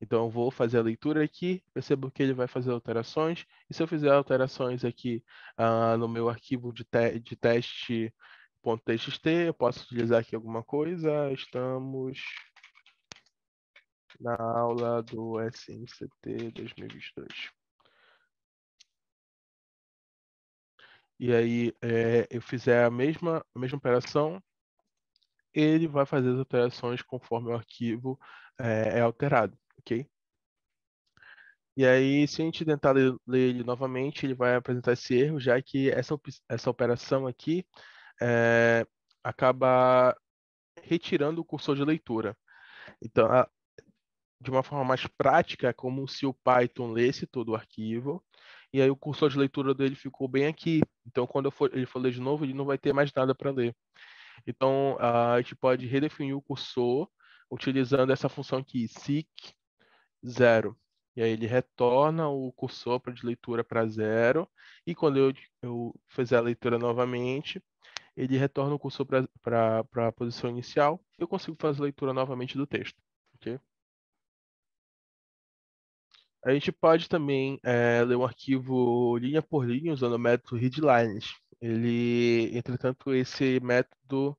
Então, eu vou fazer a leitura aqui, percebo que ele vai fazer alterações, e se eu fizer alterações aqui uh, no meu arquivo de, te de teste.txt, eu posso utilizar aqui alguma coisa, estamos na aula do SMCT 2022. E aí, é, eu fizer a mesma, a mesma operação, ele vai fazer as alterações conforme o arquivo é, é alterado, ok? E aí, se a gente tentar ler ele novamente, ele vai apresentar esse erro, já que essa, essa operação aqui é, acaba retirando o cursor de leitura. Então, a, de uma forma mais prática, é como se o Python lesse todo o arquivo, e aí o cursor de leitura dele ficou bem aqui. Então, quando for, ele for ler de novo, ele não vai ter mais nada para ler. Então, a gente pode redefinir o cursor utilizando essa função aqui, seek zero. E aí ele retorna o cursor de leitura para zero. E quando eu, eu fizer a leitura novamente, ele retorna o cursor para a posição inicial. Eu consigo fazer a leitura novamente do texto. Okay? A gente pode também é, ler um arquivo linha por linha usando o método readlines. Ele, entretanto, esse método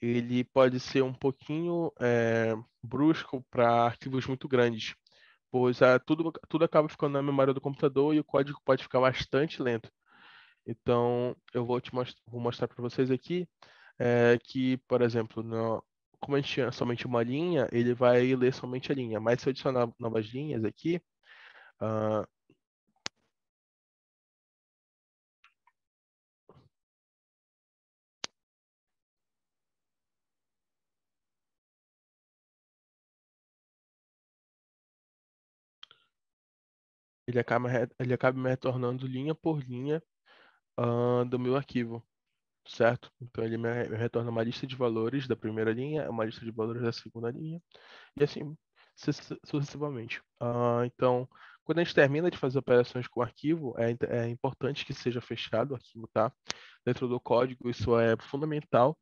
ele pode ser um pouquinho é, brusco para arquivos muito grandes, pois tudo, tudo acaba ficando na memória do computador e o código pode ficar bastante lento. Então, eu vou, te most vou mostrar para vocês aqui é, que, por exemplo, no, como a gente tinha somente uma linha, ele vai ler somente a linha, mas se eu adicionar novas linhas aqui, uh, ele acaba, ele acaba me retornando linha por linha uh, do meu arquivo, certo? Então ele me retorna uma lista de valores da primeira linha, uma lista de valores da segunda linha, e assim sucessivamente. Uh, então, quando a gente termina de fazer operações com o arquivo, é, é, importante que seja fechado o arquivo, tá? Dentro do código, isso é fundamental,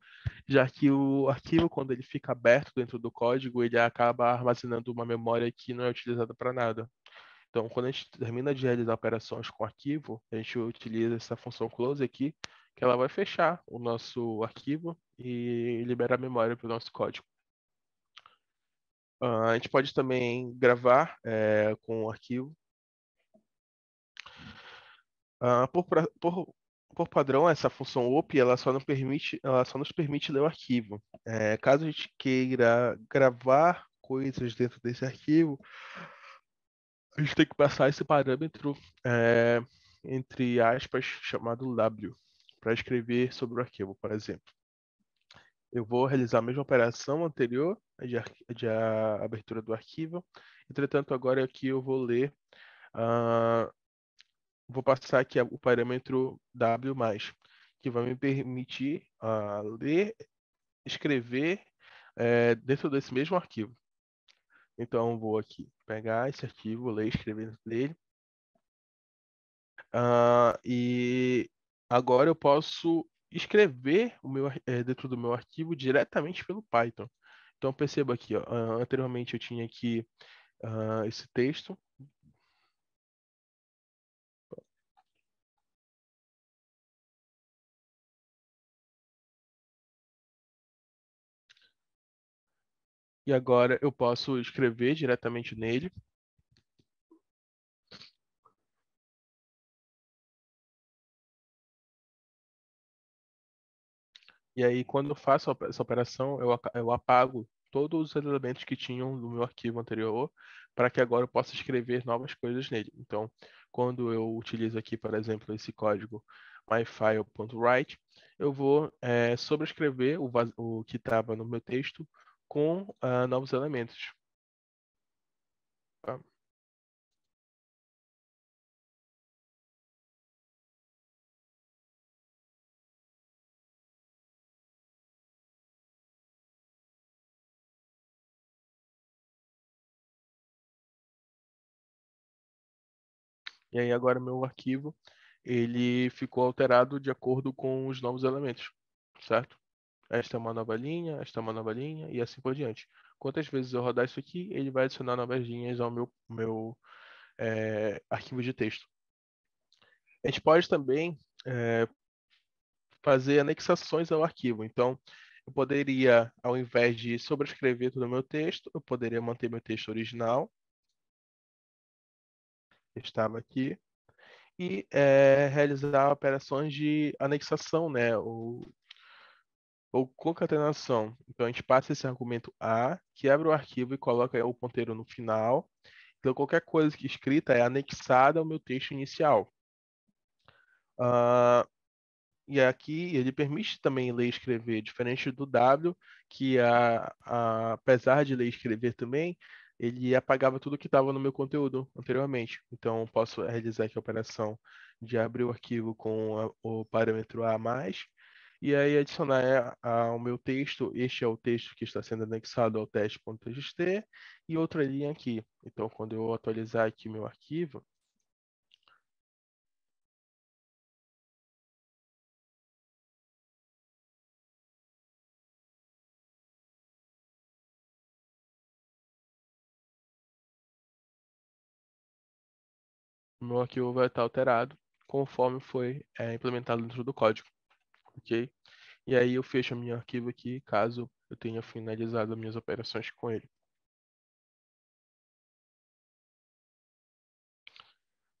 já que o arquivo, quando ele fica aberto dentro do código, ele acaba armazenando uma memória que não é utilizada para nada, então, quando a gente termina de realizar operações com arquivo, a gente utiliza essa função close aqui, que ela vai fechar o nosso arquivo e liberar memória para o nosso código. Uh, a gente pode também gravar é, com o arquivo. Uh, por, por, por, padrão, essa função op ela só, não permite, ela só nos permite ler o arquivo. É, caso a gente queira gravar coisas dentro desse arquivo, a gente tem que passar esse parâmetro, é, entre aspas, chamado W, para escrever sobre o arquivo, por exemplo. Eu vou realizar a mesma operação anterior de, de abertura do arquivo. Entretanto, agora aqui eu vou ler, uh, vou passar aqui o parâmetro W+, que vai me permitir uh, ler, escrever eh, dentro desse mesmo arquivo. Então, vou aqui pegar esse arquivo, ler, escrever dentro dele. Uh, ah, e agora eu posso escrever o meu, é, dentro do meu arquivo diretamente pelo Python. Então perceba aqui, ó, ah, anteriormente eu tinha aqui uh, esse texto E agora eu posso escrever diretamente nele. E aí, quando eu faço essa operação, eu apago todos os elementos que tinham no meu arquivo anterior, para que agora eu possa escrever novas coisas nele. Então, quando eu utilizo aqui, por exemplo, esse código myfile.write, eu vou é, sobrescrever o, o que estava no meu texto com uh, novos elementos. Tá. E aí agora meu arquivo ele ficou alterado de acordo com os novos elementos, certo? esta é uma nova linha, esta é uma nova linha e assim por diante. Quantas vezes eu rodar isso aqui, ele vai adicionar novas linhas ao meu, meu é, arquivo de texto. A gente pode também é, fazer anexações ao arquivo. Então, eu poderia, ao invés de sobrescrever todo o meu texto, eu poderia manter meu texto original. Estava aqui. E é, realizar operações de anexação, né? Ou ou concatenação. Então a gente passa esse argumento A, quebra o arquivo e coloca o ponteiro no final. Então qualquer coisa que é escrita é anexada ao meu texto inicial. Uh, e aqui ele permite também ler e escrever, diferente do W, que a, a, apesar de ler e escrever também, ele apagava tudo que estava no meu conteúdo anteriormente. Então, posso realizar aqui a operação de abrir o arquivo com a, o parâmetro A+, e aí adicionar é, ao meu texto, este é o texto que está sendo anexado ao teste.txt, e outra linha aqui. Então, quando eu atualizar aqui meu arquivo, meu arquivo vai estar alterado conforme foi é, implementado dentro do código ok? E aí eu fecho o meu arquivo aqui, caso eu tenha finalizado as minhas operações com ele.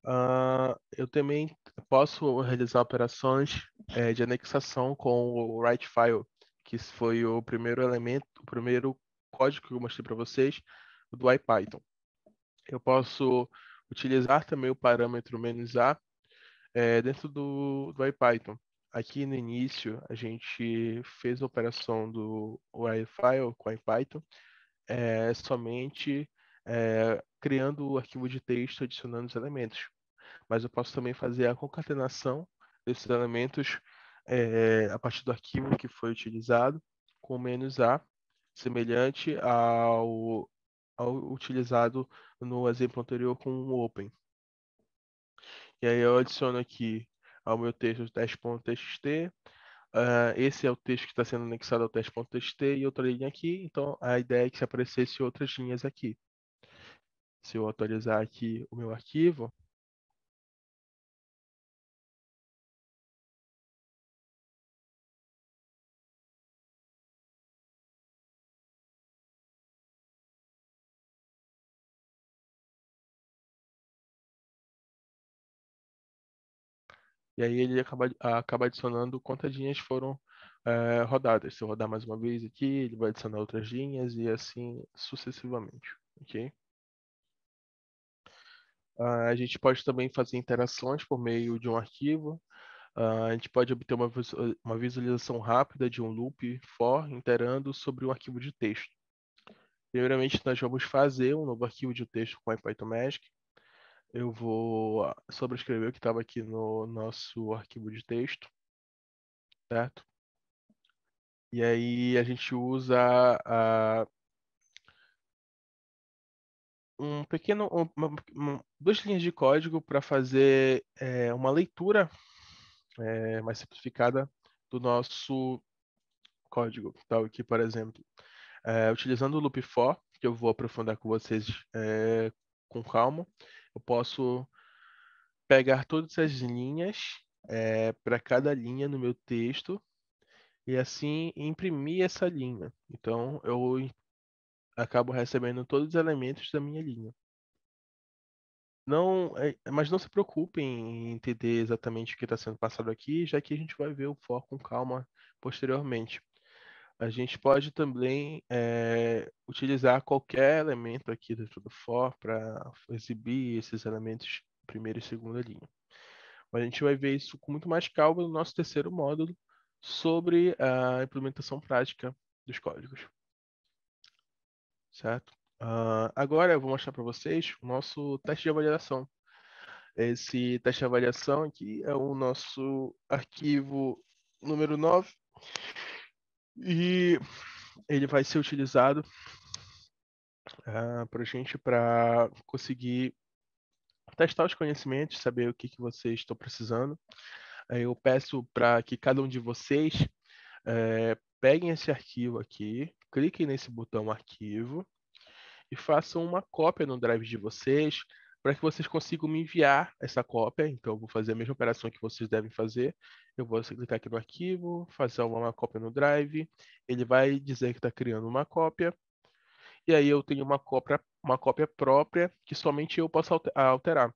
Uh, eu também posso realizar operações é, de anexação com o write file, que foi o primeiro elemento, o primeiro código que eu mostrei para vocês, do IPython. Eu posso utilizar também o parâmetro "-a", é, dentro do, do IPython aqui no início a gente fez a operação do WireFile com a Python é, somente é, criando o arquivo de texto, adicionando os elementos. Mas eu posso também fazer a concatenação desses elementos é, a partir do arquivo que foi utilizado com "-a", semelhante ao, ao utilizado no exemplo anterior com o open. E aí eu adiciono aqui ao meu texto teste.txt. Uh, ah, esse é o texto que está sendo anexado ao teste.txt e outra linha aqui. Então, a ideia é que se aparecesse outras linhas aqui. Se eu atualizar aqui o meu arquivo, E aí ele acaba, acaba adicionando quantas linhas foram é, rodadas. Se eu rodar mais uma vez aqui, ele vai adicionar outras linhas e assim sucessivamente. Ok? Uh, a gente pode também fazer interações por meio de um arquivo. Uh, a gente pode obter uma, uma visualização rápida de um loop for interando sobre um arquivo de texto. Primeiramente, nós vamos fazer um novo arquivo de texto com a Magic eu vou ah, sobrescrever o que estava aqui no nosso arquivo de texto, certo? E aí a gente usa um pequeno, uma, uma, duas linhas de código para fazer é, uma leitura é, mais simplificada do nosso código. Tal aqui, por exemplo, é, utilizando o loop for, que eu vou aprofundar com vocês com calma, eu posso pegar todas as linhas é, para cada linha no meu texto e assim imprimir essa linha. Então eu acabo recebendo todos os elementos da minha linha. Não, é, mas não se preocupem em entender exatamente o que está sendo passado aqui, já que a gente vai ver o foco com calma posteriormente a gente pode também é, utilizar qualquer elemento aqui dentro do for para exibir esses elementos primeira e segunda linha. Mas a gente vai ver isso com muito mais calma no nosso terceiro módulo sobre a implementação prática dos códigos. Certo? Uh, agora eu vou mostrar para vocês o nosso teste de avaliação. Esse teste de avaliação aqui é o nosso arquivo número 9. E ele vai ser utilizado uh, ah, para gente para conseguir testar os conhecimentos, saber o que, que vocês estão precisando. Eu peço para que cada um de vocês uh, peguem esse arquivo aqui, cliquem nesse botão arquivo e façam uma cópia no drive de vocês para que vocês consigam me enviar essa cópia. Então, eu vou fazer a mesma operação que vocês devem fazer. Eu vou clicar aqui no arquivo, fazer uma cópia no Drive. Ele vai dizer que está criando uma cópia. E aí eu tenho uma cópia, uma cópia própria que somente eu posso alterar.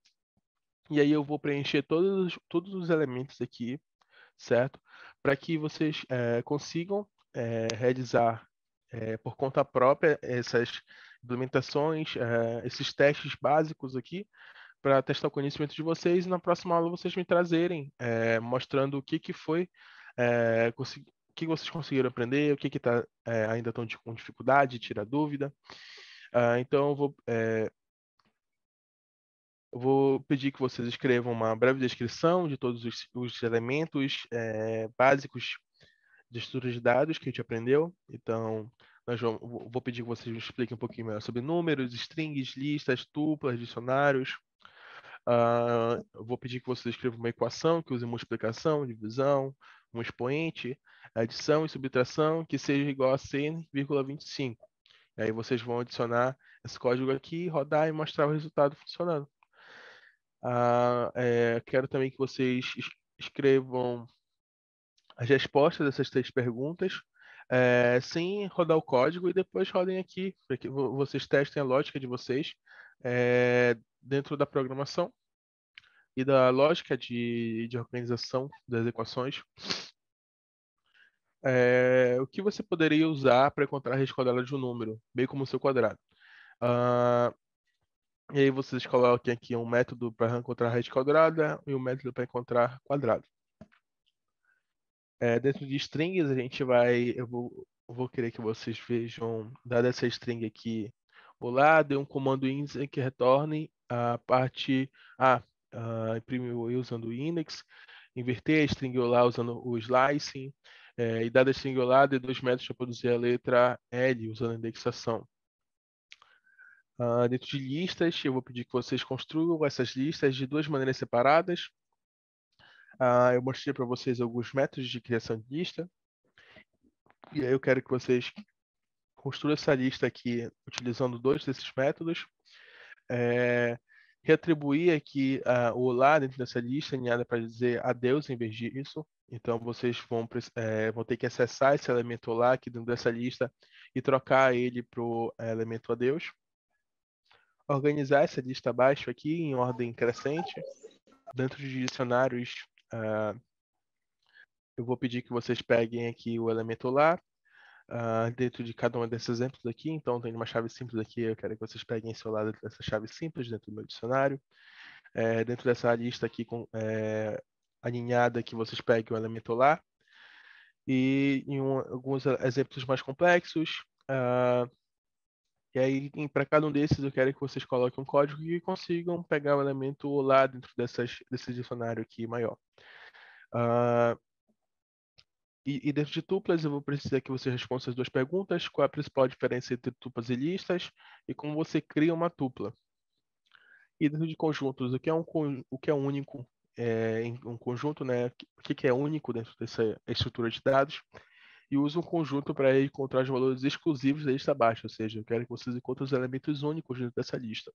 E aí eu vou preencher todos, todos os elementos aqui, certo? Para que vocês é, consigam é, realizar é, por conta própria essas implementações, é, esses testes básicos aqui, para testar o conhecimento de vocês e na próxima aula vocês me trazerem, é, mostrando o que, que foi, é, o que vocês conseguiram aprender, o que, que tá, é, ainda estão com dificuldade, tira dúvida. Ah, então, eu vou, eu vou pedir que vocês escrevam uma breve descrição de todos os, os elementos básicos de estrutura de dados que a gente aprendeu. Então, vou pedir que vocês me expliquem um pouquinho melhor sobre números, strings, listas, tuplas, dicionários. Uh, vou pedir que vocês escrevam uma equação que use multiplicação, divisão, um expoente, adição e subtração que seja igual a c,25. E aí vocês vão adicionar esse código aqui, rodar e mostrar o resultado funcionando. Uh, é, quero também que vocês escrevam as respostas dessas três perguntas é, sem rodar o código e depois rodem aqui, para que vocês testem a lógica de vocês é, dentro da programação e da lógica de, de organização das equações. É, o que você poderia usar para encontrar a raiz quadrada de um número, bem como o seu quadrado. Uh, e aí vocês colocam aqui um método para encontrar a raiz quadrada e um método para encontrar quadrado. É, dentro de strings, a gente vai. Eu vou, eu vou querer que vocês vejam, dada essa string aqui, o lado e um comando index que retorne a parte. Ah, uh, imprime o usando o index, inverter a string olá usando o slicing, é, e dada a string olá, de dois métodos para produzir a letra L usando a indexação. Uh, dentro de listas, eu vou pedir que vocês construam essas listas de duas maneiras separadas. Ah, eu mostrei para vocês alguns métodos de criação de lista. E aí eu quero que vocês construam essa lista aqui utilizando dois desses métodos. É, eh, reatribuir aqui ah, o olá dentro dessa lista alinhada para dizer adeus em vez disso. Então, vocês vão, é, vão ter que acessar esse elemento olá aqui dentro dessa lista e trocar ele para o eh, elemento adeus. Organizar essa lista abaixo aqui em ordem crescente dentro de dicionários Uh, eu vou pedir que vocês peguem aqui o elemento lá, uh, dentro de cada um desses exemplos aqui. Então, tem uma chave simples aqui, eu quero que vocês peguem esse lado dessa chave simples dentro do meu dicionário. É, dentro dessa lista aqui com, é, alinhada, que vocês peguem o elemento lá. E em um, alguns exemplos mais complexos, uh, e aí, para cada um desses, eu quero que vocês coloquem um código e consigam pegar o elemento lá dentro dessas, desse dicionário aqui maior. Uh, e, e, dentro de tuplas, eu vou precisar que você responda essas duas perguntas: qual é a principal diferença entre tuplas e listas e como você cria uma tupla. E dentro de conjuntos, o que é, um, o que é único é, em um conjunto, né? O que, que é único dentro dessa estrutura de dados? e usa um conjunto para encontrar os valores exclusivos da lista baixa, ou seja, eu quero que vocês encontrem os elementos únicos dentro dessa lista.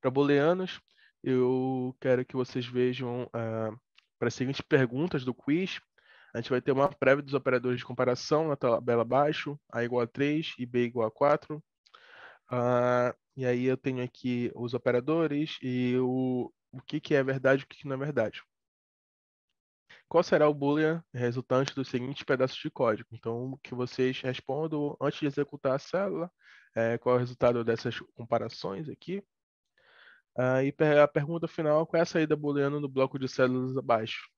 Para booleanos, eu quero que vocês vejam ah, para as seguintes perguntas do quiz. A gente vai ter uma prévia dos operadores de comparação na tabela abaixo, A igual a 3 e B igual a 4. Ah, e aí eu tenho aqui os operadores e o, o que, que é verdade e o que, que não é verdade. Qual será o boolean resultante dos seguintes pedaços de código? Então, que vocês respondam antes de executar a célula, é, qual é o resultado dessas comparações aqui. Ah, e a pergunta final, qual é a saída booleana no bloco de células abaixo?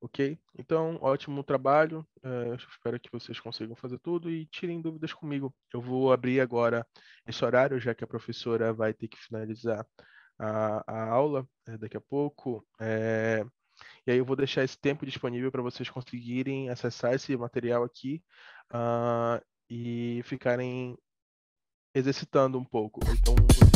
Ok? Então, ótimo trabalho. Uh, espero que vocês consigam fazer tudo e tirem dúvidas comigo. Eu vou abrir agora esse horário, já que a professora vai ter que finalizar a, a aula é, daqui a pouco. É, e aí eu vou deixar esse tempo disponível para vocês conseguirem acessar esse material aqui uh, e ficarem exercitando um pouco. Então,